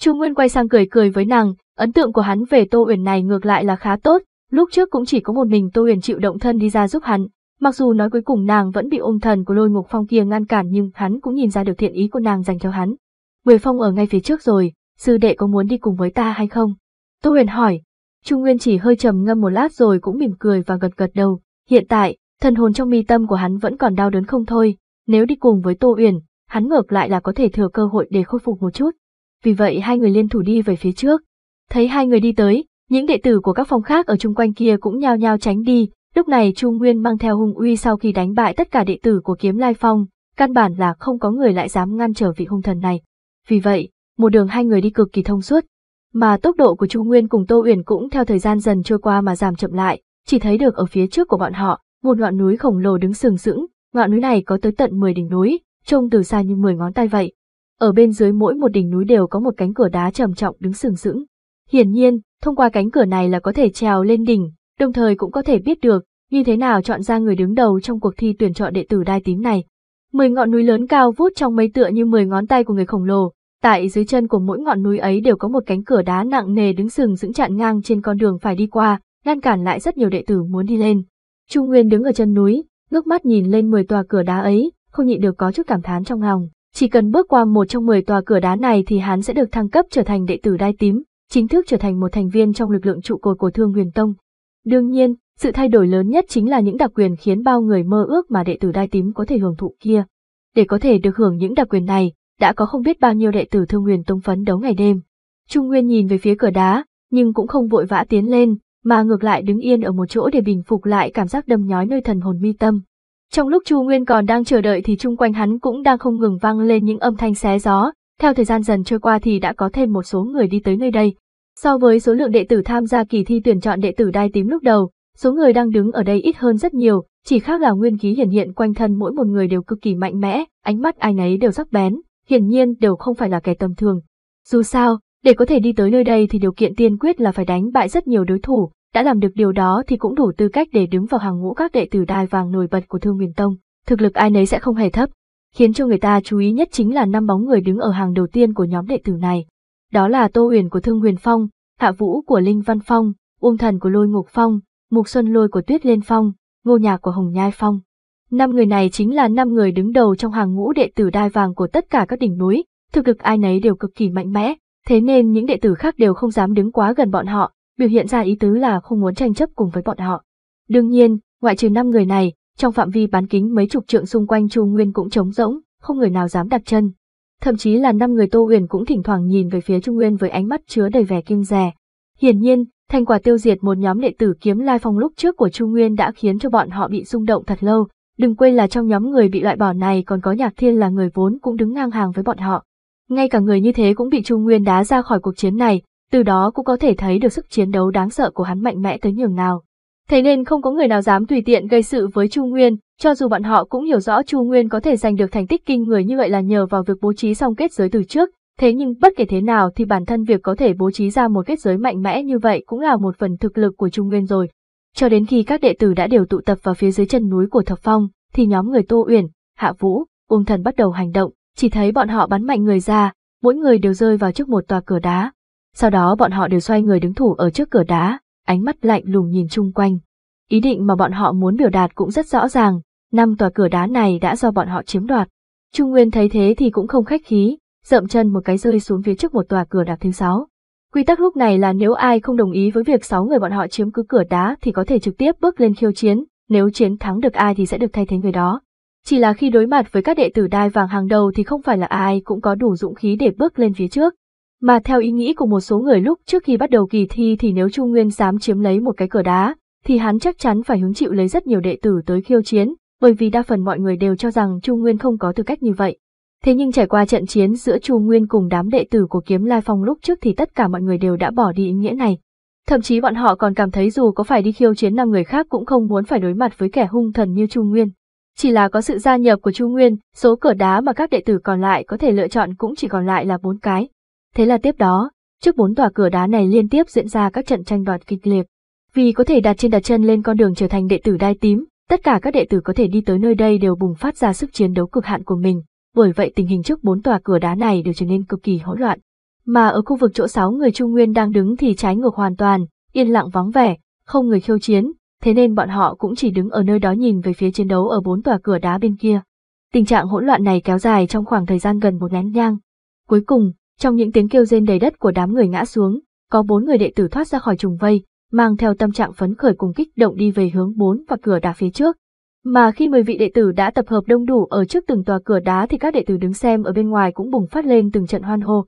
Chu Nguyên quay sang cười cười với nàng, ấn tượng của hắn về Tô Uyển này ngược lại là khá tốt, lúc trước cũng chỉ có một mình Tô Uyển chịu động thân đi ra giúp hắn, mặc dù nói cuối cùng nàng vẫn bị ôm thần của Lôi Ngục Phong kia ngăn cản nhưng hắn cũng nhìn ra được thiện ý của nàng dành cho hắn. Mười Phong ở ngay phía trước rồi, sư đệ có muốn đi cùng với ta hay không? Tô Uyển hỏi. trung Nguyên chỉ hơi trầm ngâm một lát rồi cũng mỉm cười và gật gật đầu, hiện tại thần hồn trong mi tâm của hắn vẫn còn đau đớn không thôi, nếu đi cùng với Tô Uyển, hắn ngược lại là có thể thừa cơ hội để khôi phục một chút. Vì vậy hai người liên thủ đi về phía trước. Thấy hai người đi tới, những đệ tử của các phòng khác ở chung quanh kia cũng nhao nhao tránh đi, lúc này Chu Nguyên mang theo hung uy sau khi đánh bại tất cả đệ tử của Kiếm Lai Phong, căn bản là không có người lại dám ngăn trở vị hung thần này. Vì vậy, một đường hai người đi cực kỳ thông suốt, mà tốc độ của Chu Nguyên cùng Tô Uyển cũng theo thời gian dần trôi qua mà giảm chậm lại, chỉ thấy được ở phía trước của bọn họ một ngọn núi khổng lồ đứng sừng sững, ngọn núi này có tới tận 10 đỉnh núi, trông từ xa như 10 ngón tay vậy. Ở bên dưới mỗi một đỉnh núi đều có một cánh cửa đá trầm trọng đứng sừng sững. Hiển nhiên, thông qua cánh cửa này là có thể trèo lên đỉnh, đồng thời cũng có thể biết được như thế nào chọn ra người đứng đầu trong cuộc thi tuyển chọn đệ tử đai tím này. Mười ngọn núi lớn cao vút trong mây tựa như mười ngón tay của người khổng lồ, tại dưới chân của mỗi ngọn núi ấy đều có một cánh cửa đá nặng nề đứng sừng sững chặn ngang trên con đường phải đi qua, ngăn cản lại rất nhiều đệ tử muốn đi lên. Trung Nguyên đứng ở chân núi, ngước mắt nhìn lên 10 tòa cửa đá ấy, không nhịn được có chút cảm thán trong lòng. Chỉ cần bước qua một trong 10 tòa cửa đá này thì hắn sẽ được thăng cấp trở thành đệ tử đai tím, chính thức trở thành một thành viên trong lực lượng trụ cột của Thương Huyền Tông. Đương nhiên, sự thay đổi lớn nhất chính là những đặc quyền khiến bao người mơ ước mà đệ tử đai tím có thể hưởng thụ kia. Để có thể được hưởng những đặc quyền này, đã có không biết bao nhiêu đệ tử Thương Huyền Tông phấn đấu ngày đêm. Trung Nguyên nhìn về phía cửa đá, nhưng cũng không vội vã tiến lên, mà ngược lại đứng yên ở một chỗ để bình phục lại cảm giác đâm nhói nơi thần hồn mi tâm. Trong lúc Chu Nguyên còn đang chờ đợi thì chung quanh hắn cũng đang không ngừng vang lên những âm thanh xé gió, theo thời gian dần trôi qua thì đã có thêm một số người đi tới nơi đây. So với số lượng đệ tử tham gia kỳ thi tuyển chọn đệ tử đai tím lúc đầu, số người đang đứng ở đây ít hơn rất nhiều, chỉ khác là nguyên khí hiển hiện quanh thân mỗi một người đều cực kỳ mạnh mẽ, ánh mắt ai nấy đều sắc bén, hiển nhiên đều không phải là kẻ tầm thường. Dù sao, để có thể đi tới nơi đây thì điều kiện tiên quyết là phải đánh bại rất nhiều đối thủ, đã làm được điều đó thì cũng đủ tư cách để đứng vào hàng ngũ các đệ tử đai vàng nổi bật của Thương Nguyên Tông, thực lực ai nấy sẽ không hề thấp. Khiến cho người ta chú ý nhất chính là năm bóng người đứng ở hàng đầu tiên của nhóm đệ tử này. Đó là Tô Huyền của Thương Huyền Phong, Hạ Vũ của Linh Văn Phong, Uông Thần của Lôi Ngục Phong, Mục Xuân Lôi của Tuyết Liên Phong, Ngô Nhạc của Hồng Nhai Phong. Năm người này chính là năm người đứng đầu trong hàng ngũ đệ tử đai vàng của tất cả các đỉnh núi, thực lực ai nấy đều cực kỳ mạnh mẽ, thế nên những đệ tử khác đều không dám đứng quá gần bọn họ, biểu hiện ra ý tứ là không muốn tranh chấp cùng với bọn họ. Đương nhiên, ngoại trừ năm người này, trong phạm vi bán kính mấy chục trượng xung quanh Chu Nguyên cũng trống rỗng, không người nào dám đặt chân. Thậm chí là năm người Tô Uyển cũng thỉnh thoảng nhìn về phía Trung Nguyên với ánh mắt chứa đầy vẻ kiêng rè. Hiển nhiên, thành quả tiêu diệt một nhóm đệ tử kiếm lai phong lúc trước của Chu Nguyên đã khiến cho bọn họ bị rung động thật lâu, đừng quên là trong nhóm người bị loại bỏ này còn có Nhạc Thiên là người vốn cũng đứng ngang hàng với bọn họ ngay cả người như thế cũng bị Trung Nguyên đá ra khỏi cuộc chiến này, từ đó cũng có thể thấy được sức chiến đấu đáng sợ của hắn mạnh mẽ tới nhường nào. Thế nên không có người nào dám tùy tiện gây sự với Chu Nguyên, cho dù bọn họ cũng hiểu rõ Chu Nguyên có thể giành được thành tích kinh người như vậy là nhờ vào việc bố trí xong kết giới từ trước, thế nhưng bất kể thế nào thì bản thân việc có thể bố trí ra một kết giới mạnh mẽ như vậy cũng là một phần thực lực của Chu Nguyên rồi. Cho đến khi các đệ tử đã đều tụ tập vào phía dưới chân núi của Thập Phong, thì nhóm người Tô Uyển, Hạ Vũ, Ung Thần bắt đầu hành động, chỉ thấy bọn họ bắn mạnh người ra, mỗi người đều rơi vào trước một tòa cửa đá. Sau đó bọn họ đều xoay người đứng thủ ở trước cửa đá, ánh mắt lạnh lùng nhìn chung quanh. Ý định mà bọn họ muốn biểu đạt cũng rất rõ ràng, năm tòa cửa đá này đã do bọn họ chiếm đoạt. Trung Nguyên thấy thế thì cũng không khách khí, dậm chân một cái rơi xuống phía trước một tòa cửa đá thứ sáu. Quy tắc lúc này là nếu ai không đồng ý với việc 6 người bọn họ chiếm cứ cửa đá thì có thể trực tiếp bước lên khiêu chiến, nếu chiến thắng được ai thì sẽ được thay thế người đó. Chỉ là khi đối mặt với các đệ tử đai vàng hàng đầu thì không phải là ai cũng có đủ dũng khí để bước lên phía trước. Mà theo ý nghĩ của một số người lúc trước khi bắt đầu kỳ thi thì nếu Trung Nguyên dám chiếm lấy một cái cửa đá, thì hắn chắc chắn phải hứng chịu lấy rất nhiều đệ tử tới khiêu chiến, bởi vì đa phần mọi người đều cho rằng Trung Nguyên không có tư cách như vậy. Thế nhưng trải qua trận chiến giữa Chu Nguyên cùng đám đệ tử của Kiếm Lai Phong lúc trước thì tất cả mọi người đều đã bỏ đi ý nghĩa này. Thậm chí bọn họ còn cảm thấy dù có phải đi khiêu chiến năm người khác cũng không muốn phải đối mặt với kẻ hung thần như Chu Nguyên. Chỉ là có sự gia nhập của Chu Nguyên, số cửa đá mà các đệ tử còn lại có thể lựa chọn cũng chỉ còn lại là bốn cái. Thế là tiếp đó, trước bốn tòa cửa đá này liên tiếp diễn ra các trận tranh đoạt kịch liệt. Vì có thể đặt trên đặt chân lên con đường trở thành đệ tử đai tím, tất cả các đệ tử có thể đi tới nơi đây đều bùng phát ra sức chiến đấu cực hạn của mình, bởi vậy tình hình trước bốn tòa cửa đá này đều trở nên cực kỳ hỗn loạn. Mà ở khu vực chỗ sáu người Chu Nguyên đang đứng thì trái ngược hoàn toàn, yên lặng vắng vẻ, không người khiêu chiến, thế nên bọn họ cũng chỉ đứng ở nơi đó nhìn về phía chiến đấu ở bốn tòa cửa đá bên kia. Tình trạng hỗn loạn này kéo dài trong khoảng thời gian gần một nén nhang. Cuối cùng, trong những tiếng kêu rên đầy đất của đám người ngã xuống, có bốn người đệ tử thoát ra khỏi trùng vây, mang theo tâm trạng phấn khởi cùng kích động đi về hướng bốn và cửa đá phía trước. Mà khi mười vị đệ tử đã tập hợp đông đủ ở trước từng tòa cửa đá thì các đệ tử đứng xem ở bên ngoài cũng bùng phát lên từng trận hoan hô.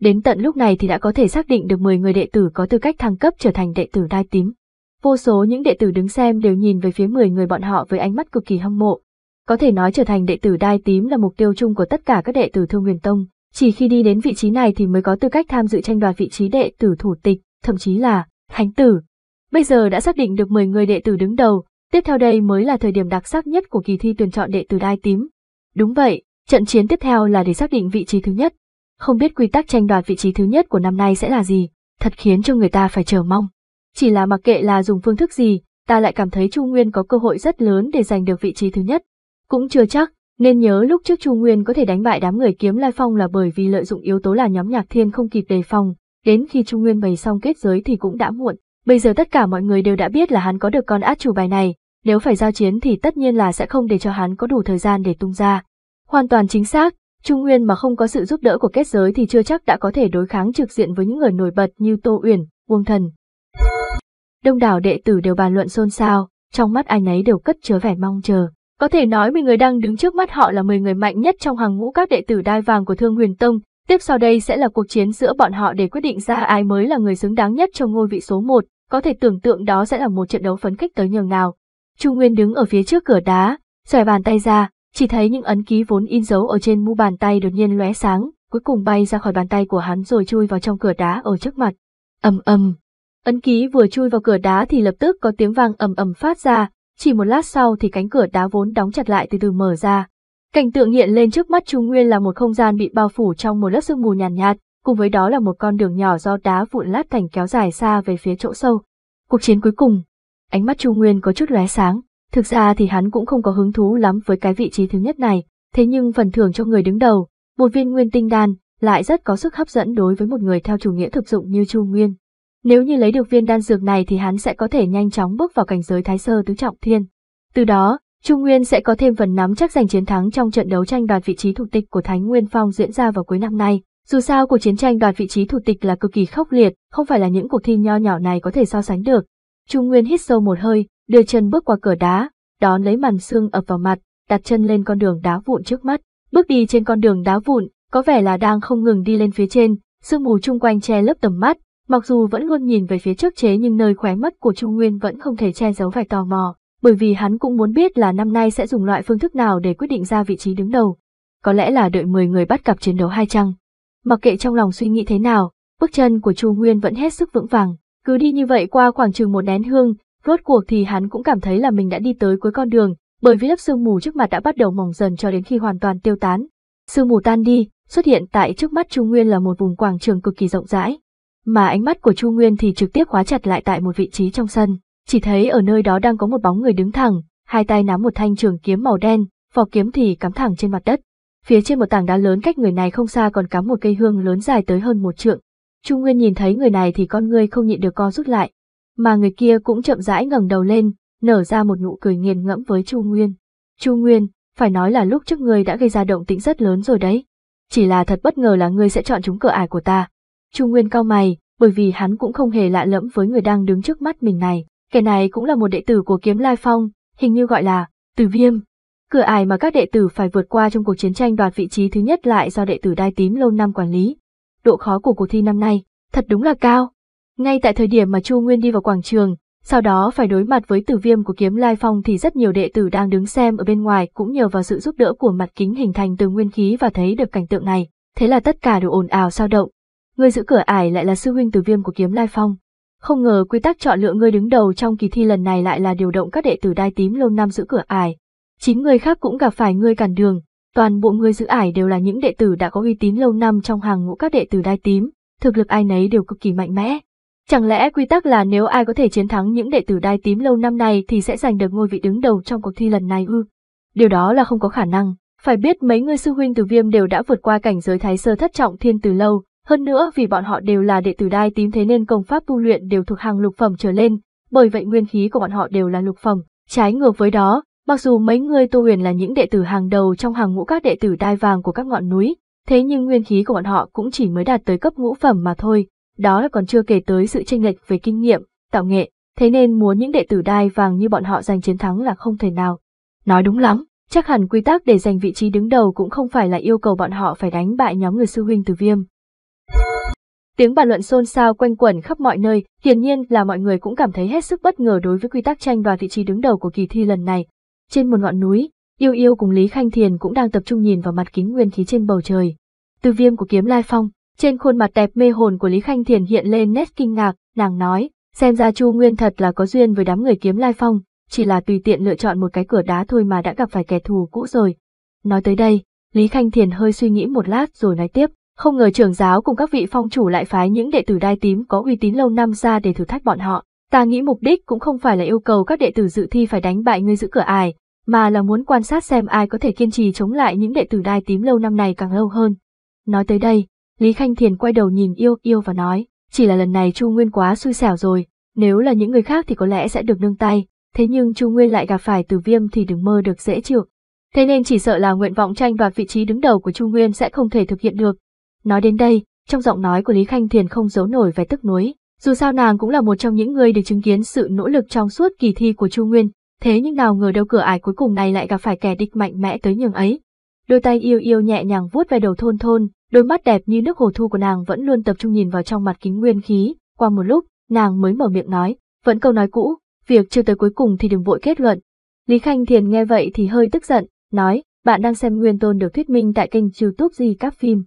Đến tận lúc này thì đã có thể xác định được 10 người đệ tử có tư cách thăng cấp trở thành đệ tử đai tím. Vô số những đệ tử đứng xem đều nhìn về phía 10 người bọn họ với ánh mắt cực kỳ hâm mộ. Có thể nói trở thành đệ tử đai tím là mục tiêu chung của tất cả các đệ tử Thương Huyền Tông, chỉ khi đi đến vị trí này thì mới có tư cách tham dự tranh đoạt vị trí đệ tử thủ tịch, thậm chí là thánh tử. Bây giờ đã xác định được 10 người đệ tử đứng đầu, tiếp theo đây mới là thời điểm đặc sắc nhất của kỳ thi tuyển chọn đệ tử đai tím. Đúng vậy, trận chiến tiếp theo là để xác định vị trí thứ nhất. Không biết quy tắc tranh đoạt vị trí thứ nhất của năm nay sẽ là gì, thật khiến cho người ta phải chờ mong. Chỉ là mặc kệ là dùng phương thức gì, ta lại cảm thấy Chu Nguyên có cơ hội rất lớn để giành được vị trí thứ nhất. Cũng chưa chắc, nên nhớ lúc trước Chu Nguyên có thể đánh bại đám người kiếm Lai Phong là bởi vì lợi dụng yếu tố là nhóm nhạc thiên không kịp đề phòng, đến khi Chu Nguyên bày xong kết giới thì cũng đã muộn. Bây giờ tất cả mọi người đều đã biết là hắn có được con át chủ bài này, nếu phải giao chiến thì tất nhiên là sẽ không để cho hắn có đủ thời gian để tung ra. Hoàn toàn chính xác, Trung Nguyên mà không có sự giúp đỡ của kết giới thì chưa chắc đã có thể đối kháng trực diện với những người nổi bật như Tô Uyển, Uông Thần, đông đảo đệ tử đều bàn luận xôn xao, trong mắt ai nấy đều cất chứa vẻ mong chờ. Có thể nói 10 người đang đứng trước mắt họ là mười người mạnh nhất trong hàng ngũ các đệ tử đai vàng của Thương Huyền Tông, tiếp sau đây sẽ là cuộc chiến giữa bọn họ để quyết định ra ai mới là người xứng đáng nhất trong ngôi vị số 1, có thể tưởng tượng đó sẽ là một trận đấu phấn khích tới nhường nào. Chu Nguyên đứng ở phía trước cửa đá, xòe bàn tay ra, chỉ thấy những ấn ký vốn in dấu ở trên mu bàn tay đột nhiên lóe sáng, cuối cùng bay ra khỏi bàn tay của hắn rồi chui vào trong cửa đá ở trước mặt. Ầm ầm, Ấn ký vừa chui vào cửa đá thì lập tức có tiếng vang ầm ầm phát ra, chỉ một lát sau thì cánh cửa đá vốn đóng chặt lại từ từ mở ra. Cảnh tượng hiện lên trước mắt Trung Nguyên là một không gian bị bao phủ trong một lớp sương mù nhàn nhạt, nhạt, cùng với đó là một con đường nhỏ do đá vụn lát thành kéo dài xa về phía chỗ sâu. Cuộc chiến cuối cùng, ánh mắt Trung Nguyên có chút lóe sáng, thực ra thì hắn cũng không có hứng thú lắm với cái vị trí thứ nhất này, thế nhưng phần thưởng cho người đứng đầu, một viên nguyên tinh đan, lại rất có sức hấp dẫn đối với một người theo chủ nghĩa thực dụng như Chu Nguyên. Nếu như lấy được viên đan dược này thì hắn sẽ có thể nhanh chóng bước vào cảnh giới thái sơ tứ trọng thiên. Từ đó, Trung Nguyên sẽ có thêm phần nắm chắc giành chiến thắng trong trận đấu tranh đoạt vị trí thủ tịch của Thánh Nguyên Phong diễn ra vào cuối năm nay. Dù sao cuộc chiến tranh đoạt vị trí thủ tịch là cực kỳ khốc liệt, không phải là những cuộc thi nho nhỏ này có thể so sánh được. Trung Nguyên hít sâu một hơi, đưa chân bước qua cửa đá, đón lấy màn sương ập vào mặt, đặt chân lên con đường đá vụn trước mắt. Bước đi trên con đường đá vụn, có vẻ là đang không ngừng đi lên phía trên, sương mù chung quanh che lấp tầm mắt, Mặc dù vẫn luôn nhìn về phía trước chế nhưng nơi khóe mắt của Trung Nguyên vẫn không thể che giấu vẻ tò mò, bởi vì hắn cũng muốn biết là năm nay sẽ dùng loại phương thức nào để quyết định ra vị trí đứng đầu. Có lẽ là đợi 10 người bắt cặp chiến đấu hai chăng. Mặc kệ trong lòng suy nghĩ thế nào, bước chân của Chu Nguyên vẫn hết sức vững vàng, cứ đi như vậy qua khoảng chừng một nén hương, rốt cuộc thì hắn cũng cảm thấy là mình đã đi tới cuối con đường, bởi vì lớp sương mù trước mặt đã bắt đầu mỏng dần cho đến khi hoàn toàn tiêu tán. Sương mù tan đi, xuất hiện tại trước mắt Chu Nguyên là một vùng quảng trường cực kỳ rộng rãi, mà ánh mắt của Chu Nguyên thì trực tiếp khóa chặt lại tại một vị trí trong sân, chỉ thấy ở nơi đó đang có một bóng người đứng thẳng, hai tay nắm một thanh trường kiếm màu đen, vỏ kiếm thì cắm thẳng trên mặt đất. Phía trên một tảng đá lớn cách người này không xa còn cắm một cây hương lớn dài tới hơn một trượng. Chu Nguyên nhìn thấy người này thì con ngươi không nhịn được co rút lại, mà người kia cũng chậm rãi ngẩng đầu lên, nở ra một nụ cười nghiền ngẫm với Chu Nguyên. Chu Nguyên, phải nói là lúc trước ngươi đã gây ra động tĩnh rất lớn rồi đấy. Chỉ là thật bất ngờ là ngươi sẽ chọn chúng cửa ải của ta, Trung Nguyên cao mày, bởi vì hắn cũng không hề lạ lẫm với người đang đứng trước mắt mình này. Kẻ này cũng là một đệ tử của kiếm lai phong, hình như gọi là tử Viêm. Cửa ải mà các đệ tử phải vượt qua trong cuộc chiến tranh đoạt vị trí thứ nhất lại do đệ tử đai tím lâu năm quản lý. Độ khó của cuộc thi năm nay, thật đúng là cao. Ngay tại thời điểm mà Chu Nguyên đi vào quảng trường, sau đó phải đối mặt với tử viêm của kiếm lai phong thì rất nhiều đệ tử đang đứng xem ở bên ngoài cũng nhờ vào sự giúp đỡ của mặt kính hình thành từ nguyên khí và thấy được cảnh tượng này. Thế là tất cả đều ồn ào sao động, Người giữ cửa ải lại là sư huynh từ viêm của kiếm lai phong. Không ngờ quy tắc chọn lựa ngươi đứng đầu trong kỳ thi lần này lại là điều động các đệ tử đai tím lâu năm giữ cửa ải. Chín người khác cũng gặp phải ngươi cản đường, toàn bộ người giữ ải đều là những đệ tử đã có uy tín lâu năm trong hàng ngũ các đệ tử đai tím, thực lực ai nấy đều cực kỳ mạnh mẽ. Chẳng lẽ quy tắc là nếu ai có thể chiến thắng những đệ tử đai tím lâu năm này thì sẽ giành được ngôi vị đứng đầu trong cuộc thi lần này ư? Điều đó là không có khả năng, phải biết mấy người sư huynh từ viêm đều đã vượt qua cảnh giới thái sơ thất trọng thiên từ lâu, hơn nữa vì bọn họ đều là đệ tử đai tím thế nên công pháp tu luyện đều thuộc hàng lục phẩm trở lên, bởi vậy nguyên khí của bọn họ đều là lục phẩm. Trái ngược với đó, mặc dù mấy người Tô Huyền là những đệ tử hàng đầu trong hàng ngũ các đệ tử đai vàng của các ngọn núi, thế nhưng nguyên khí của bọn họ cũng chỉ mới đạt tới cấp ngũ phẩm mà thôi, đó là còn chưa kể tới sự tranh lệch về kinh nghiệm, tạo nghệ, thế nên muốn những đệ tử đai vàng như bọn họ giành chiến thắng là không thể nào. Nói đúng lắm, chắc hẳn quy tắc để giành vị trí đứng đầu cũng không phải là yêu cầu bọn họ phải đánh bại nhóm người sư huynh từ viêm, Tiếng bàn luận xôn xao quanh quẩn khắp mọi nơi, hiển nhiên là mọi người cũng cảm thấy hết sức bất ngờ đối với quy tắc tranh đoạt vị trí đứng đầu của kỳ thi lần này. Trên một ngọn núi, Yêu Yêu cùng Lý Khanh Thiền cũng đang tập trung nhìn vào mặt kính nguyên khí trên bầu trời. Từ viêm của kiếm lai phong, trên khuôn mặt đẹp mê hồn của Lý Khanh Thiền hiện lên nét kinh ngạc, nàng nói, xem ra Chu Nguyên thật là có duyên với đám người kiếm lai phong, chỉ là tùy tiện lựa chọn một cái cửa đá thôi mà đã gặp phải kẻ thù cũ rồi. Nói tới đây, Lý Khanh Thiền hơi suy nghĩ một lát rồi nói tiếp, không ngờ trưởng giáo cùng các vị phong chủ lại phái những đệ tử đai tím có uy tín lâu năm ra để thử thách bọn họ. Ta nghĩ mục đích cũng không phải là yêu cầu các đệ tử dự thi phải đánh bại người giữ cửa ải, mà là muốn quan sát xem ai có thể kiên trì chống lại những đệ tử đai tím lâu năm này càng lâu hơn. Nói tới đây, Lý Khanh Thiền quay đầu nhìn yêu yêu và nói, chỉ là lần này Chu Nguyên quá xui xẻo rồi, nếu là những người khác thì có lẽ sẽ được nương tay, thế nhưng Chu Nguyên lại gặp phải từ viêm thì đừng mơ được dễ chịu. Thế nên chỉ sợ là nguyện vọng tranh và vị trí đứng đầu của Chu Nguyên sẽ không thể thực hiện được, Nói đến đây, trong giọng nói của Lý Khanh Thiền không giấu nổi vẻ tức nuối. Dù sao nàng cũng là một trong những người được chứng kiến sự nỗ lực trong suốt kỳ thi của Chu Nguyên, thế nhưng nào ngờ đâu cửa ải cuối cùng này lại gặp phải kẻ địch mạnh mẽ tới nhường ấy. Đôi tay yêu yêu nhẹ nhàng vuốt về đầu thôn thôn, đôi mắt đẹp như nước hồ thu của nàng vẫn luôn tập trung nhìn vào trong mặt kính nguyên khí, qua một lúc, nàng mới mở miệng nói, vẫn câu nói cũ, việc chưa tới cuối cùng thì đừng vội kết luận. Lý Khanh Thiền nghe vậy thì hơi tức giận, nói, bạn đang xem nguyên tôn được thuyết minh tại kênh youtube gì các phim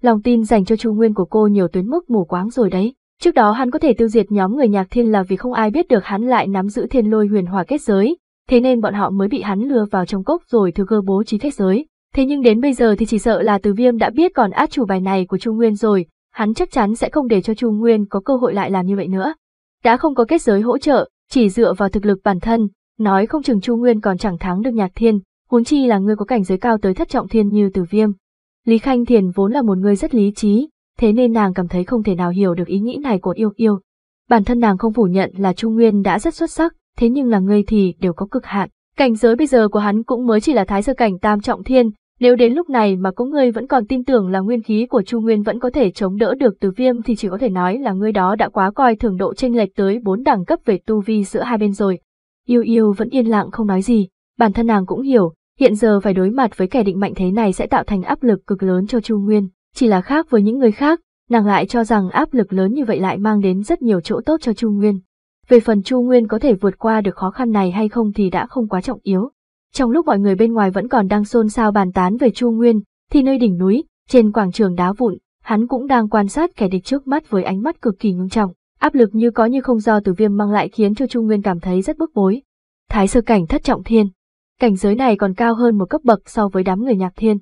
lòng tin dành cho Chu Nguyên của cô nhiều tuyến mức mù quáng rồi đấy. Trước đó hắn có thể tiêu diệt nhóm người Nhạc Thiên là vì không ai biết được hắn lại nắm giữ Thiên Lôi Huyền Hỏa kết giới, thế nên bọn họ mới bị hắn lừa vào trong cốc rồi thừa cơ bố trí kết giới. Thế nhưng đến bây giờ thì chỉ sợ là Từ Viêm đã biết còn át chủ bài này của Chu Nguyên rồi, hắn chắc chắn sẽ không để cho Chu Nguyên có cơ hội lại làm như vậy nữa. Đã không có kết giới hỗ trợ, chỉ dựa vào thực lực bản thân, nói không chừng Chu Nguyên còn chẳng thắng được Nhạc Thiên, huống chi là người có cảnh giới cao tới thất trọng thiên như Từ Viêm. Lý Khanh Thiền vốn là một người rất lý trí, thế nên nàng cảm thấy không thể nào hiểu được ý nghĩ này của yêu yêu. Bản thân nàng không phủ nhận là Trung Nguyên đã rất xuất sắc, thế nhưng là ngươi thì đều có cực hạn. Cảnh giới bây giờ của hắn cũng mới chỉ là thái sơ cảnh tam trọng thiên, nếu đến lúc này mà có người vẫn còn tin tưởng là nguyên khí của Chu Nguyên vẫn có thể chống đỡ được từ viêm thì chỉ có thể nói là ngươi đó đã quá coi thường độ chênh lệch tới bốn đẳng cấp về tu vi giữa hai bên rồi. Yêu yêu vẫn yên lặng không nói gì, bản thân nàng cũng hiểu, Hiện giờ phải đối mặt với kẻ định mạnh thế này sẽ tạo thành áp lực cực lớn cho Chu Nguyên, chỉ là khác với những người khác, nàng lại cho rằng áp lực lớn như vậy lại mang đến rất nhiều chỗ tốt cho Chu Nguyên. Về phần Chu Nguyên có thể vượt qua được khó khăn này hay không thì đã không quá trọng yếu. Trong lúc mọi người bên ngoài vẫn còn đang xôn xao bàn tán về Chu Nguyên, thì nơi đỉnh núi, trên quảng trường đá vụn, hắn cũng đang quan sát kẻ địch trước mắt với ánh mắt cực kỳ ngưng trọng. Áp lực như có như không do từ viêm mang lại khiến cho Chu Nguyên cảm thấy rất bức bối. Thái sơ cảnh thất trọng thiên, Cảnh giới này còn cao hơn một cấp bậc so với đám người nhạc thiên.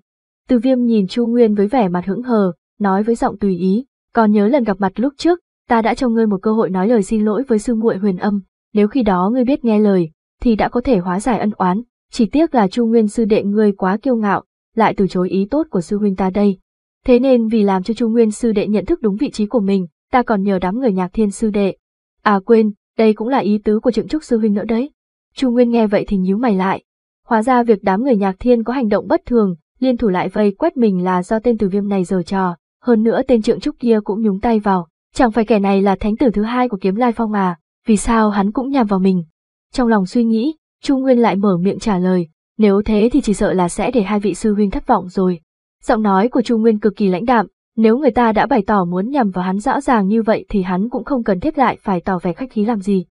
Từ viêm nhìn Chu Nguyên với vẻ mặt hững hờ, nói với giọng tùy ý, còn nhớ lần gặp mặt lúc trước, ta đã cho ngươi một cơ hội nói lời xin lỗi với sư muội huyền âm, nếu khi đó ngươi biết nghe lời, thì đã có thể hóa giải ân oán, chỉ tiếc là Chu Nguyên sư đệ ngươi quá kiêu ngạo, lại từ chối ý tốt của sư huynh ta đây. Thế nên vì làm cho Chu Nguyên sư đệ nhận thức đúng vị trí của mình, ta còn nhờ đám người nhạc thiên sư đệ. À quên, đây cũng là ý tứ của Trưởng Trúc sư huynh nữa đấy. Chu Nguyên nghe vậy thì nhíu mày lại, Hóa ra việc đám người nhạc thiên có hành động bất thường, liên thủ lại vây quét mình là do tên từ viêm này giờ trò, hơn nữa tên trượng trúc kia cũng nhúng tay vào, chẳng phải kẻ này là thánh tử thứ hai của kiếm lai phong mà, vì sao hắn cũng nhằm vào mình. Trong lòng suy nghĩ, Chu Nguyên lại mở miệng trả lời, nếu thế thì chỉ sợ là sẽ để hai vị sư huynh thất vọng rồi. Giọng nói của Chu Nguyên cực kỳ lãnh đạm, nếu người ta đã bày tỏ muốn nhằm vào hắn rõ ràng như vậy thì hắn cũng không cần thiết lại phải tỏ vẻ khách khí làm gì.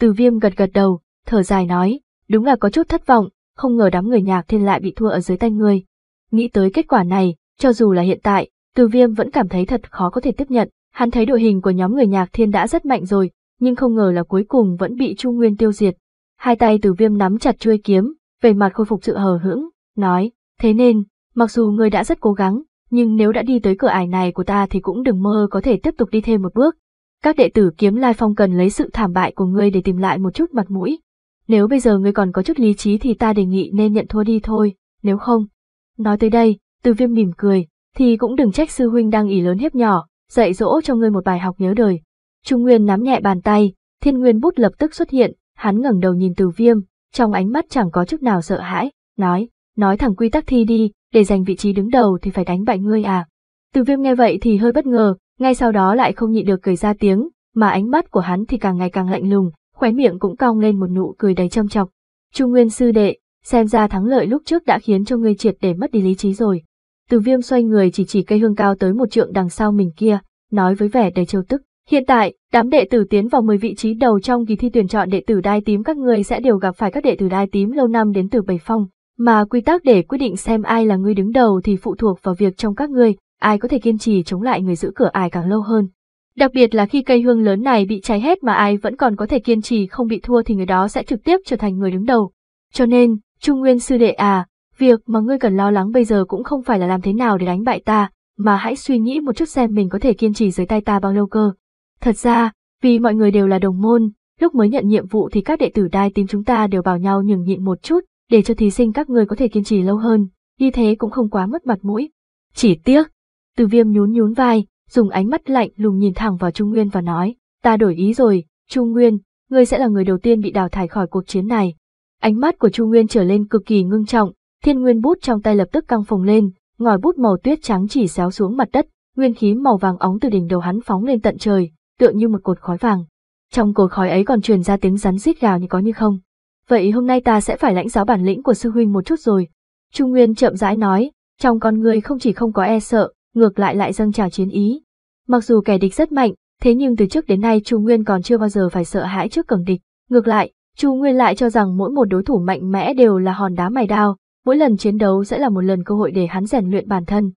Từ viêm gật gật đầu, thở dài nói, đúng là có chút thất vọng, không ngờ đám người nhạc thiên lại bị thua ở dưới tay ngươi. Nghĩ tới kết quả này, cho dù là hiện tại, từ viêm vẫn cảm thấy thật khó có thể tiếp nhận, hắn thấy đội hình của nhóm người nhạc thiên đã rất mạnh rồi, nhưng không ngờ là cuối cùng vẫn bị Chu Nguyên tiêu diệt. Hai tay từ viêm nắm chặt chuôi kiếm, về mặt khôi phục sự hờ hững, nói, thế nên, mặc dù ngươi đã rất cố gắng, nhưng nếu đã đi tới cửa ải này của ta thì cũng đừng mơ có thể tiếp tục đi thêm một bước. Các đệ tử kiếm lai phong cần lấy sự thảm bại của ngươi để tìm lại một chút mặt mũi, nếu bây giờ ngươi còn có chút lý trí thì ta đề nghị nên nhận thua đi thôi, nếu không. Nói tới đây, từ viêm mỉm cười, thì cũng đừng trách sư huynh đang ỉ lớn hiếp nhỏ, dạy dỗ cho ngươi một bài học nhớ đời. Trung Nguyên nắm nhẹ bàn tay, thiên nguyên bút lập tức xuất hiện, hắn ngẩng đầu nhìn từ viêm, trong ánh mắt chẳng có chút nào sợ hãi, nói, nói thẳng quy tắc thi đi, để giành vị trí đứng đầu thì phải đánh bại ngươi à. Từ viêm nghe vậy thì hơi bất ngờ, ngay sau đó lại không nhịn được cười ra tiếng, mà ánh mắt của hắn thì càng ngày càng lạnh lùng, khóe miệng cũng cong lên một nụ cười đầy châm chọc. Trung Nguyên sư đệ, xem ra thắng lợi lúc trước đã khiến cho ngươi triệt để mất đi lý trí rồi. Từ viêm xoay người chỉ chỉ cây hương cao tới một trượng đằng sau mình kia, nói với vẻ đầy trêu tức. Hiện tại, đám đệ tử tiến vào 10 vị trí đầu trong kỳ thi tuyển chọn đệ tử đai tím các ngươi sẽ đều gặp phải các đệ tử đai tím lâu năm đến từ Bảy Phong, mà quy tắc để quyết định xem ai là người đứng đầu thì phụ thuộc vào việc trong các ngươi, ai có thể kiên trì chống lại người giữ cửa ai càng lâu hơn, Đặc biệt là khi cây hương lớn này bị cháy hết mà ai vẫn còn có thể kiên trì không bị thua thì người đó sẽ trực tiếp trở thành người đứng đầu. Cho nên, Trung Nguyên sư đệ à, việc mà ngươi cần lo lắng bây giờ cũng không phải là làm thế nào để đánh bại ta, mà hãy suy nghĩ một chút xem mình có thể kiên trì dưới tay ta bao lâu cơ. Thật ra, vì mọi người đều là đồng môn, lúc mới nhận nhiệm vụ thì các đệ tử đai tím chúng ta đều bảo nhau nhường nhịn một chút, để cho thí sinh các ngươi có thể kiên trì lâu hơn, như thế cũng không quá mất mặt mũi. Chỉ tiếc, từ viêm nhún nhún vai, dùng ánh mắt lạnh lùng nhìn thẳng vào Trung Nguyên và nói, ta đổi ý rồi, Trung Nguyên, ngươi sẽ là người đầu tiên bị đào thải khỏi cuộc chiến này. Ánh mắt của Trung Nguyên trở lên cực kỳ ngưng trọng, thiên nguyên bút trong tay lập tức căng phồng lên, ngòi bút màu tuyết trắng chỉ xéo xuống mặt đất, nguyên khí màu vàng óng từ đỉnh đầu hắn phóng lên tận trời, tựa như một cột khói vàng. Trong cột khói ấy còn truyền ra tiếng rắn rít gào như có như không. Vậy hôm nay ta sẽ phải lãnh giáo bản lĩnh của sư huynh một chút rồi. Trung Nguyên chậm rãi nói, trong con người không chỉ không có e sợ, ngược lại lại dâng trào chiến ý. Mặc dù kẻ địch rất mạnh, thế nhưng từ trước đến nay Chu Nguyên còn chưa bao giờ phải sợ hãi trước cường địch. Ngược lại, Chu Nguyên lại cho rằng mỗi một đối thủ mạnh mẽ đều là hòn đá mài đao, mỗi lần chiến đấu sẽ là một lần cơ hội để hắn rèn luyện bản thân.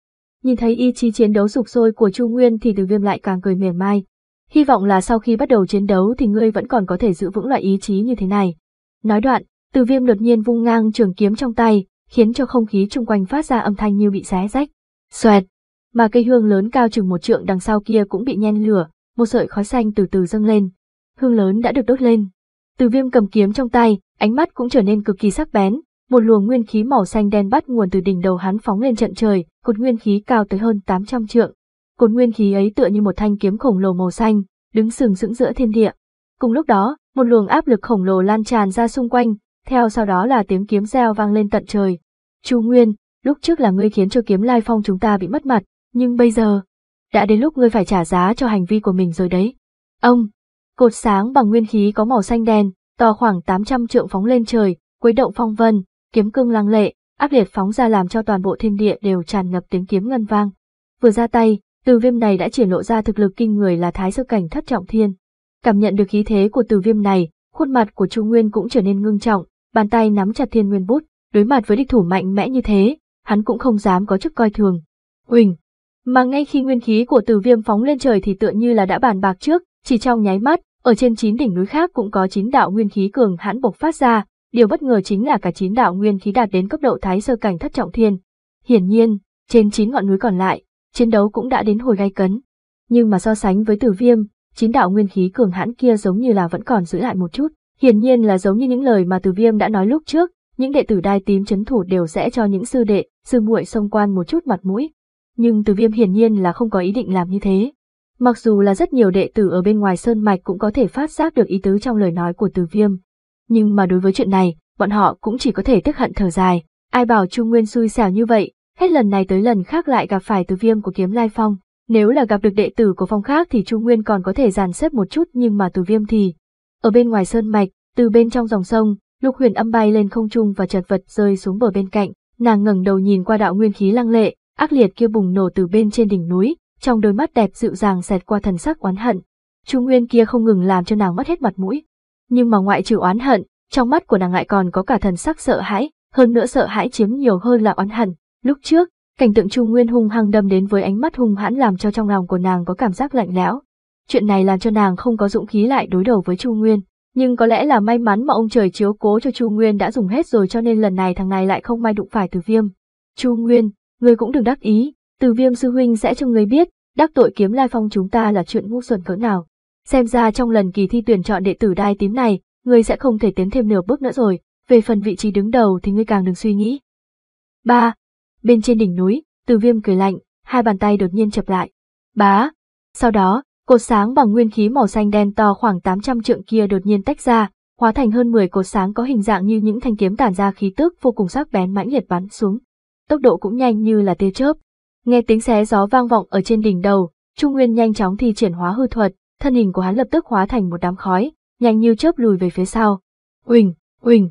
Nhìn thấy ý chí chiến đấu sục sôi của Chu Nguyên thì Từ Viêm lại càng cười mỉa mai. Hy vọng là sau khi bắt đầu chiến đấu thì ngươi vẫn còn có thể giữ vững loại ý chí như thế này. Nói đoạn, Từ Viêm đột nhiên vung ngang trường kiếm trong tay, khiến cho không khí xung quanh phát ra âm thanh như bị xé rách. Xoẹt! mà cây hương lớn cao chừng một trượng đằng sau kia cũng bị nhen lửa, một sợi khói xanh từ từ dâng lên. Hương lớn đã được đốt lên. Từ viêm cầm kiếm trong tay, ánh mắt cũng trở nên cực kỳ sắc bén, một luồng nguyên khí màu xanh đen bắt nguồn từ đỉnh đầu hắn phóng lên trận trời, cột nguyên khí cao tới hơn 800 trượng. Cột nguyên khí ấy tựa như một thanh kiếm khổng lồ màu xanh, đứng sừng sững giữa thiên địa. Cùng lúc đó, một luồng áp lực khổng lồ lan tràn ra xung quanh, theo sau đó là tiếng kiếm reo vang lên tận trời. Chu Nguyên, lúc trước là ngươi khiến cho kiếm lai phong chúng ta bị mất mặt, nhưng bây giờ, đã đến lúc ngươi phải trả giá cho hành vi của mình rồi đấy. Ông, cột sáng bằng nguyên khí có màu xanh đen, to khoảng 800 trượng phóng lên trời, quấy động phong vân, kiếm cương lăng lệ, áp liệt phóng ra làm cho toàn bộ thiên địa đều tràn ngập tiếng kiếm ngân vang. Vừa ra tay, từ viêm này đã triển lộ ra thực lực kinh người là thái sơ cảnh thất trọng thiên. Cảm nhận được khí thế của từ viêm này, khuôn mặt của trung Nguyên cũng trở nên ngưng trọng, bàn tay nắm chặt thiên nguyên bút, đối mặt với địch thủ mạnh mẽ như thế, hắn cũng không dám có chút coi thường. Huỳnh, mà ngay khi nguyên khí của Từ Viêm phóng lên trời thì tựa như là đã bàn bạc trước, chỉ trong nháy mắt, ở trên chín đỉnh núi khác cũng có chín đạo nguyên khí cường hãn bộc phát ra, điều bất ngờ chính là cả chín đạo nguyên khí đạt đến cấp độ thái sơ cảnh thất trọng thiên. Hiển nhiên, trên chín ngọn núi còn lại, chiến đấu cũng đã đến hồi gai cấn. Nhưng mà so sánh với Từ Viêm, chín đạo nguyên khí cường hãn kia giống như là vẫn còn giữ lại một chút, hiển nhiên là giống như những lời mà Từ Viêm đã nói lúc trước, những đệ tử đai tím chấn thủ đều sẽ cho những sư đệ, sư muội xông quan một chút mặt mũi, nhưng Từ Viêm hiển nhiên là không có ý định làm như thế. Mặc dù là rất nhiều đệ tử ở bên ngoài Sơn Mạch cũng có thể phát giác được ý tứ trong lời nói của Từ Viêm, nhưng mà đối với chuyện này, bọn họ cũng chỉ có thể tức hận thở dài, ai bảo Trung Nguyên xui xẻo như vậy, hết lần này tới lần khác lại gặp phải Từ Viêm của Kiếm Lai Phong. Nếu là gặp được đệ tử của phong khác thì Trung Nguyên còn có thể dàn xếp một chút nhưng mà Từ Viêm thì... Ở bên ngoài Sơn Mạch, từ bên trong dòng sông, Lục Huyền Âm bay lên không trung và chợt vật rơi xuống bờ bên cạnh, nàng ngẩng đầu nhìn qua đạo nguyên khí lăng lệ, ác liệt kia bùng nổ từ bên trên đỉnh núi, trong đôi mắt đẹp dịu dàng xẹt qua thần sắc oán hận. Chu Nguyên kia không ngừng làm cho nàng mất hết mặt mũi. Nhưng mà ngoại trừ oán hận, trong mắt của nàng lại còn có cả thần sắc sợ hãi, hơn nữa sợ hãi chiếm nhiều hơn là oán hận. Lúc trước, cảnh tượng Chu Nguyên hung hăng đâm đến với ánh mắt hung hãn làm cho trong lòng của nàng có cảm giác lạnh lẽo. Chuyện này làm cho nàng không có dũng khí lại đối đầu với Chu Nguyên, nhưng có lẽ là may mắn mà ông trời chiếu cố cho Chu Nguyên đã dùng hết rồi cho nên lần này thằng này lại không may đụng phải Từ Viêm. Chu Nguyên, người cũng đừng đắc ý, từ viêm sư huynh sẽ cho người biết, đắc tội kiếm lai phong chúng ta là chuyện ngu xuẩn cỡ nào. Xem ra trong lần kỳ thi tuyển chọn đệ tử đai tím này, người sẽ không thể tiến thêm nửa bước nữa rồi, về phần vị trí đứng đầu thì người càng đừng suy nghĩ. 3. Bên trên đỉnh núi, từ viêm cười lạnh, hai bàn tay đột nhiên chập lại. Bá! Sau đó, cột sáng bằng nguyên khí màu xanh đen to khoảng 800 trượng kia đột nhiên tách ra, hóa thành hơn 10 cột sáng có hình dạng như những thanh kiếm tản ra khí tức vô cùng sắc bén mãnh liệt bắn xuống, tốc độ cũng nhanh như là tia chớp. Nghe tiếng xé gió vang vọng ở trên đỉnh đầu, Trung Nguyên nhanh chóng thi triển hóa hư thuật, thân hình của hắn lập tức hóa thành một đám khói, nhanh như chớp lùi về phía sau. Huỳnh, huỳnh,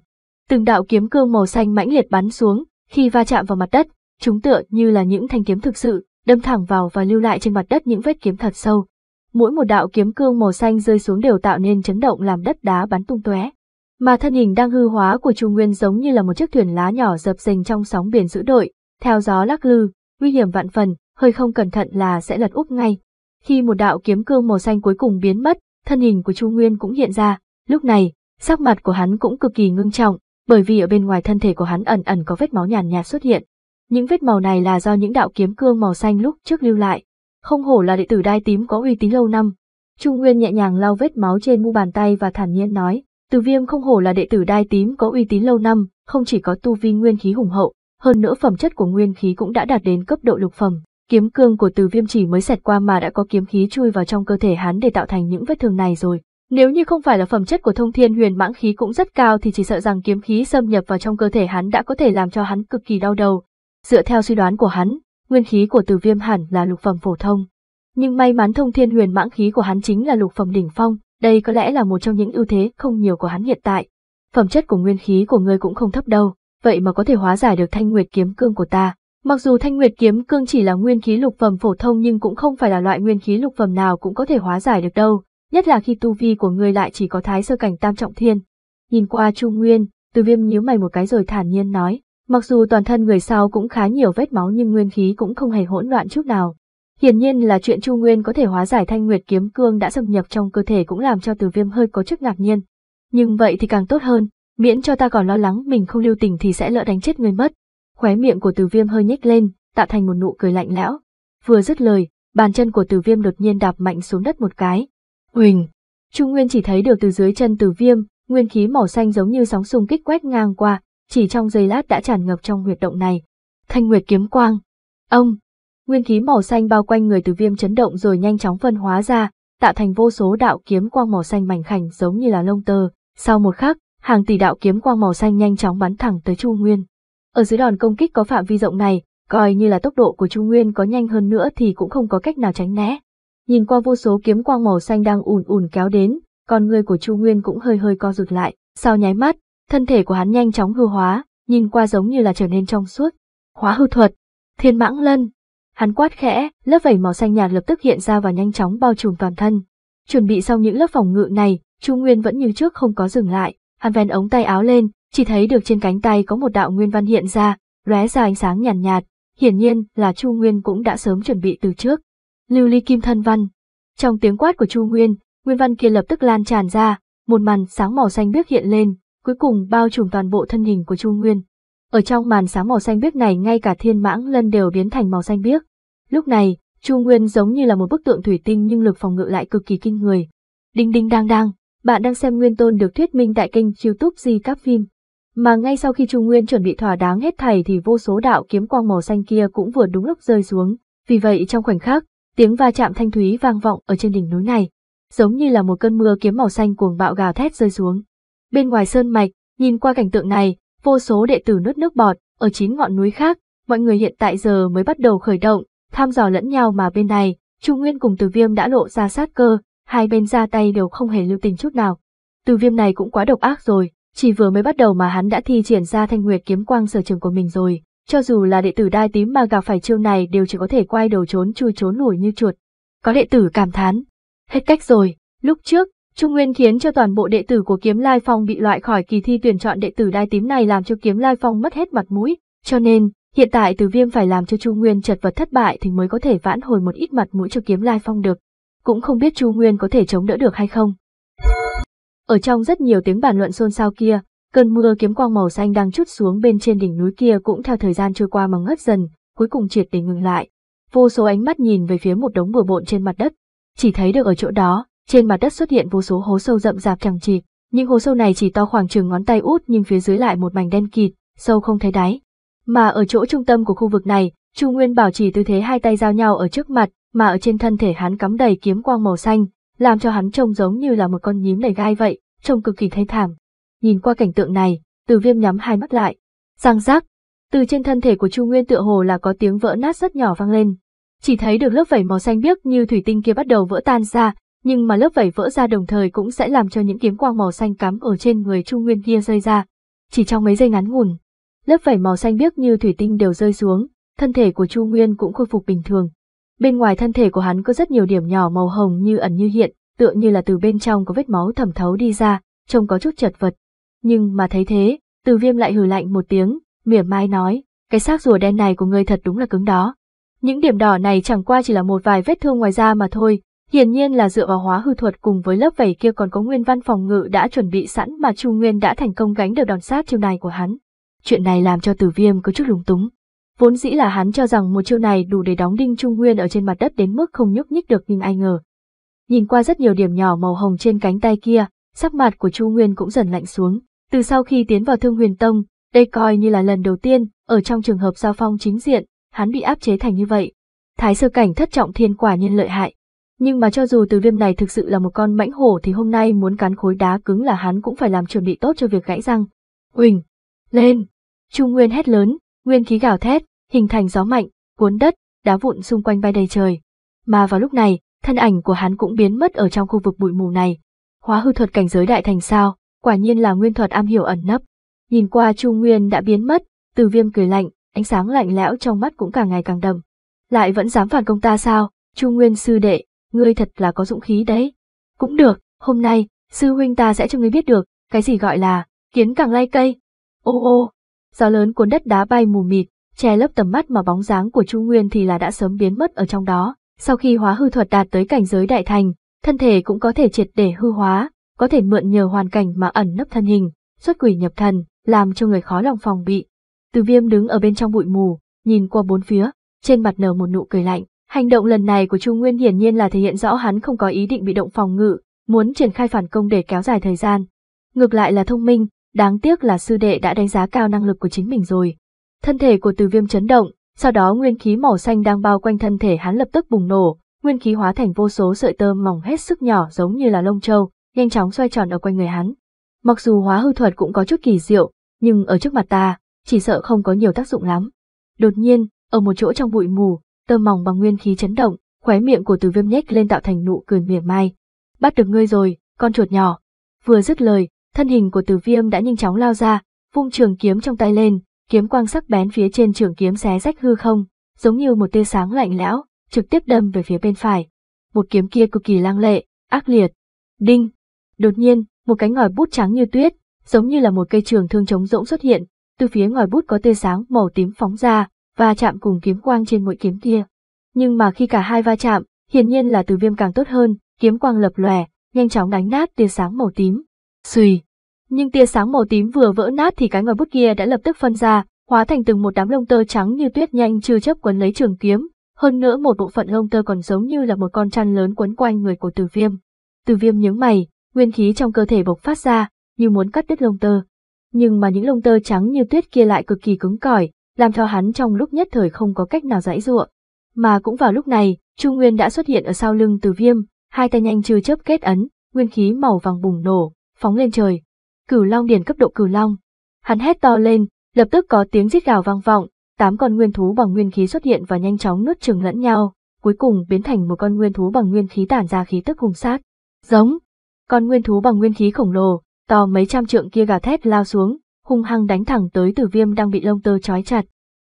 từng đạo kiếm cương màu xanh mãnh liệt bắn xuống, khi va chạm vào mặt đất, chúng tựa như là những thanh kiếm thực sự, đâm thẳng vào và lưu lại trên mặt đất những vết kiếm thật sâu. Mỗi một đạo kiếm cương màu xanh rơi xuống đều tạo nên chấn động làm đất đá bắn tung tóe mà thân hình đang hư hóa của Chu Nguyên giống như là một chiếc thuyền lá nhỏ dập dềnh trong sóng biển dữ đội, theo gió lắc lư, nguy hiểm vạn phần, hơi không cẩn thận là sẽ lật úp ngay. Khi một đạo kiếm cương màu xanh cuối cùng biến mất, thân hình của Chu Nguyên cũng hiện ra, lúc này, sắc mặt của hắn cũng cực kỳ ngưng trọng, bởi vì ở bên ngoài thân thể của hắn ẩn ẩn có vết máu nhàn nhạt xuất hiện. Những vết màu này là do những đạo kiếm cương màu xanh lúc trước lưu lại. Không hổ là đệ tử đai tím có uy tín lâu năm. Trung Nguyên nhẹ nhàng lau vết máu trên mu bàn tay và thản nhiên nói, từ viêm không hổ là đệ tử đai tím có uy tín lâu năm, không chỉ có tu vi nguyên khí hùng hậu, hơn nữa phẩm chất của nguyên khí cũng đã đạt đến cấp độ lục phẩm. Kiếm cương của từ viêm chỉ mới xẹt qua mà đã có kiếm khí chui vào trong cơ thể hắn để tạo thành những vết thương này rồi. Nếu như không phải là phẩm chất của thông thiên huyền mãng khí cũng rất cao thì chỉ sợ rằng kiếm khí xâm nhập vào trong cơ thể hắn đã có thể làm cho hắn cực kỳ đau đầu. Dựa theo suy đoán của hắn, nguyên khí của từ viêm hẳn là lục phẩm phổ thông. Nhưng may mắn thông thiên huyền mãng khí của hắn chính là lục phẩm đỉnh phong, đây có lẽ là một trong những ưu thế không nhiều của hắn hiện tại. Phẩm chất của nguyên khí của ngươi cũng không thấp đâu, vậy mà có thể hóa giải được thanh nguyệt kiếm cương của ta. Mặc dù thanh nguyệt kiếm cương chỉ là nguyên khí lục phẩm phổ thông nhưng cũng không phải là loại nguyên khí lục phẩm nào cũng có thể hóa giải được đâu, nhất là khi tu vi của ngươi lại chỉ có thái sơ cảnh tam trọng thiên. Nhìn qua Chu Nguyên, Từ Viêm nhíu mày một cái rồi thản nhiên nói, mặc dù toàn thân người sau cũng khá nhiều vết máu nhưng nguyên khí cũng không hề hỗn loạn chút nào, Hiển nhiên là chuyện Chu Nguyên có thể hóa giải thanh nguyệt kiếm cương đã xâm nhập trong cơ thể cũng làm cho Từ Viêm hơi có chút ngạc nhiên. Nhưng vậy thì càng tốt hơn, miễn cho ta còn lo lắng mình không lưu tình thì sẽ lỡ đánh chết người mất. Khóe miệng của Từ Viêm hơi nhếch lên, tạo thành một nụ cười lạnh lẽo. Vừa dứt lời, bàn chân của Từ Viêm đột nhiên đạp mạnh xuống đất một cái. Huỳnh! Chu Nguyên chỉ thấy được từ dưới chân Từ Viêm, nguyên khí màu xanh giống như sóng xung kích quét ngang qua, chỉ trong giây lát đã tràn ngập trong huyệt động này. Thanh Nguyệt kiếm quang. Ông, Nguyên khí màu xanh bao quanh người từ viêm chấn động rồi nhanh chóng phân hóa ra, tạo thành vô số đạo kiếm quang màu xanh mảnh khảnh giống như là lông tơ. Sau một khắc, hàng tỷ đạo kiếm quang màu xanh nhanh chóng bắn thẳng tới Chu Nguyên. Ở dưới đòn công kích có phạm vi rộng này, coi như là tốc độ của Chu Nguyên có nhanh hơn nữa thì cũng không có cách nào tránh né. Nhìn qua vô số kiếm quang màu xanh đang ùn ùn kéo đến, con người của Chu Nguyên cũng hơi hơi co rụt lại, sau nháy mắt, thân thể của hắn nhanh chóng hư hóa, nhìn qua giống như là trở nên trong suốt. Hóa hư thuật, Thiên Mãng Lân Hắn quát khẽ, lớp vảy màu xanh nhạt lập tức hiện ra và nhanh chóng bao trùm toàn thân. Chuẩn bị xong những lớp phòng ngự này, Chu Nguyên vẫn như trước không có dừng lại, hắn vén ống tay áo lên, chỉ thấy được trên cánh tay có một đạo nguyên văn hiện ra, lóe ra ánh sáng nhàn nhạt, nhạt, hiển nhiên là Chu Nguyên cũng đã sớm chuẩn bị từ trước. Lưu Ly Kim thân văn. Trong tiếng quát của Chu Nguyên, nguyên văn kia lập tức lan tràn ra, một màn sáng màu xanh biếc hiện lên, cuối cùng bao trùm toàn bộ thân hình của Chu Nguyên. Ở trong màn sáng màu xanh biếc này ngay cả thiên mãng lân đều biến thành màu xanh biếc. Lúc này, Chu Nguyên giống như là một bức tượng thủy tinh nhưng lực phòng ngự lại cực kỳ kinh người. Đinh đinh đang đang, bạn đang xem Nguyên Tôn được thuyết minh tại kênh YouTube Di Các Phim. Mà ngay sau khi Chu Nguyên chuẩn bị thỏa đáng hết thảy thì vô số đạo kiếm quang màu xanh kia cũng vừa đúng lúc rơi xuống, vì vậy trong khoảnh khắc, tiếng va chạm thanh thúy vang vọng ở trên đỉnh núi này, giống như là một cơn mưa kiếm màu xanh cuồng bạo gào thét rơi xuống. Bên ngoài sơn mạch, nhìn qua cảnh tượng này, vô số đệ tử nuốt nước bọt, ở chín ngọn núi khác, mọi người hiện tại giờ mới bắt đầu khởi động, tham dò lẫn nhau mà bên này, Trung Nguyên cùng Từ Viêm đã lộ ra sát cơ, hai bên ra tay đều không hề lưu tình chút nào. Từ Viêm này cũng quá độc ác rồi, chỉ vừa mới bắt đầu mà hắn đã thi triển ra Thanh Nguyệt kiếm quang sở trường của mình rồi, cho dù là đệ tử đai tím mà gặp phải chiêu này đều chỉ có thể quay đầu trốn chui trốn lủi như chuột. Có đệ tử cảm thán, hết cách rồi, lúc trước Trung Nguyên khiến cho toàn bộ đệ tử của Kiếm Lai Phong bị loại khỏi kỳ thi tuyển chọn đệ tử đai tím này làm cho Kiếm Lai Phong mất hết mặt mũi, cho nên, Hiện tại từ viêm phải làm cho Chu Nguyên chật vật thất bại thì mới có thể vãn hồi một ít mặt mũi cho kiếm lai phong được. Cũng không biết Chu Nguyên có thể chống đỡ được hay không. Ở trong rất nhiều tiếng bàn luận xôn xao kia, cơn mưa kiếm quang màu xanh đang chút xuống bên trên đỉnh núi kia cũng theo thời gian trôi qua mà ngất dần, cuối cùng triệt để ngừng lại. Vô số ánh mắt nhìn về phía một đống bừa bộn trên mặt đất, chỉ thấy được ở chỗ đó, trên mặt đất xuất hiện vô số hố sâu rậm rạp chẳng chịt, những hố sâu này chỉ to khoảng chừng ngón tay út nhưng phía dưới lại một mảnh đen kịt, sâu không thấy đáy. Mà ở chỗ trung tâm của khu vực này, Chu Nguyên bảo trì tư thế hai tay giao nhau ở trước mặt, mà ở trên thân thể hắn cắm đầy kiếm quang màu xanh, làm cho hắn trông giống như là một con nhím đầy gai vậy, trông cực kỳ thê thảm. Nhìn qua cảnh tượng này, Từ Viêm nhắm hai mắt lại. Giang giác, từ trên thân thể của Chu Nguyên tựa hồ là có tiếng vỡ nát rất nhỏ vang lên. Chỉ thấy được lớp vảy màu xanh biếc như thủy tinh kia bắt đầu vỡ tan ra, nhưng mà lớp vảy vỡ ra đồng thời cũng sẽ làm cho những kiếm quang màu xanh cắm ở trên người Chu Nguyên kia rơi ra. Chỉ trong mấy giây ngắn ngủn, lớp vảy màu xanh biếc như thủy tinh đều rơi xuống, thân thể của Chu Nguyên cũng khôi phục bình thường. Bên ngoài thân thể của hắn có rất nhiều điểm nhỏ màu hồng như ẩn như hiện, tựa như là từ bên trong có vết máu thẩm thấu đi ra, trông có chút chật vật. Nhưng mà thấy thế, Từ Viêm lại hừ lạnh một tiếng, mỉa mai nói, cái xác rùa đen này của ngươi thật đúng là cứng đó. Những điểm đỏ này chẳng qua chỉ là một vài vết thương ngoài da mà thôi, hiển nhiên là dựa vào hóa hư thuật cùng với lớp vảy kia còn có nguyên văn phòng ngự đã chuẩn bị sẵn mà Chu Nguyên đã thành công gánh được đòn sát chiêu này của hắn. Chuyện này làm cho tử Viêm có chút lúng túng. Vốn dĩ là hắn cho rằng một chiêu này đủ để đóng đinh Trung Nguyên ở trên mặt đất đến mức không nhúc nhích được nhưng ai ngờ. Nhìn qua rất nhiều điểm nhỏ màu hồng trên cánh tay kia, sắc mặt của Chu Nguyên cũng dần lạnh xuống. Từ sau khi tiến vào Thương Huyền Tông, đây coi như là lần đầu tiên, ở trong trường hợp giao phong chính diện, hắn bị áp chế thành như vậy. Thái sơ cảnh thất trọng thiên quả nhân lợi hại. Nhưng mà cho dù từ viêm này thực sự là một con mãnh hổ thì hôm nay muốn cắn khối đá cứng là hắn cũng phải làm chuẩn bị tốt cho việc gãy răng. Huỳnh! Lên! Trung Nguyên hét lớn, nguyên khí gào thét, hình thành gió mạnh, cuốn đất, đá vụn xung quanh bay đầy trời. Mà vào lúc này, thân ảnh của hắn cũng biến mất ở trong khu vực bụi mù này. Hóa hư thuật cảnh giới đại thành sao, quả nhiên là nguyên thuật am hiểu ẩn nấp. Nhìn qua Trung Nguyên đã biến mất, Từ Viêm cười lạnh, ánh sáng lạnh lẽo trong mắt cũng càng ngày càng đậm. Lại vẫn dám phản công ta sao, Trung Nguyên sư đệ, ngươi thật là có dũng khí đấy. Cũng được, hôm nay, sư huynh ta sẽ cho ngươi biết được, cái gì gọi là kiến càng lay cây. Ô ô, gió lớn cuốn đất đá bay mù mịt, che lấp tầm mắt mà bóng dáng của Chu Nguyên thì là đã sớm biến mất ở trong đó. Sau khi hóa hư thuật đạt tới cảnh giới đại thành, thân thể cũng có thể triệt để hư hóa, có thể mượn nhờ hoàn cảnh mà ẩn nấp thân hình, xuất quỷ nhập thần, làm cho người khó lòng phòng bị. Từ viêm đứng ở bên trong bụi mù, nhìn qua bốn phía, trên mặt nở một nụ cười lạnh. Hành động lần này của Chu Nguyên hiển nhiên là thể hiện rõ hắn không có ý định bị động phòng ngự, muốn triển khai phản công để kéo dài thời gian. Ngược lại là thông minh, Đáng tiếc là sư đệ đã đánh giá cao năng lực của chính mình rồi. Thân thể của từ viêm chấn động, sau đó nguyên khí màu xanh đang bao quanh thân thể hắn lập tức bùng nổ, nguyên khí hóa thành vô số sợi tơ mỏng hết sức nhỏ giống như là lông trâu, nhanh chóng xoay tròn ở quanh người hắn. Mặc dù hóa hư thuật cũng có chút kỳ diệu, nhưng ở trước mặt ta, chỉ sợ không có nhiều tác dụng lắm. Đột nhiên, ở một chỗ trong bụi mù, tơ mỏng bằng nguyên khí chấn động, khóe miệng của Từ Viêm nhếch lên tạo thành nụ cười mỉa mai. Bắt được ngươi rồi, con chuột nhỏ. Vừa dứt lời, thân hình của Từ Viêm đã nhanh chóng lao ra, vung trường kiếm trong tay lên, kiếm quang sắc bén phía trên trường kiếm xé rách hư không, giống như một tia sáng lạnh lẽo, trực tiếp đâm về phía bên phải. Một kiếm kia cực kỳ lang lệ, ác liệt. Đinh! Đột nhiên, một cánh ngòi bút trắng như tuyết, giống như là một cây trường thương trống rỗng xuất hiện, từ phía ngòi bút có tia sáng màu tím phóng ra, và chạm cùng kiếm quang trên mũi kiếm kia. Nhưng mà khi cả hai va chạm, hiển nhiên là từ viêm càng tốt hơn, kiếm quang lập lòe, nhanh chóng đánh nát tia sáng màu tím, Xùi. Nhưng tia sáng màu tím vừa vỡ nát thì cái ngòi bút kia đã lập tức phân ra, hóa thành từng một đám lông tơ trắng như tuyết nhanh chưa chấp quấn lấy trường kiếm, hơn nữa một bộ phận lông tơ còn giống như là một con chăn lớn quấn quanh người của Từ Viêm. Từ Viêm nhướng mày, nguyên khí trong cơ thể bộc phát ra, như muốn cắt đứt lông tơ. Nhưng mà những lông tơ trắng như tuyết kia lại cực kỳ cứng cỏi, làm cho hắn trong lúc nhất thời không có cách nào giãy giụa. Mà cũng vào lúc này, Chu Nguyên đã xuất hiện ở sau lưng Từ Viêm, hai tay nhanh trừ chớp kết ấn, nguyên khí màu vàng bùng nổ, phóng lên trời. Cửu Long điển cấp độ Cửu Long. Hắn hét to lên, lập tức có tiếng rít gào vang vọng, tám con nguyên thú bằng nguyên khí xuất hiện và nhanh chóng nuốt chửng lẫn nhau, cuối cùng biến thành một con nguyên thú bằng nguyên khí tản ra khí tức hung sát. Giống. Con nguyên thú bằng nguyên khí khổng lồ, to mấy trăm trượng kia gào thét lao xuống, hung hăng đánh thẳng tới Tử Viêm đang bị lông tơ trói chặt.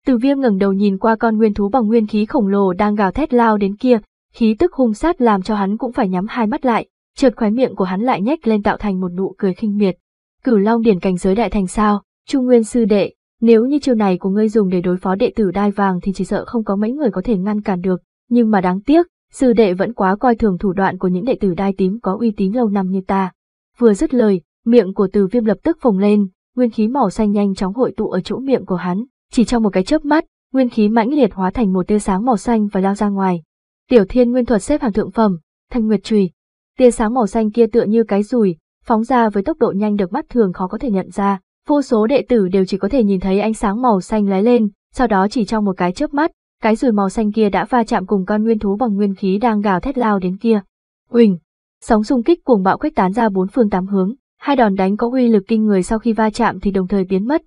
Tử Viêm ngẩng đầu nhìn qua con nguyên thú bằng nguyên khí khổng lồ đang gào thét lao đến kia, khí tức hung sát làm cho hắn cũng phải nhắm hai mắt lại, chợt khóe miệng của hắn lại nhếch lên tạo thành một nụ cười khinh miệt. Cửu Long điển cảnh giới đại thành sao, Trung Nguyên sư đệ, nếu như chiêu này của ngươi dùng để đối phó đệ tử đai vàng thì chỉ sợ không có mấy người có thể ngăn cản được, nhưng mà đáng tiếc, sư đệ vẫn quá coi thường thủ đoạn của những đệ tử đai tím có uy tín lâu năm như ta. Vừa dứt lời, miệng của Từ Viêm lập tức phồng lên, nguyên khí màu xanh nhanh chóng hội tụ ở chỗ miệng của hắn, chỉ trong một cái chớp mắt, nguyên khí mãnh liệt hóa thành một tia sáng màu xanh và lao ra ngoài. Tiểu Thiên Nguyên thuật xếp hàng thượng phẩm, Thanh Nguyệt chùy, tia sáng màu xanh kia tựa như cái rùi, phóng ra với tốc độ nhanh được mắt thường khó có thể nhận ra. Vô số đệ tử đều chỉ có thể nhìn thấy ánh sáng màu xanh lóe lên, sau đó chỉ trong một cái chớp mắt, cái rùi màu xanh kia đã va chạm cùng con nguyên thú bằng nguyên khí đang gào thét lao đến kia. Uỳnh, sóng xung kích cuồng bạo khuếch tán ra bốn phương tám hướng, hai đòn đánh có uy lực kinh người sau khi va chạm thì đồng thời biến mất.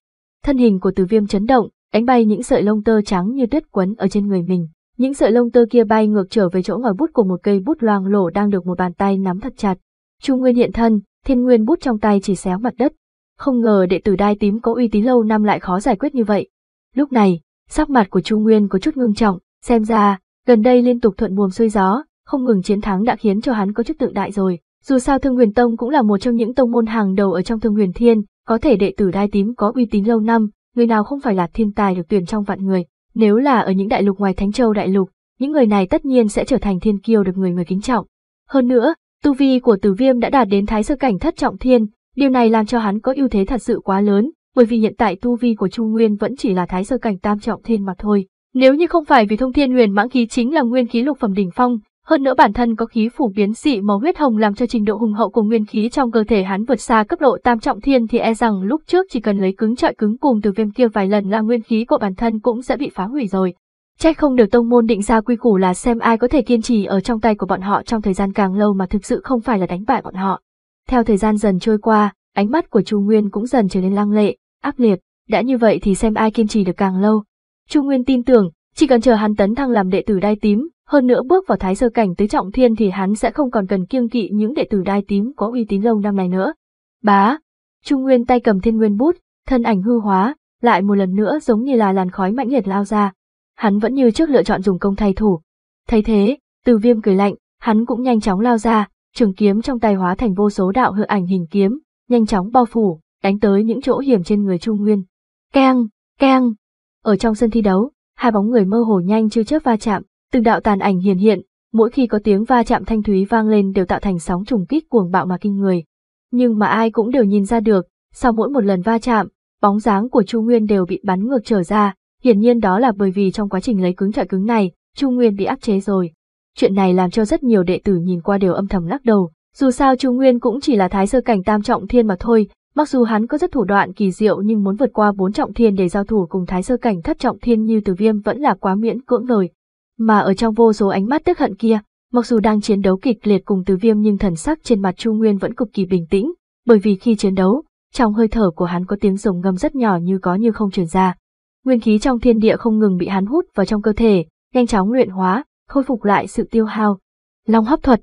Thân hình của Từ Viêm chấn động, đánh bay những sợi lông tơ trắng như tuyết quấn ở trên người mình. Những sợi lông tơ kia bay ngược trở về chỗ ngòi bút của một cây bút loang lổ đang được một bàn tay nắm thật chặt. Trung Nguyên hiện thân, Thiên Nguyên bút trong tay chỉ xéo mặt đất. Không ngờ đệ tử đai tím có uy tín lâu năm lại khó giải quyết như vậy. Lúc này, sắc mặt của Trung Nguyên có chút ngưng trọng, xem ra, gần đây liên tục thuận buồm xuôi gió, không ngừng chiến thắng đã khiến cho hắn có chức tự đại rồi. Dù sao Thương Huyền Tông cũng là một trong những tông môn hàng đầu ở trong Thương Huyền Thiên, có thể đệ tử đai tím có uy tín lâu năm, người nào không phải là thiên tài được tuyển trong vạn người. Nếu là ở những đại lục ngoài Thánh Châu đại lục, những người này tất nhiên sẽ trở thành thiên kiêu được người người kính trọng. Hơn nữa, tu vi của Tử Viêm đã đạt đến thái sơ cảnh thất trọng thiên, điều này làm cho hắn có ưu thế thật sự quá lớn, bởi vì hiện tại tu vi của Trung Nguyên vẫn chỉ là thái sơ cảnh tam trọng thiên mà thôi. Nếu như không phải vì thông thiên huyền mãng khí chính là nguyên khí lục phẩm đỉnh phong, hơn nữa bản thân có khí phủ biến dị màu huyết hồng làm cho trình độ hùng hậu của nguyên khí trong cơ thể hắn vượt xa cấp độ tam trọng thiên thì e rằng lúc trước chỉ cần lấy cứng trọi cứng cùng từ viêm kia vài lần là nguyên khí của bản thân cũng sẽ bị phá hủy rồi. Trách không được tông môn định ra quy củ là xem ai có thể kiên trì ở trong tay của bọn họ trong thời gian càng lâu mà thực sự không phải là đánh bại bọn họ. Theo thời gian dần trôi qua, ánh mắt của Chu Nguyên cũng dần trở nên lăng lệ, áp liệt, đã như vậy thì xem ai kiên trì được càng lâu. Chu Nguyên tin tưởng, chỉ cần chờ hắn tấn thăng làm đệ tử đai tím, hơn nữa bước vào thái sơ cảnh tứ trọng thiên thì hắn sẽ không còn cần kiêng kỵ những đệ tử đai tím có uy tín lâu năm này nữa. Bá! Trung Nguyên tay cầm thiên nguyên bút, thân ảnh hư hóa, lại một lần nữa giống như là làn khói mãnh liệt lao ra. Hắn vẫn như trước lựa chọn dùng công thay thủ. Thấy thế, từ viêm cười lạnh, hắn cũng nhanh chóng lao ra, trường kiếm trong tay hóa thành vô số đạo hư ảnh hình kiếm, nhanh chóng bao phủ, đánh tới những chỗ hiểm trên người Trung Nguyên. Keng, keng. Ở trong sân thi đấu, hai bóng người mơ hồ nhanh chưa chớp va chạm, từng đạo tàn ảnh hiền hiện, mỗi khi có tiếng va chạm thanh thúy vang lên đều tạo thành sóng trùng kích cuồng bạo mà kinh người. Nhưng mà ai cũng đều nhìn ra được, sau mỗi một lần va chạm, bóng dáng của Chu Nguyên đều bị bắn ngược trở ra, hiển nhiên đó là bởi vì trong quá trình lấy cứng trọi cứng này, Chu Nguyên bị áp chế rồi. Chuyện này làm cho rất nhiều đệ tử nhìn qua đều âm thầm lắc đầu, dù sao Chu Nguyên cũng chỉ là thái sơ cảnh tam trọng thiên mà thôi, Mặc dù hắn có rất thủ đoạn kỳ diệu nhưng muốn vượt qua bốn trọng thiên để giao thủ cùng thái sơ cảnh thất trọng thiên như từ viêm vẫn là quá miễn cưỡng rồi. Mà ở trong vô số ánh mắt tức hận kia, mặc dù đang chiến đấu kịch liệt cùng từ viêm nhưng thần sắc trên mặt Chu Nguyên vẫn cực kỳ bình tĩnh, bởi vì khi chiến đấu, trong hơi thở của hắn có tiếng rồng ngâm rất nhỏ như có như không truyền ra. Nguyên khí trong thiên địa không ngừng bị hắn hút vào trong cơ thể, nhanh chóng luyện hóa, khôi phục lại sự tiêu hao. Long hấp thuật,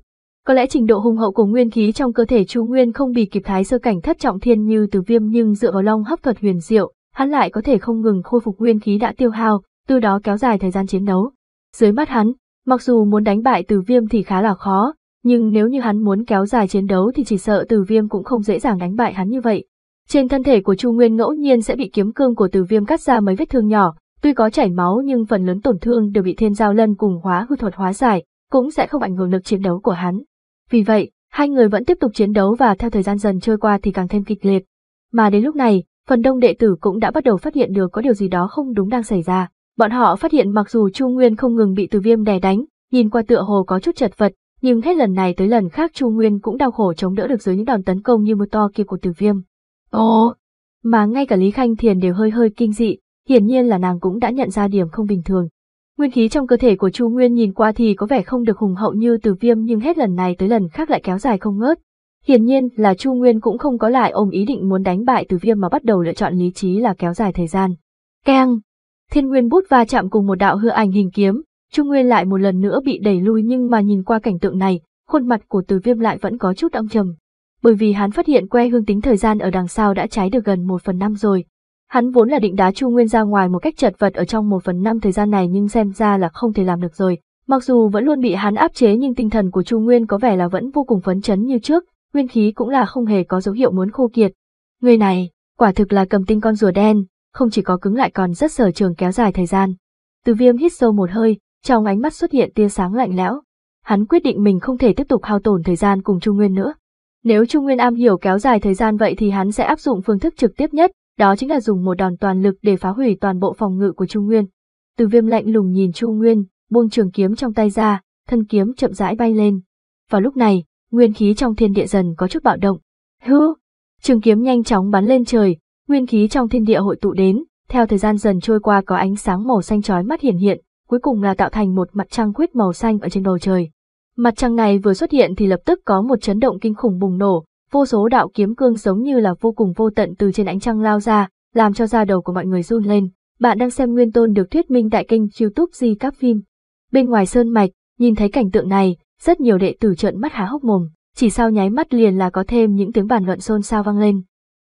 có lẽ trình độ hùng hậu của nguyên khí trong cơ thể Chu Nguyên không bị kịp thái sơ cảnh thất trọng thiên như Từ Viêm nhưng dựa vào long hấp thuật huyền diệu, hắn lại có thể không ngừng khôi phục nguyên khí đã tiêu hao, từ đó kéo dài thời gian chiến đấu. Dưới mắt hắn, mặc dù muốn đánh bại Từ Viêm thì khá là khó, nhưng nếu như hắn muốn kéo dài chiến đấu thì chỉ sợ Từ Viêm cũng không dễ dàng đánh bại hắn như vậy. Trên thân thể của Chu Nguyên ngẫu nhiên sẽ bị kiếm cương của Từ Viêm cắt ra mấy vết thương nhỏ, tuy có chảy máu nhưng phần lớn tổn thương đều bị Thiên Giao Lân cùng Hóa Hư thuật hóa giải, cũng sẽ không ảnh hưởng lực chiến đấu của hắn. Vì vậy, hai người vẫn tiếp tục chiến đấu và theo thời gian dần trôi qua thì càng thêm kịch liệt. Mà đến lúc này, phần đông đệ tử cũng đã bắt đầu phát hiện được có điều gì đó không đúng đang xảy ra. Bọn họ phát hiện mặc dù Chu Nguyên không ngừng bị Từ Viêm đè đánh, nhìn qua tựa hồ có chút chật vật, nhưng hết lần này tới lần khác Chu Nguyên cũng đau khổ chống đỡ được dưới những đòn tấn công như mưa to kia của Từ Viêm. Ồ! Mà ngay cả Lý Khanh Thiền đều hơi hơi kinh dị, hiển nhiên là nàng cũng đã nhận ra điểm không bình thường. Nguyên khí trong cơ thể của Chu Nguyên nhìn qua thì có vẻ không được hùng hậu như từ viêm nhưng hết lần này tới lần khác lại kéo dài không ngớt. Hiển nhiên là Chu Nguyên cũng không có lại ôm ý định muốn đánh bại từ viêm mà bắt đầu lựa chọn lý trí là kéo dài thời gian. Keng! Thiên Nguyên bút va chạm cùng một đạo hư ảnh hình kiếm, Chu Nguyên lại một lần nữa bị đẩy lui nhưng mà nhìn qua cảnh tượng này, khuôn mặt của từ viêm lại vẫn có chút âm trầm. Bởi vì hắn phát hiện que hương tính thời gian ở đằng sau đã cháy được gần một phần năm rồi, Hắn vốn là định đá Chu Nguyên ra ngoài một cách chật vật ở trong một phần năm thời gian này nhưng xem ra là không thể làm được rồi. Mặc dù vẫn luôn bị hắn áp chế nhưng tinh thần của Chu Nguyên có vẻ là vẫn vô cùng phấn chấn như trước, nguyên khí cũng là không hề có dấu hiệu muốn khô kiệt. Người này, quả thực là cầm tinh con rùa đen, không chỉ có cứng lại còn rất sở trường kéo dài thời gian. Từ viêm hít sâu một hơi, trong ánh mắt xuất hiện tia sáng lạnh lẽo. Hắn quyết định mình không thể tiếp tục hao tổn thời gian cùng Chu Nguyên nữa. Nếu Chu Nguyên am hiểu kéo dài thời gian vậy thì hắn sẽ áp dụng phương thức trực tiếp nhất, đó chính là dùng một đòn toàn lực để phá hủy toàn bộ phòng ngự của Trung Nguyên. Từ viêm lạnh lùng nhìn Trung Nguyên, buông trường kiếm trong tay ra, thân kiếm chậm rãi bay lên. Vào lúc này, nguyên khí trong thiên địa dần có chút bạo động. Hư! Trường kiếm nhanh chóng bắn lên trời, nguyên khí trong thiên địa hội tụ đến, theo thời gian dần trôi qua có ánh sáng màu xanh chói mắt hiện hiện, cuối cùng là tạo thành một mặt trăng khuyết màu xanh ở trên bầu trời. Mặt trăng này vừa xuất hiện thì lập tức có một chấn động kinh khủng bùng nổ, vô số đạo kiếm cương giống như là vô cùng vô tận từ trên ánh trăng lao ra, làm cho da đầu của mọi người run lên. Bạn đang xem Nguyên Tôn được thuyết minh tại kênh YouTube Di Các Phim. Bên ngoài sơn mạch, nhìn thấy cảnh tượng này, rất nhiều đệ tử trợn mắt há hốc mồm, chỉ sau nháy mắt liền là có thêm những tiếng bàn luận xôn xao vang lên.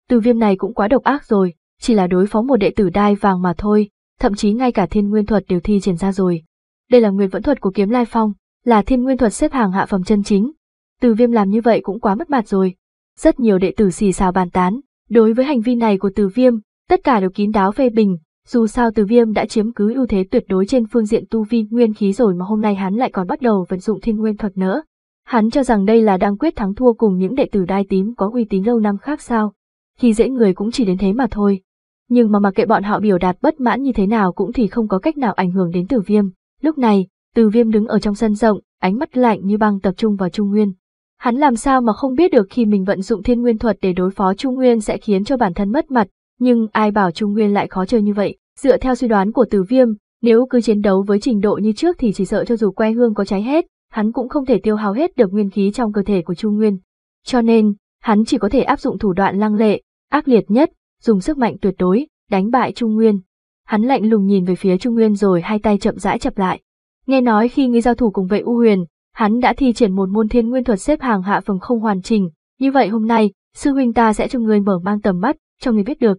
Từ viêm này cũng quá độc ác rồi, chỉ là đối phó một đệ tử đai vàng mà thôi, thậm chí ngay cả thiên nguyên thuật đều thi triển ra rồi. Đây là nguyên vẫn thuật của kiếm lai phong, là thiên nguyên thuật xếp hàng hạ phẩm chân chính. Từ viêm làm như vậy cũng quá mất mặt rồi, rất nhiều đệ tử xì xào bàn tán, đối với hành vi này của Từ Viêm, tất cả đều kín đáo phê bình, dù sao Từ Viêm đã chiếm cứ ưu thế tuyệt đối trên phương diện tu vi nguyên khí rồi mà hôm nay hắn lại còn bắt đầu vận dụng thiên nguyên thuật nữa. Hắn cho rằng đây là đang quyết thắng thua cùng những đệ tử đai tím có uy tín lâu năm khác sao. Khi dễ người cũng chỉ đến thế mà thôi. Nhưng mà mặc kệ bọn họ biểu đạt bất mãn như thế nào cũng thì không có cách nào ảnh hưởng đến Từ Viêm. Lúc này, Từ Viêm đứng ở trong sân rộng, ánh mắt lạnh như băng tập trung vào Trung Nguyên. Hắn làm sao mà không biết được khi mình vận dụng thiên nguyên thuật để đối phó Trung Nguyên sẽ khiến cho bản thân mất mặt, nhưng ai bảo Trung Nguyên lại khó chơi như vậy, dựa theo suy đoán của Từ Viêm, nếu cứ chiến đấu với trình độ như trước thì chỉ sợ cho dù que hương có cháy hết, hắn cũng không thể tiêu hao hết được nguyên khí trong cơ thể của Trung Nguyên. Cho nên, hắn chỉ có thể áp dụng thủ đoạn lăng lệ, ác liệt nhất, dùng sức mạnh tuyệt đối, đánh bại Trung Nguyên. Hắn lạnh lùng nhìn về phía Trung Nguyên rồi hai tay chậm rãi chập lại. Nghe nói khi ngươi giao thủ cùng vệ U Huyền, hắn đã thi triển một môn thiên nguyên thuật xếp hàng hạ phẩm không hoàn chỉnh, như vậy hôm nay, sư huynh ta sẽ cho người mở mang tầm mắt, cho người biết được.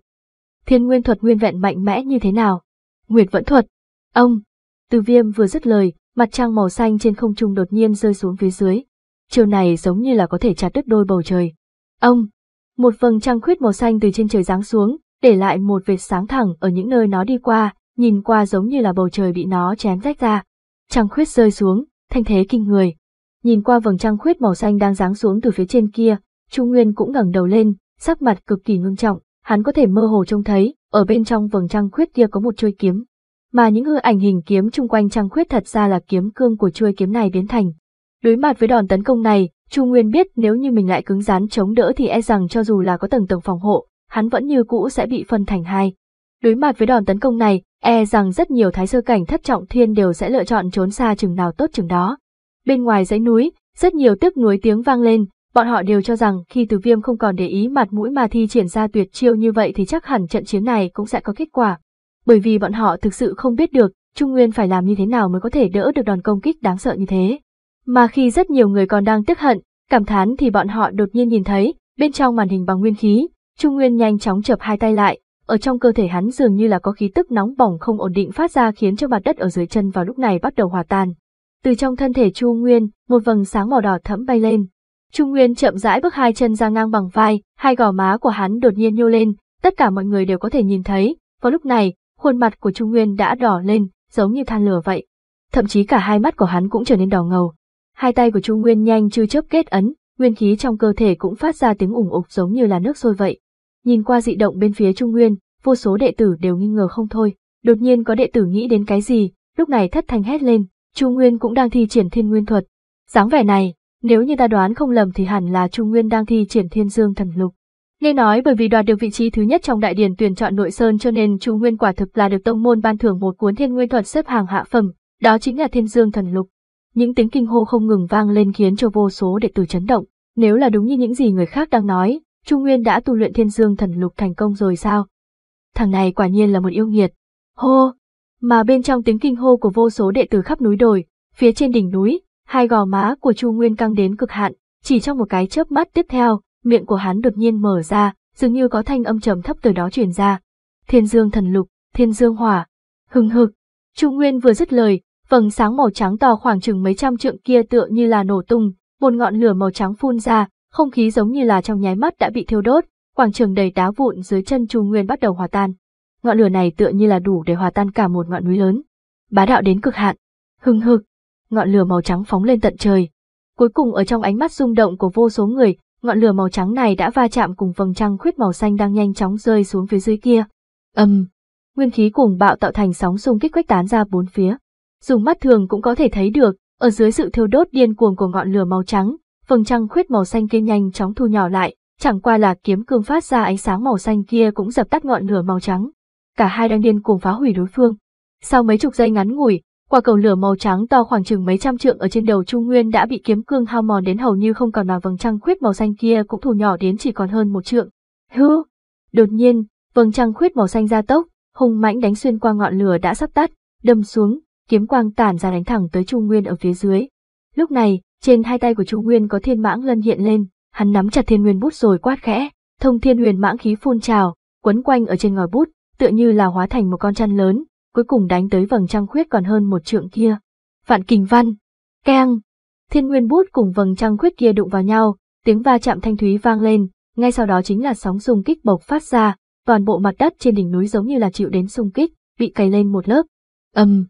Thiên nguyên thuật nguyên vẹn mạnh mẽ như thế nào? Nguyệt vẫn thuật. Ông. Từ viêm vừa dứt lời, mặt trăng màu xanh trên không trung đột nhiên rơi xuống phía dưới. Chiều này giống như là có thể chặt đứt đôi bầu trời. Ông. Một vầng trăng khuyết màu xanh từ trên trời giáng xuống, để lại một vệt sáng thẳng ở những nơi nó đi qua, nhìn qua giống như là bầu trời bị nó chém rách ra. Trăng khuyết rơi xuống, thanh thế kinh người. Nhìn qua vầng trăng khuyết màu xanh đang giáng xuống từ phía trên kia, trung Nguyên cũng ngẩng đầu lên, sắc mặt cực kỳ ngưng trọng, hắn có thể mơ hồ trông thấy, ở bên trong vầng trăng khuyết kia có một chuôi kiếm. Mà những hư ảnh hình kiếm chung quanh trăng khuyết thật ra là kiếm cương của chuôi kiếm này biến thành. Đối mặt với đòn tấn công này, trung Nguyên biết nếu như mình lại cứng rắn chống đỡ thì e rằng cho dù là có tầng tầng phòng hộ, hắn vẫn như cũ sẽ bị phân thành hai. Đối mặt với đòn tấn công này, E rằng rất nhiều thái sơ cảnh thất trọng thiên đều sẽ lựa chọn trốn xa chừng nào tốt chừng đó. Bên ngoài dãy núi, rất nhiều tước núi tiếng vang lên, bọn họ đều cho rằng khi từ viêm không còn để ý mặt mũi mà thi triển ra tuyệt chiêu như vậy thì chắc hẳn trận chiến này cũng sẽ có kết quả. Bởi vì bọn họ thực sự không biết được, Trung Nguyên phải làm như thế nào mới có thể đỡ được đòn công kích đáng sợ như thế. Mà khi rất nhiều người còn đang tức hận, cảm thán thì bọn họ đột nhiên nhìn thấy, bên trong màn hình bằng nguyên khí, Trung Nguyên nhanh chóng chập hai tay lại, ở trong cơ thể hắn dường như là có khí tức nóng bỏng không ổn định phát ra khiến cho mặt đất ở dưới chân vào lúc này bắt đầu hòa tan. Từ trong thân thể Chu Nguyên, một vầng sáng màu đỏ thẫm bay lên. Chu Nguyên chậm rãi bước hai chân ra ngang bằng vai, hai gò má của hắn đột nhiên nhô lên, tất cả mọi người đều có thể nhìn thấy, vào lúc này, khuôn mặt của Chu Nguyên đã đỏ lên, giống như than lửa vậy. Thậm chí cả hai mắt của hắn cũng trở nên đỏ ngầu. Hai tay của Chu Nguyên nhanh chư chớp kết ấn, nguyên khí trong cơ thể cũng phát ra tiếng ủng ục giống như là nước sôi vậy. Nhìn qua dị động bên phía Trung Nguyên, vô số đệ tử đều nghi ngờ không thôi, đột nhiên có đệ tử nghĩ đến cái gì, lúc này thất thanh hét lên, Trung Nguyên cũng đang thi triển thiên nguyên thuật. dáng vẻ này, nếu như ta đoán không lầm thì hẳn là Trung Nguyên đang thi triển thiên dương thần lục. Nghe nói bởi vì đoạt được vị trí thứ nhất trong đại điển tuyển chọn nội sơn cho nên Trung Nguyên quả thực là được tông môn ban thưởng một cuốn thiên nguyên thuật xếp hàng hạ phẩm, đó chính là thiên dương thần lục. Những tiếng kinh hô không ngừng vang lên khiến cho vô số đệ tử chấn động, nếu là đúng như những gì người khác đang nói, Trung Nguyên đã tu luyện thiên dương thần lục thành công rồi sao? Thằng này quả nhiên là một yêu nghiệt. Hô! Mà bên trong tiếng kinh hô của vô số đệ tử khắp núi đồi, phía trên đỉnh núi, hai gò má của Trung Nguyên căng đến cực hạn, chỉ trong một cái chớp mắt tiếp theo, miệng của hắn đột nhiên mở ra, dường như có thanh âm trầm thấp từ đó truyền ra. Thiên dương thần lục, thiên dương hỏa, hừng hực. Trung Nguyên vừa dứt lời, vầng sáng màu trắng to khoảng chừng mấy trăm trượng kia tựa như là nổ tung, một ngọn lửa màu trắng phun ra, không khí giống như là trong nháy mắt đã bị thiêu đốt, quảng trường đầy đá vụn dưới chân Chu Nguyên bắt đầu hòa tan. Ngọn lửa này tựa như là đủ để hòa tan cả một ngọn núi lớn. Bá đạo đến cực hạn. Hưng hực, ngọn lửa màu trắng phóng lên tận trời. Cuối cùng ở trong ánh mắt rung động của vô số người, ngọn lửa màu trắng này đã va chạm cùng vầng trăng khuyết màu xanh đang nhanh chóng rơi xuống phía dưới kia. Ầm. Um, nguyên khí cuồng bạo tạo thành sóng xung kích quét tán ra bốn phía. Dùng mắt thường cũng có thể thấy được, ở dưới sự thiêu đốt điên cuồng của ngọn lửa màu trắng, vầng trăng khuyết màu xanh kia nhanh chóng thu nhỏ lại, chẳng qua là kiếm cương phát ra ánh sáng màu xanh kia cũng dập tắt ngọn lửa màu trắng. Cả hai đang điên cuồng phá hủy đối phương. Sau mấy chục giây ngắn ngủi, quả cầu lửa màu trắng to khoảng chừng mấy trăm trượng ở trên đầu Trung Nguyên đã bị kiếm cương hao mòn đến hầu như không còn mà vầng trăng khuyết màu xanh kia cũng thu nhỏ đến chỉ còn hơn một trượng. Hư! Đột nhiên, vầng trăng khuyết màu xanh ra tốc, hùng mãnh đánh xuyên qua ngọn lửa đã sắp tắt, đâm xuống, kiếm quang tản ra đánh thẳng tới Trung Nguyên ở phía dưới. Lúc này, trên hai tay của Chu Nguyên có thiên mãng lân hiện lên, hắn nắm chặt thiên nguyên bút rồi quát khẽ, thông thiên huyền mãng khí phun trào, quấn quanh ở trên ngòi bút, tựa như là hóa thành một con chăn lớn, cuối cùng đánh tới vầng trăng khuyết còn hơn một trượng kia. Vạn kình văn, keng, thiên nguyên bút cùng vầng trăng khuyết kia đụng vào nhau, tiếng va chạm thanh thúy vang lên, ngay sau đó chính là sóng xung kích bộc phát ra, toàn bộ mặt đất trên đỉnh núi giống như là chịu đến xung kích, bị cày lên một lớp. Ầm, um,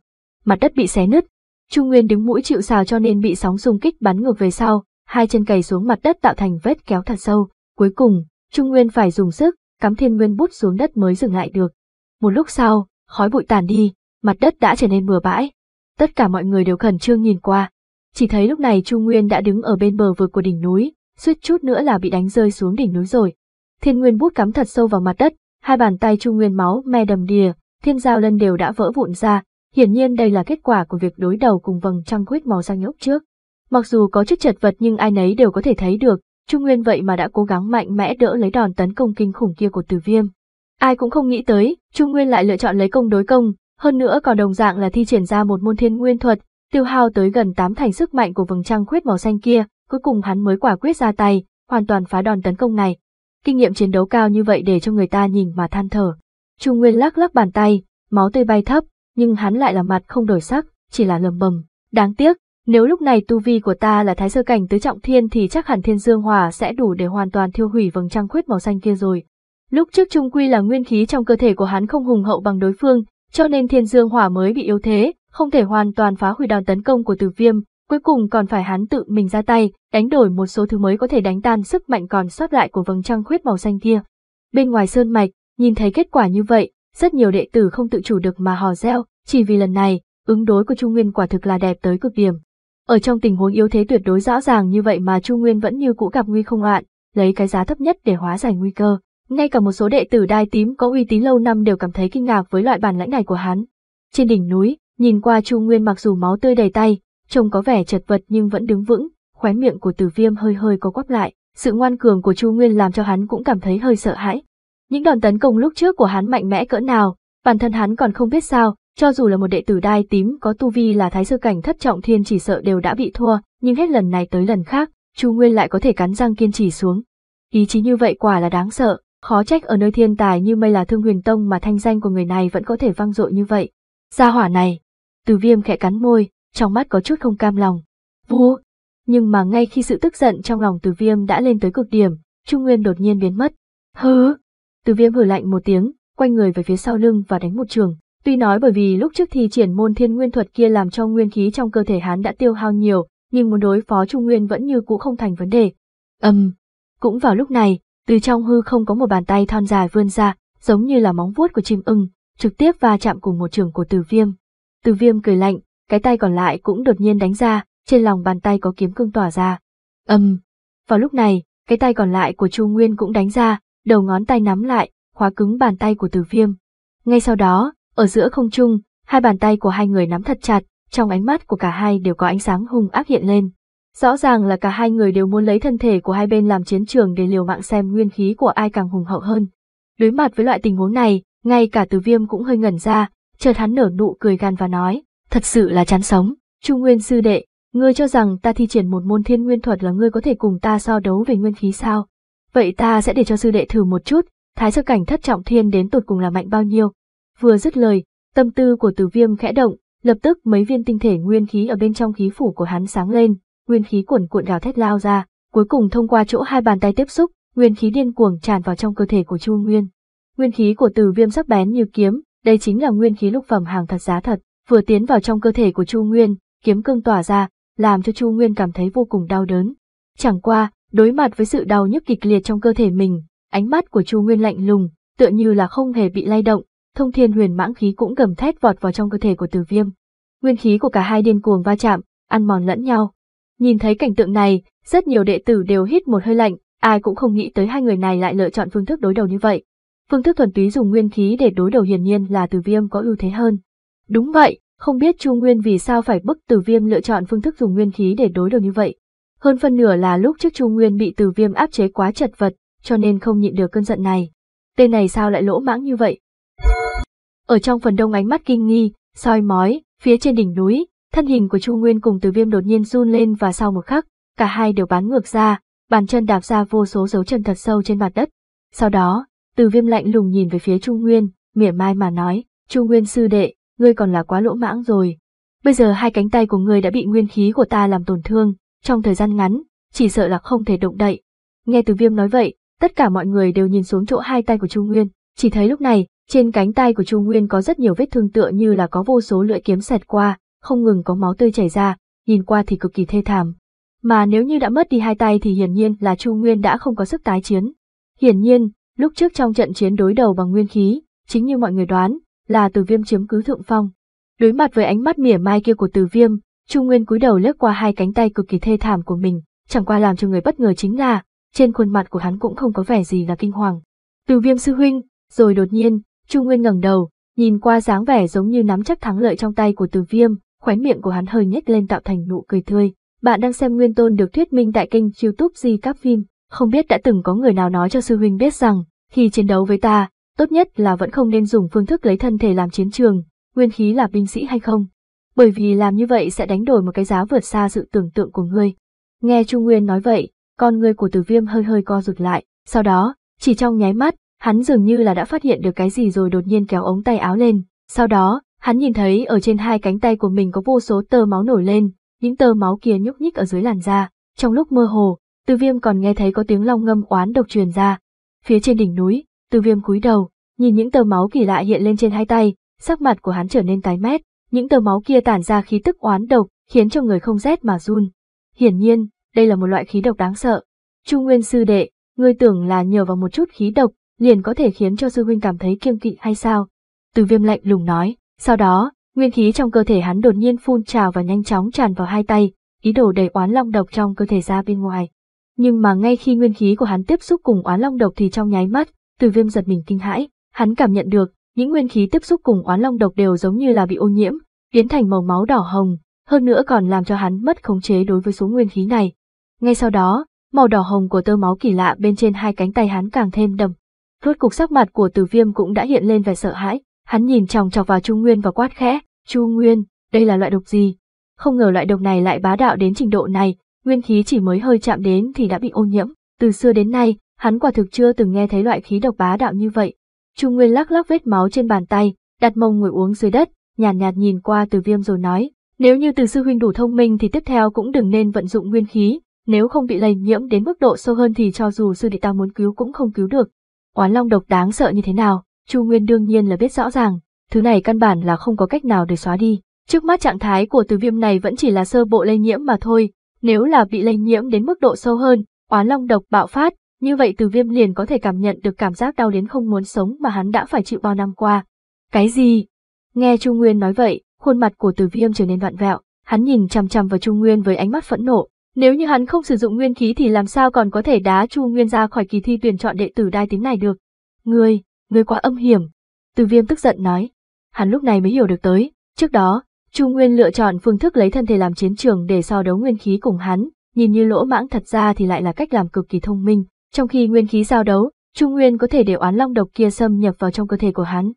mặt đất bị xé nứt, Trung Nguyên đứng mũi chịu sào cho nên bị sóng xung kích bắn ngược về sau, hai chân cày xuống mặt đất tạo thành vết kéo thật sâu. Cuối cùng, Trung Nguyên phải dùng sức, cắm thiên nguyên bút xuống đất mới dừng lại được. Một lúc sau, khói bụi tàn đi, mặt đất đã trở nên bừa bãi. Tất cả mọi người đều khẩn trương nhìn qua. Chỉ thấy lúc này Trung Nguyên đã đứng ở bên bờ vực của đỉnh núi, suýt chút nữa là bị đánh rơi xuống đỉnh núi rồi. Thiên Nguyên bút cắm thật sâu vào mặt đất, hai bàn tay Trung Nguyên máu me đầm đìa, thiên dao lân đều đã vỡ vụn ra, Hiển nhiên đây là kết quả của việc đối đầu cùng vầng trăng huyết màu xanh nhốc trước. Mặc dù có chút chật vật nhưng ai nấy đều có thể thấy được, Trung Nguyên vậy mà đã cố gắng mạnh mẽ đỡ lấy đòn tấn công kinh khủng kia của Từ Viêm. Ai cũng không nghĩ tới, Trung Nguyên lại lựa chọn lấy công đối công, hơn nữa còn đồng dạng là thi triển ra một môn thiên nguyên thuật, tiêu hao tới gần tám thành sức mạnh của vầng trăng khuyết màu xanh kia, cuối cùng hắn mới quả quyết ra tay, hoàn toàn phá đòn tấn công này. Kinh nghiệm chiến đấu cao như vậy để cho người ta nhìn mà than thở. Trung Nguyên lắc lắc bàn tay, máu tươi bay thấp, nhưng hắn lại là mặt không đổi sắc, chỉ là lầm bầm. Đáng tiếc, nếu lúc này tu vi của ta là thái sơ cảnh tứ trọng thiên thì chắc hẳn thiên dương Hòa sẽ đủ để hoàn toàn thiêu hủy vầng trăng khuyết màu xanh kia rồi. Lúc trước trung quy là nguyên khí trong cơ thể của hắn không hùng hậu bằng đối phương, cho nên thiên dương Hòa mới bị yếu thế, không thể hoàn toàn phá hủy đòn tấn công của Từ Viêm, cuối cùng còn phải hắn tự mình ra tay, đánh đổi một số thứ mới có thể đánh tan sức mạnh còn sót lại của vầng trăng khuyết màu xanh kia. Bên ngoài sơn mạch, nhìn thấy kết quả như vậy, rất nhiều đệ tử không tự chủ được mà hò reo, chỉ vì lần này, ứng đối của Chu Nguyên quả thực là đẹp tới cực điểm. Ở trong tình huống yếu thế tuyệt đối rõ ràng như vậy mà Chu Nguyên vẫn như cũ gặp nguy không hoạn, lấy cái giá thấp nhất để hóa giải nguy cơ. Ngay cả một số đệ tử đai tím có uy tín lâu năm đều cảm thấy kinh ngạc với loại bản lãnh này của hắn. Trên đỉnh núi, nhìn qua Chu Nguyên mặc dù máu tươi đầy tay, trông có vẻ chật vật nhưng vẫn đứng vững, khóe miệng của Từ Viêm hơi hơi có quắp lại, sự ngoan cường của Chu Nguyên làm cho hắn cũng cảm thấy hơi sợ hãi. Những đòn tấn công lúc trước của hắn mạnh mẽ cỡ nào, bản thân hắn còn không biết sao, cho dù là một đệ tử đai tím có tu vi là thái sư cảnh thất trọng thiên chỉ sợ đều đã bị thua, nhưng hết lần này tới lần khác, Chu Nguyên lại có thể cắn răng kiên trì xuống. Ý chí như vậy quả là đáng sợ, khó trách ở nơi thiên tài như mây là thương huyền tông mà thanh danh của người này vẫn có thể vang dội như vậy. Gia hỏa này, từ viêm khẽ cắn môi, trong mắt có chút không cam lòng. Vú! Nhưng mà ngay khi sự tức giận trong lòng từ viêm đã lên tới cực điểm, Trung Nguyên đột nhiên biến mất. Hứ! Từ viêm hử lạnh một tiếng, quay người về phía sau lưng và đánh một trường. Tuy nói bởi vì lúc trước thì triển môn thiên nguyên thuật kia làm cho nguyên khí trong cơ thể hắn đã tiêu hao nhiều, nhưng muốn đối phó Trung Nguyên vẫn như cũ không thành vấn đề. Âm. Um, cũng vào lúc này, từ trong hư không có một bàn tay thon dài vươn ra, giống như là móng vuốt của chim ưng, trực tiếp va chạm cùng một trường của Từ Viêm. Từ Viêm cười lạnh, cái tay còn lại cũng đột nhiên đánh ra, trên lòng bàn tay có kiếm cương tỏa ra. Âm. Um, vào lúc này, cái tay còn lại của Chu Nguyên cũng đánh ra, đầu ngón tay nắm lại, khóa cứng bàn tay của Từ Viêm. Ngay sau đó, ở giữa không trung, hai bàn tay của hai người nắm thật chặt, trong ánh mắt của cả hai đều có ánh sáng hung ác hiện lên. Rõ ràng là cả hai người đều muốn lấy thân thể của hai bên làm chiến trường để liều mạng xem nguyên khí của ai càng hùng hậu hơn. Đối mặt với loại tình huống này, ngay cả Từ Viêm cũng hơi ngẩn ra, chợt hắn nở nụ cười gan và nói, thật sự là chán sống, Trung Nguyên sư đệ, ngươi cho rằng ta thi triển một môn thiên nguyên thuật là ngươi có thể cùng ta so đấu về nguyên khí sao? Vậy ta sẽ để cho sư đệ thử một chút, thái sơ cảnh thất trọng thiên đến tột cùng là mạnh bao nhiêu. Vừa dứt lời, tâm tư của tử Viêm khẽ động, lập tức mấy viên tinh thể nguyên khí ở bên trong khí phủ của hắn sáng lên, nguyên khí cuộn cuộn gào thét lao ra, cuối cùng thông qua chỗ hai bàn tay tiếp xúc, nguyên khí điên cuồng tràn vào trong cơ thể của Chu Nguyên. Nguyên khí của tử Viêm sắc bén như kiếm, đây chính là nguyên khí lục phẩm hàng thật giá thật, vừa tiến vào trong cơ thể của Chu Nguyên, kiếm cương tỏa ra, làm cho Chu Nguyên cảm thấy vô cùng đau đớn. Chẳng qua, Đối mặt với sự đau nhức kịch liệt trong cơ thể mình, ánh mắt của Chu Nguyên lạnh lùng, tựa như là không hề bị lay động, thông thiên huyền mãng khí cũng gầm thét vọt vào trong cơ thể của Từ Viêm. Nguyên khí của cả hai điên cuồng va chạm, ăn mòn lẫn nhau. Nhìn thấy cảnh tượng này, rất nhiều đệ tử đều hít một hơi lạnh, ai cũng không nghĩ tới hai người này lại lựa chọn phương thức đối đầu như vậy. Phương thức thuần túy dùng nguyên khí để đối đầu hiển nhiên là Từ Viêm có ưu thế hơn. Đúng vậy, không biết Chu Nguyên vì sao phải bức Từ Viêm lựa chọn phương thức dùng nguyên khí để đối đầu như vậy. Hơn phân nửa là lúc trước Chu Nguyên bị từ viêm áp chế quá chật vật, cho nên không nhịn được cơn giận này. Tên này sao lại lỗ mãng như vậy? Ở trong phần đông ánh mắt kinh nghi, soi mói, phía trên đỉnh núi, thân hình của Chu Nguyên cùng từ viêm đột nhiên run lên và sau một khắc, cả hai đều bắn ngược ra, bàn chân đạp ra vô số dấu chân thật sâu trên mặt đất. Sau đó, từ viêm lạnh lùng nhìn về phía Chu Nguyên, mỉa mai mà nói, Chu Nguyên sư đệ, ngươi còn là quá lỗ mãng rồi. Bây giờ hai cánh tay của ngươi đã bị nguyên khí của ta làm tổn thương, trong thời gian ngắn, chỉ sợ là không thể động đậy. Nghe từ viêm nói vậy, tất cả mọi người đều nhìn xuống chỗ hai tay của Chu Nguyên, chỉ thấy lúc này, trên cánh tay của Chu Nguyên có rất nhiều vết thương tựa như là có vô số lưỡi kiếm xẹt qua, không ngừng có máu tươi chảy ra, nhìn qua thì cực kỳ thê thảm. Mà nếu như đã mất đi hai tay thì hiển nhiên là Chu Nguyên đã không có sức tái chiến. Hiển nhiên, lúc trước trong trận chiến đối đầu bằng nguyên khí, chính như mọi người đoán, là Từ Viêm chiếm cứ thượng phong. Đối mặt với ánh mắt mỉa mai kia của Từ Viêm, Trung Nguyên cúi đầu lướt qua hai cánh tay cực kỳ thê thảm của mình, chẳng qua làm cho người bất ngờ chính là, trên khuôn mặt của hắn cũng không có vẻ gì là kinh hoàng. Từ viêm sư huynh, rồi đột nhiên, Trung Nguyên ngẩng đầu, nhìn qua dáng vẻ giống như nắm chắc thắng lợi trong tay của từ viêm, khóe miệng của hắn hơi nhếch lên tạo thành nụ cười tươi. Bạn đang xem Nguyên Tôn được thuyết minh tại kênh youtube Di Các Phim, không biết đã từng có người nào nói cho sư huynh biết rằng, khi chiến đấu với ta, tốt nhất là vẫn không nên dùng phương thức lấy thân thể làm chiến trường, nguyên khí là binh sĩ hay không bởi vì làm như vậy sẽ đánh đổi một cái giá vượt xa sự tưởng tượng của ngươi. Nghe Trung Nguyên nói vậy, con ngươi của Từ Viêm hơi hơi co rụt lại, sau đó, chỉ trong nháy mắt, hắn dường như là đã phát hiện được cái gì rồi đột nhiên kéo ống tay áo lên, sau đó, hắn nhìn thấy ở trên hai cánh tay của mình có vô số tơ máu nổi lên, những tơ máu kia nhúc nhích ở dưới làn da, trong lúc mơ hồ, Từ Viêm còn nghe thấy có tiếng long ngâm oán độc truyền ra. Phía trên đỉnh núi, Từ Viêm cúi đầu, nhìn những tơ máu kỳ lạ hiện lên trên hai tay, sắc mặt của hắn trở nên tái mét, những tờ máu kia tản ra khí tức oán độc, khiến cho người không rét mà run. Hiển nhiên, đây là một loại khí độc đáng sợ. Chu Nguyên sư đệ, ngươi tưởng là nhờ vào một chút khí độc, liền có thể khiến cho sư huynh cảm thấy kiêng kỵ hay sao? Từ viêm lạnh lùng nói, sau đó, nguyên khí trong cơ thể hắn đột nhiên phun trào và nhanh chóng tràn vào hai tay, ý đồ đẩy oán long độc trong cơ thể ra bên ngoài. Nhưng mà ngay khi nguyên khí của hắn tiếp xúc cùng oán long độc thì trong nháy mắt, từ viêm giật mình kinh hãi, hắn cảm nhận được, những nguyên khí tiếp xúc cùng oán long độc đều giống như là bị ô nhiễm, biến thành màu máu đỏ hồng, hơn nữa còn làm cho hắn mất khống chế đối với số nguyên khí này. Ngay sau đó, màu đỏ hồng của tơ máu kỳ lạ bên trên hai cánh tay hắn càng thêm đậm. Rốt cục sắc mặt của Từ Viêm cũng đã hiện lên vẻ sợ hãi, hắn nhìn chòng chọc vào Chu Nguyên và quát khẽ, "Chu Nguyên, đây là loại độc gì?" Không ngờ loại độc này lại bá đạo đến trình độ này, nguyên khí chỉ mới hơi chạm đến thì đã bị ô nhiễm, từ xưa đến nay, hắn quả thực chưa từng nghe thấy loại khí độc bá đạo như vậy. Trung Nguyên lắc lắc vết máu trên bàn tay, đặt mông ngồi uống dưới đất, nhàn nhạt, nhạt nhìn qua Từ Viêm rồi nói, nếu như Từ sư huynh đủ thông minh thì tiếp theo cũng đừng nên vận dụng nguyên khí, nếu không bị lây nhiễm đến mức độ sâu hơn thì cho dù sư đệ ta muốn cứu cũng không cứu được. Oán long độc đáng sợ như thế nào, Chu Nguyên đương nhiên là biết rõ ràng, thứ này căn bản là không có cách nào để xóa đi. Trước mắt trạng thái của Từ Viêm này vẫn chỉ là sơ bộ lây nhiễm mà thôi, nếu là bị lây nhiễm đến mức độ sâu hơn, oán long độc bạo phát, như vậy từ viêm liền có thể cảm nhận được cảm giác đau đến không muốn sống mà hắn đã phải chịu bao năm qua. Cái gì? Nghe Trung Nguyên nói vậy, khuôn mặt của từ viêm trở nên vặn vẹo, hắn nhìn chằm chằm vào Trung Nguyên với ánh mắt phẫn nộ. Nếu như hắn không sử dụng nguyên khí thì làm sao còn có thể đá Chu Nguyên ra khỏi kỳ thi tuyển chọn đệ tử đai tím này được? Ngươi, ngươi quá âm hiểm. Từ viêm tức giận nói. Hắn lúc này mới hiểu được tới, trước đó, Chu Nguyên lựa chọn phương thức lấy thân thể làm chiến trường để so đấu nguyên khí cùng hắn, nhìn như lỗ mãng thật ra thì lại là cách làm cực kỳ thông minh, trong khi nguyên khí giao đấu, Trung Nguyên có thể để oán long độc kia xâm nhập vào trong cơ thể của hắn.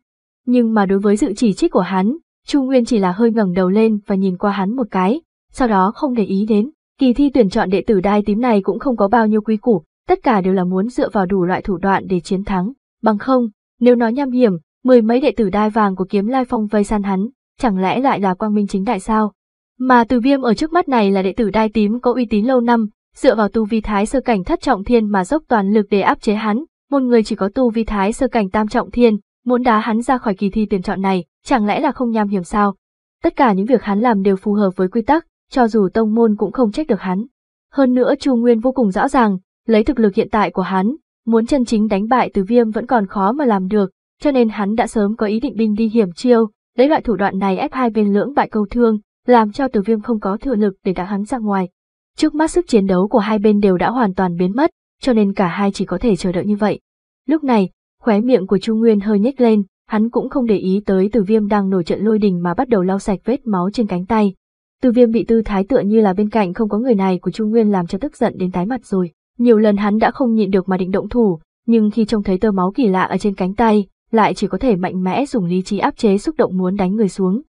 Nhưng mà đối với sự chỉ trích của hắn, Trung Nguyên chỉ là hơi ngẩng đầu lên và nhìn qua hắn một cái, sau đó không để ý đến. Kỳ thi tuyển chọn đệ tử đai tím này cũng không có bao nhiêu quy củ, tất cả đều là muốn dựa vào đủ loại thủ đoạn để chiến thắng. Bằng không, nếu nói nham hiểm, mười mấy đệ tử đai vàng của kiếm lai phong vây san hắn, chẳng lẽ lại là quang minh chính đại sao? Mà từ viêm ở trước mắt này là đệ tử đai tím có uy tín lâu năm, dựa vào tu vi thái sơ cảnh thất trọng thiên mà dốc toàn lực để áp chế hắn, một người chỉ có tu vi thái sơ cảnh tam trọng thiên, muốn đá hắn ra khỏi kỳ thi tuyển chọn này, chẳng lẽ là không nham hiểm sao? Tất cả những việc hắn làm đều phù hợp với quy tắc, cho dù tông môn cũng không trách được hắn. Hơn nữa Chu Nguyên vô cùng rõ ràng, lấy thực lực hiện tại của hắn, muốn chân chính đánh bại Từ Viêm vẫn còn khó mà làm được, cho nên hắn đã sớm có ý định binh đi hiểm chiêu, lấy loại thủ đoạn này ép hai bên lưỡng bại câu thương, làm cho Từ Viêm không có thừa lực để đá hắn ra ngoài. Trước mắt sức chiến đấu của hai bên đều đã hoàn toàn biến mất, cho nên cả hai chỉ có thể chờ đợi như vậy. Lúc này, khóe miệng của Chu Nguyên hơi nhếch lên, hắn cũng không để ý tới Từ Viêm đang nổi trận lôi đình mà bắt đầu lau sạch vết máu trên cánh tay. Từ Viêm bị tư thái tựa như là bên cạnh không có người này của Chu Nguyên làm cho tức giận đến tái mặt rồi. Nhiều lần hắn đã không nhịn được mà định động thủ, nhưng khi trông thấy tơ máu kỳ lạ ở trên cánh tay, lại chỉ có thể mạnh mẽ dùng lý trí áp chế xúc động muốn đánh người xuống.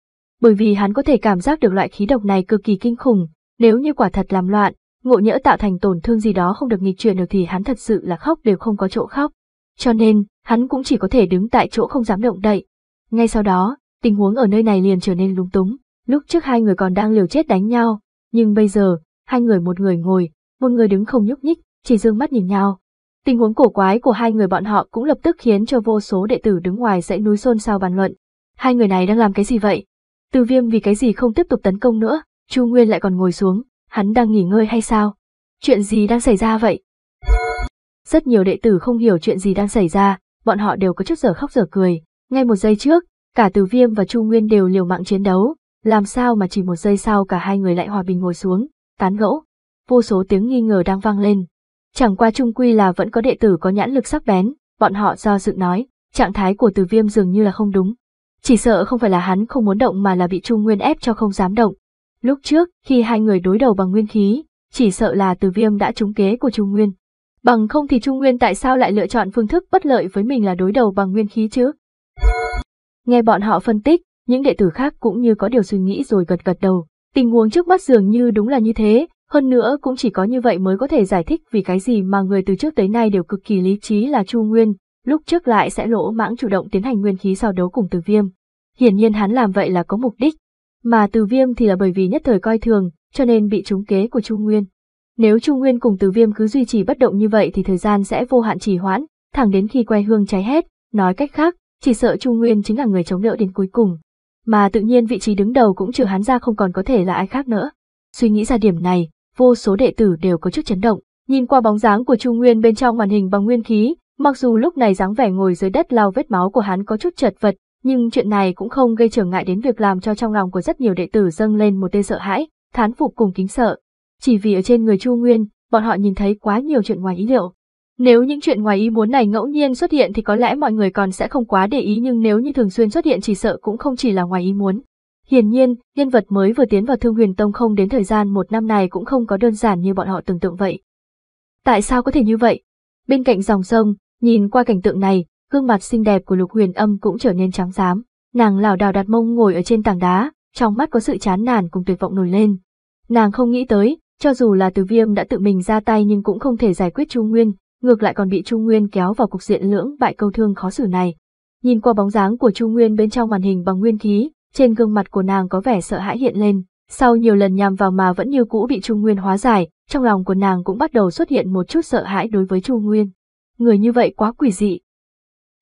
Bởi vì hắn có thể cảm giác được loại khí độc này cực kỳ kinh khủng, nếu như quả thật làm loạn, ngộ nhỡ tạo thành tổn thương gì đó không được nghịch chuyển được thì hắn thật sự là khóc đều không có chỗ khóc. Cho nên, hắn cũng chỉ có thể đứng tại chỗ không dám động đậy. Ngay sau đó, tình huống ở nơi này liền trở nên lúng túng. Lúc trước hai người còn đang liều chết đánh nhau, nhưng bây giờ, hai người một người ngồi, một người đứng không nhúc nhích, chỉ dương mắt nhìn nhau. Tình huống cổ quái của hai người bọn họ cũng lập tức khiến cho vô số đệ tử đứng ngoài dãy núi xôn xao bàn luận. Hai người này đang làm cái gì vậy? Từ viêm vì cái gì không tiếp tục tấn công nữa, Chu Nguyên lại còn ngồi xuống, hắn đang nghỉ ngơi hay sao? Chuyện gì đang xảy ra vậy? Rất nhiều đệ tử không hiểu chuyện gì đang xảy ra, bọn họ đều có chút giờ khóc giờ cười. Ngay một giây trước, cả Từ Viêm và Chu Nguyên đều liều mạng chiến đấu, làm sao mà chỉ một giây sau cả hai người lại hòa bình ngồi xuống, tán gẫu. Vô số tiếng nghi ngờ đang vang lên. Chẳng qua trung quy là vẫn có đệ tử có nhãn lực sắc bén, bọn họ do dự nói, trạng thái của Từ Viêm dường như là không đúng. Chỉ sợ không phải là hắn không muốn động mà là bị Trung Nguyên ép cho không dám động, Lúc trước, khi hai người đối đầu bằng nguyên khí, chỉ sợ là từ viêm đã trúng kế của Trung Nguyên. Bằng không thì Trung Nguyên tại sao lại lựa chọn phương thức bất lợi với mình là đối đầu bằng nguyên khí chứ? Nghe bọn họ phân tích, những đệ tử khác cũng như có điều suy nghĩ rồi gật gật đầu. Tình huống trước mắt dường như đúng là như thế, hơn nữa cũng chỉ có như vậy mới có thể giải thích vì cái gì mà người từ trước tới nay đều cực kỳ lý trí là Chu Nguyên, lúc trước lại sẽ lỗ mãng chủ động tiến hành nguyên khí giao đấu cùng Từ Viêm. Hiển nhiên hắn làm vậy là có mục đích, mà Từ Viêm thì là bởi vì nhất thời coi thường, cho nên bị trúng kế của Chu Nguyên. Nếu Chu Nguyên cùng Từ Viêm cứ duy trì bất động như vậy thì thời gian sẽ vô hạn trì hoãn, thẳng đến khi que hương cháy hết, nói cách khác, chỉ sợ Chu Nguyên chính là người chống đỡ đến cuối cùng. Mà tự nhiên vị trí đứng đầu cũng trừ hắn ra không còn có thể là ai khác nữa. Suy nghĩ ra điểm này, vô số đệ tử đều có chút chấn động, nhìn qua bóng dáng của Chu Nguyên bên trong màn hình bằng nguyên khí, mặc dù lúc này dáng vẻ ngồi dưới đất lau vết máu của hắn có chút chật vật, nhưng chuyện này cũng không gây trở ngại đến việc làm cho trong lòng của rất nhiều đệ tử dâng lên một tia sợ hãi, thán phục cùng kính sợ. Chỉ vì ở trên người Chu Nguyên, bọn họ nhìn thấy quá nhiều chuyện ngoài ý liệu. Nếu những chuyện ngoài ý muốn này ngẫu nhiên xuất hiện thì có lẽ mọi người còn sẽ không quá để ý nhưng nếu như thường xuyên xuất hiện chỉ sợ cũng không chỉ là ngoài ý muốn. Hiển nhiên, nhân vật mới vừa tiến vào Thương Huyền Tông không đến thời gian một năm này cũng không có đơn giản như bọn họ tưởng tượng vậy. Tại sao có thể như vậy? Bên cạnh dòng sông, nhìn qua cảnh tượng này, gương mặt xinh đẹp của Lục Huyền Âm cũng trở nên trắng xám. Nàng lảo đảo đặt mông ngồi ở trên tảng đá, trong mắt có sự chán nản cùng tuyệt vọng nổi lên. Nàng không nghĩ tới, cho dù là Từ Viêm đã tự mình ra tay nhưng cũng không thể giải quyết Chu Nguyên, ngược lại còn bị Chu Nguyên kéo vào cục diện lưỡng bại câu thương khó xử này. Nhìn qua bóng dáng của Chu Nguyên bên trong màn hình bằng nguyên khí, trên gương mặt của nàng có vẻ sợ hãi hiện lên. Sau nhiều lần nhằm vào mà vẫn như cũ bị Chu Nguyên hóa giải, trong lòng của nàng cũng bắt đầu xuất hiện một chút sợ hãi đối với Chu Nguyên. Người như vậy quá quỷ dị,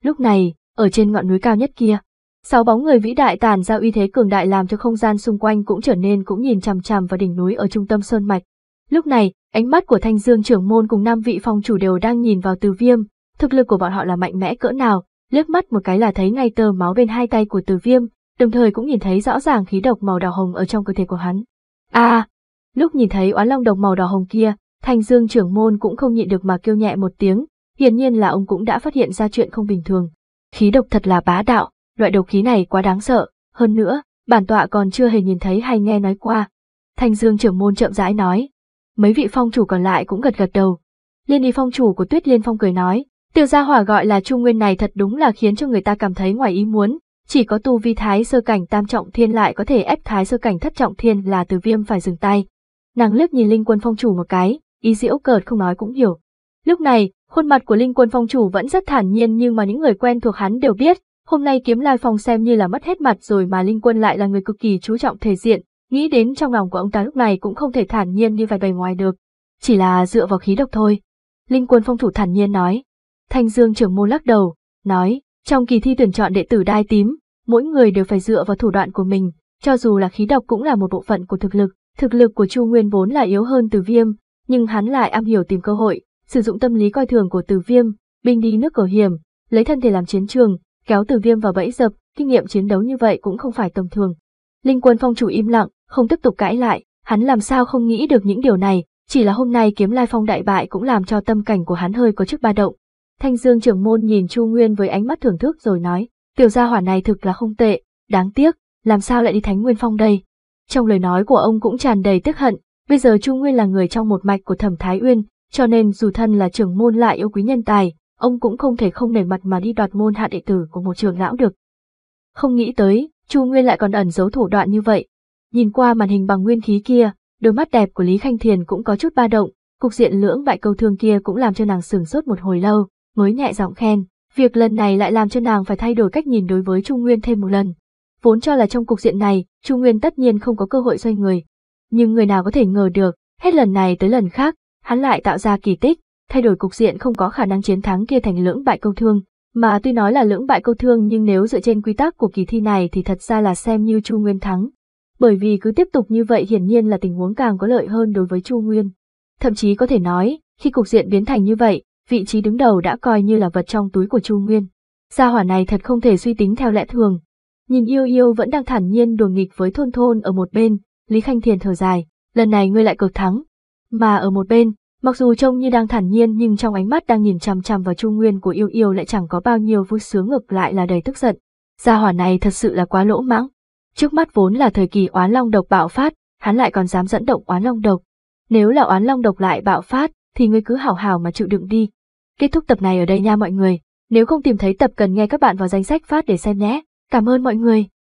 Lúc này, ở trên ngọn núi cao nhất kia, sáu bóng người vĩ đại tàn ra uy thế cường đại làm cho không gian xung quanh cũng trở nên cũng nhìn chằm chằm vào đỉnh núi ở trung tâm sơn mạch. Lúc này, ánh mắt của Thanh Dương trưởng môn cùng năm vị phong chủ đều đang nhìn vào Từ Viêm, thực lực của bọn họ là mạnh mẽ cỡ nào, liếc mắt một cái là thấy ngay tơ máu bên hai tay của Từ Viêm, đồng thời cũng nhìn thấy rõ ràng khí độc màu đỏ hồng ở trong cơ thể của hắn. A! À, lúc nhìn thấy oán long độc màu đỏ hồng kia, Thanh Dương trưởng môn cũng không nhịn được mà kêu nhẹ một tiếng, Hiển nhiên là ông cũng đã phát hiện ra chuyện không bình thường. Khí độc thật là bá đạo, loại độc khí này quá đáng sợ, hơn nữa, bản tọa còn chưa hề nhìn thấy hay nghe nói qua. Thanh Dương trưởng môn chậm rãi nói. Mấy vị phong chủ còn lại cũng gật gật đầu. Liên y phong chủ của Tuyết Liên Phong cười nói, tiêu gia hỏa gọi là Trung Nguyên này thật đúng là khiến cho người ta cảm thấy ngoài ý muốn, chỉ có tu vi thái sơ cảnh tam trọng thiên lại có thể ép thái sơ cảnh thất trọng thiên là từ viêm phải dừng tay. Nàng lướt nhìn Linh Quân Phong chủ một cái, ý diễu cợt không nói cũng hiểu. Lúc này, Khuôn mặt của linh quân phong chủ vẫn rất thản nhiên nhưng mà những người quen thuộc hắn đều biết, hôm nay kiếm lai phong xem như là mất hết mặt rồi mà linh quân lại là người cực kỳ chú trọng thể diện, nghĩ đến trong lòng của ông ta lúc này cũng không thể thản nhiên như vài bề ngoài được, chỉ là dựa vào khí độc thôi. Linh quân phong chủ thản nhiên nói. Thanh Dương trưởng môn lắc đầu, nói, trong kỳ thi tuyển chọn đệ tử đai tím, mỗi người đều phải dựa vào thủ đoạn của mình, cho dù là khí độc cũng là một bộ phận của thực lực, thực lực của Chu Nguyên vốn là yếu hơn từ viêm, nhưng hắn lại am hiểu tìm cơ hội, Sử dụng tâm lý coi thường của Từ Viêm, binh đi nước cờ hiểm, lấy thân thể làm chiến trường, kéo Từ Viêm vào bẫy dập, kinh nghiệm chiến đấu như vậy cũng không phải tầm thường. Linh Quân Phong chủ im lặng, không tiếp tục cãi lại, hắn làm sao không nghĩ được những điều này, chỉ là hôm nay kiếm Lai Phong đại bại cũng làm cho tâm cảnh của hắn hơi có chút ba động. Thanh Dương trưởng môn nhìn Chu Nguyên với ánh mắt thưởng thức rồi nói, tiểu gia hỏa này thực là không tệ, đáng tiếc, làm sao lại đi Thánh Nguyên Phong đây? Trong lời nói của ông cũng tràn đầy tức hận, bây giờ Chu Nguyên là người trong một mạch của Thẩm Thái Uyên, cho nên dù thân là trưởng môn lại yêu quý nhân tài, ông cũng không thể không nể mặt mà đi đoạt môn hạ đệ tử của một trường lão được. Không nghĩ tới, Chu Nguyên lại còn ẩn giấu thủ đoạn như vậy. Nhìn qua màn hình bằng nguyên khí kia, đôi mắt đẹp của Lý Khanh Thiền cũng có chút ba động, cục diện lưỡng bại câu thương kia cũng làm cho nàng sửng sốt một hồi lâu, mới nhẹ giọng khen. Việc lần này lại làm cho nàng phải thay đổi cách nhìn đối với Chu Nguyên thêm một lần. Vốn cho là trong cục diện này, Chu Nguyên tất nhiên không có cơ hội xoay người. Nhưng người nào có thể ngờ được, hết lần này tới lần khác, hắn lại tạo ra kỳ tích, thay đổi cục diện không có khả năng chiến thắng kia thành lưỡng bại câu thương. Mà tuy nói là lưỡng bại câu thương nhưng nếu dựa trên quy tắc của kỳ thi này thì thật ra là xem như Chu Nguyên thắng. Bởi vì cứ tiếp tục như vậy hiển nhiên là tình huống càng có lợi hơn đối với Chu Nguyên. Thậm chí có thể nói, khi cục diện biến thành như vậy, vị trí đứng đầu đã coi như là vật trong túi của Chu Nguyên. Gia hỏa này thật không thể suy tính theo lẽ thường. Nhìn yêu yêu vẫn đang thản nhiên đùa nghịch với thôn thôn ở một bên, Lý Khanh Thiền thở dài, lần này ngươi lại cực thắng, mà ở một bên, mặc dù trông như đang thản nhiên nhưng trong ánh mắt đang nhìn chằm chằm vào Chu Nguyên của yêu yêu lại chẳng có bao nhiêu vui sướng ngược lại là đầy tức giận. Gia hỏa này thật sự là quá lỗ mãng. Trước mắt vốn là thời kỳ oán long độc bạo phát, hắn lại còn dám dẫn động oán long độc. Nếu là oán long độc lại bạo phát, thì ngươi cứ hảo hảo mà chịu đựng đi. Kết thúc tập này ở đây nha mọi người. Nếu không tìm thấy tập cần nghe các bạn vào danh sách phát để xem nhé. Cảm ơn mọi người.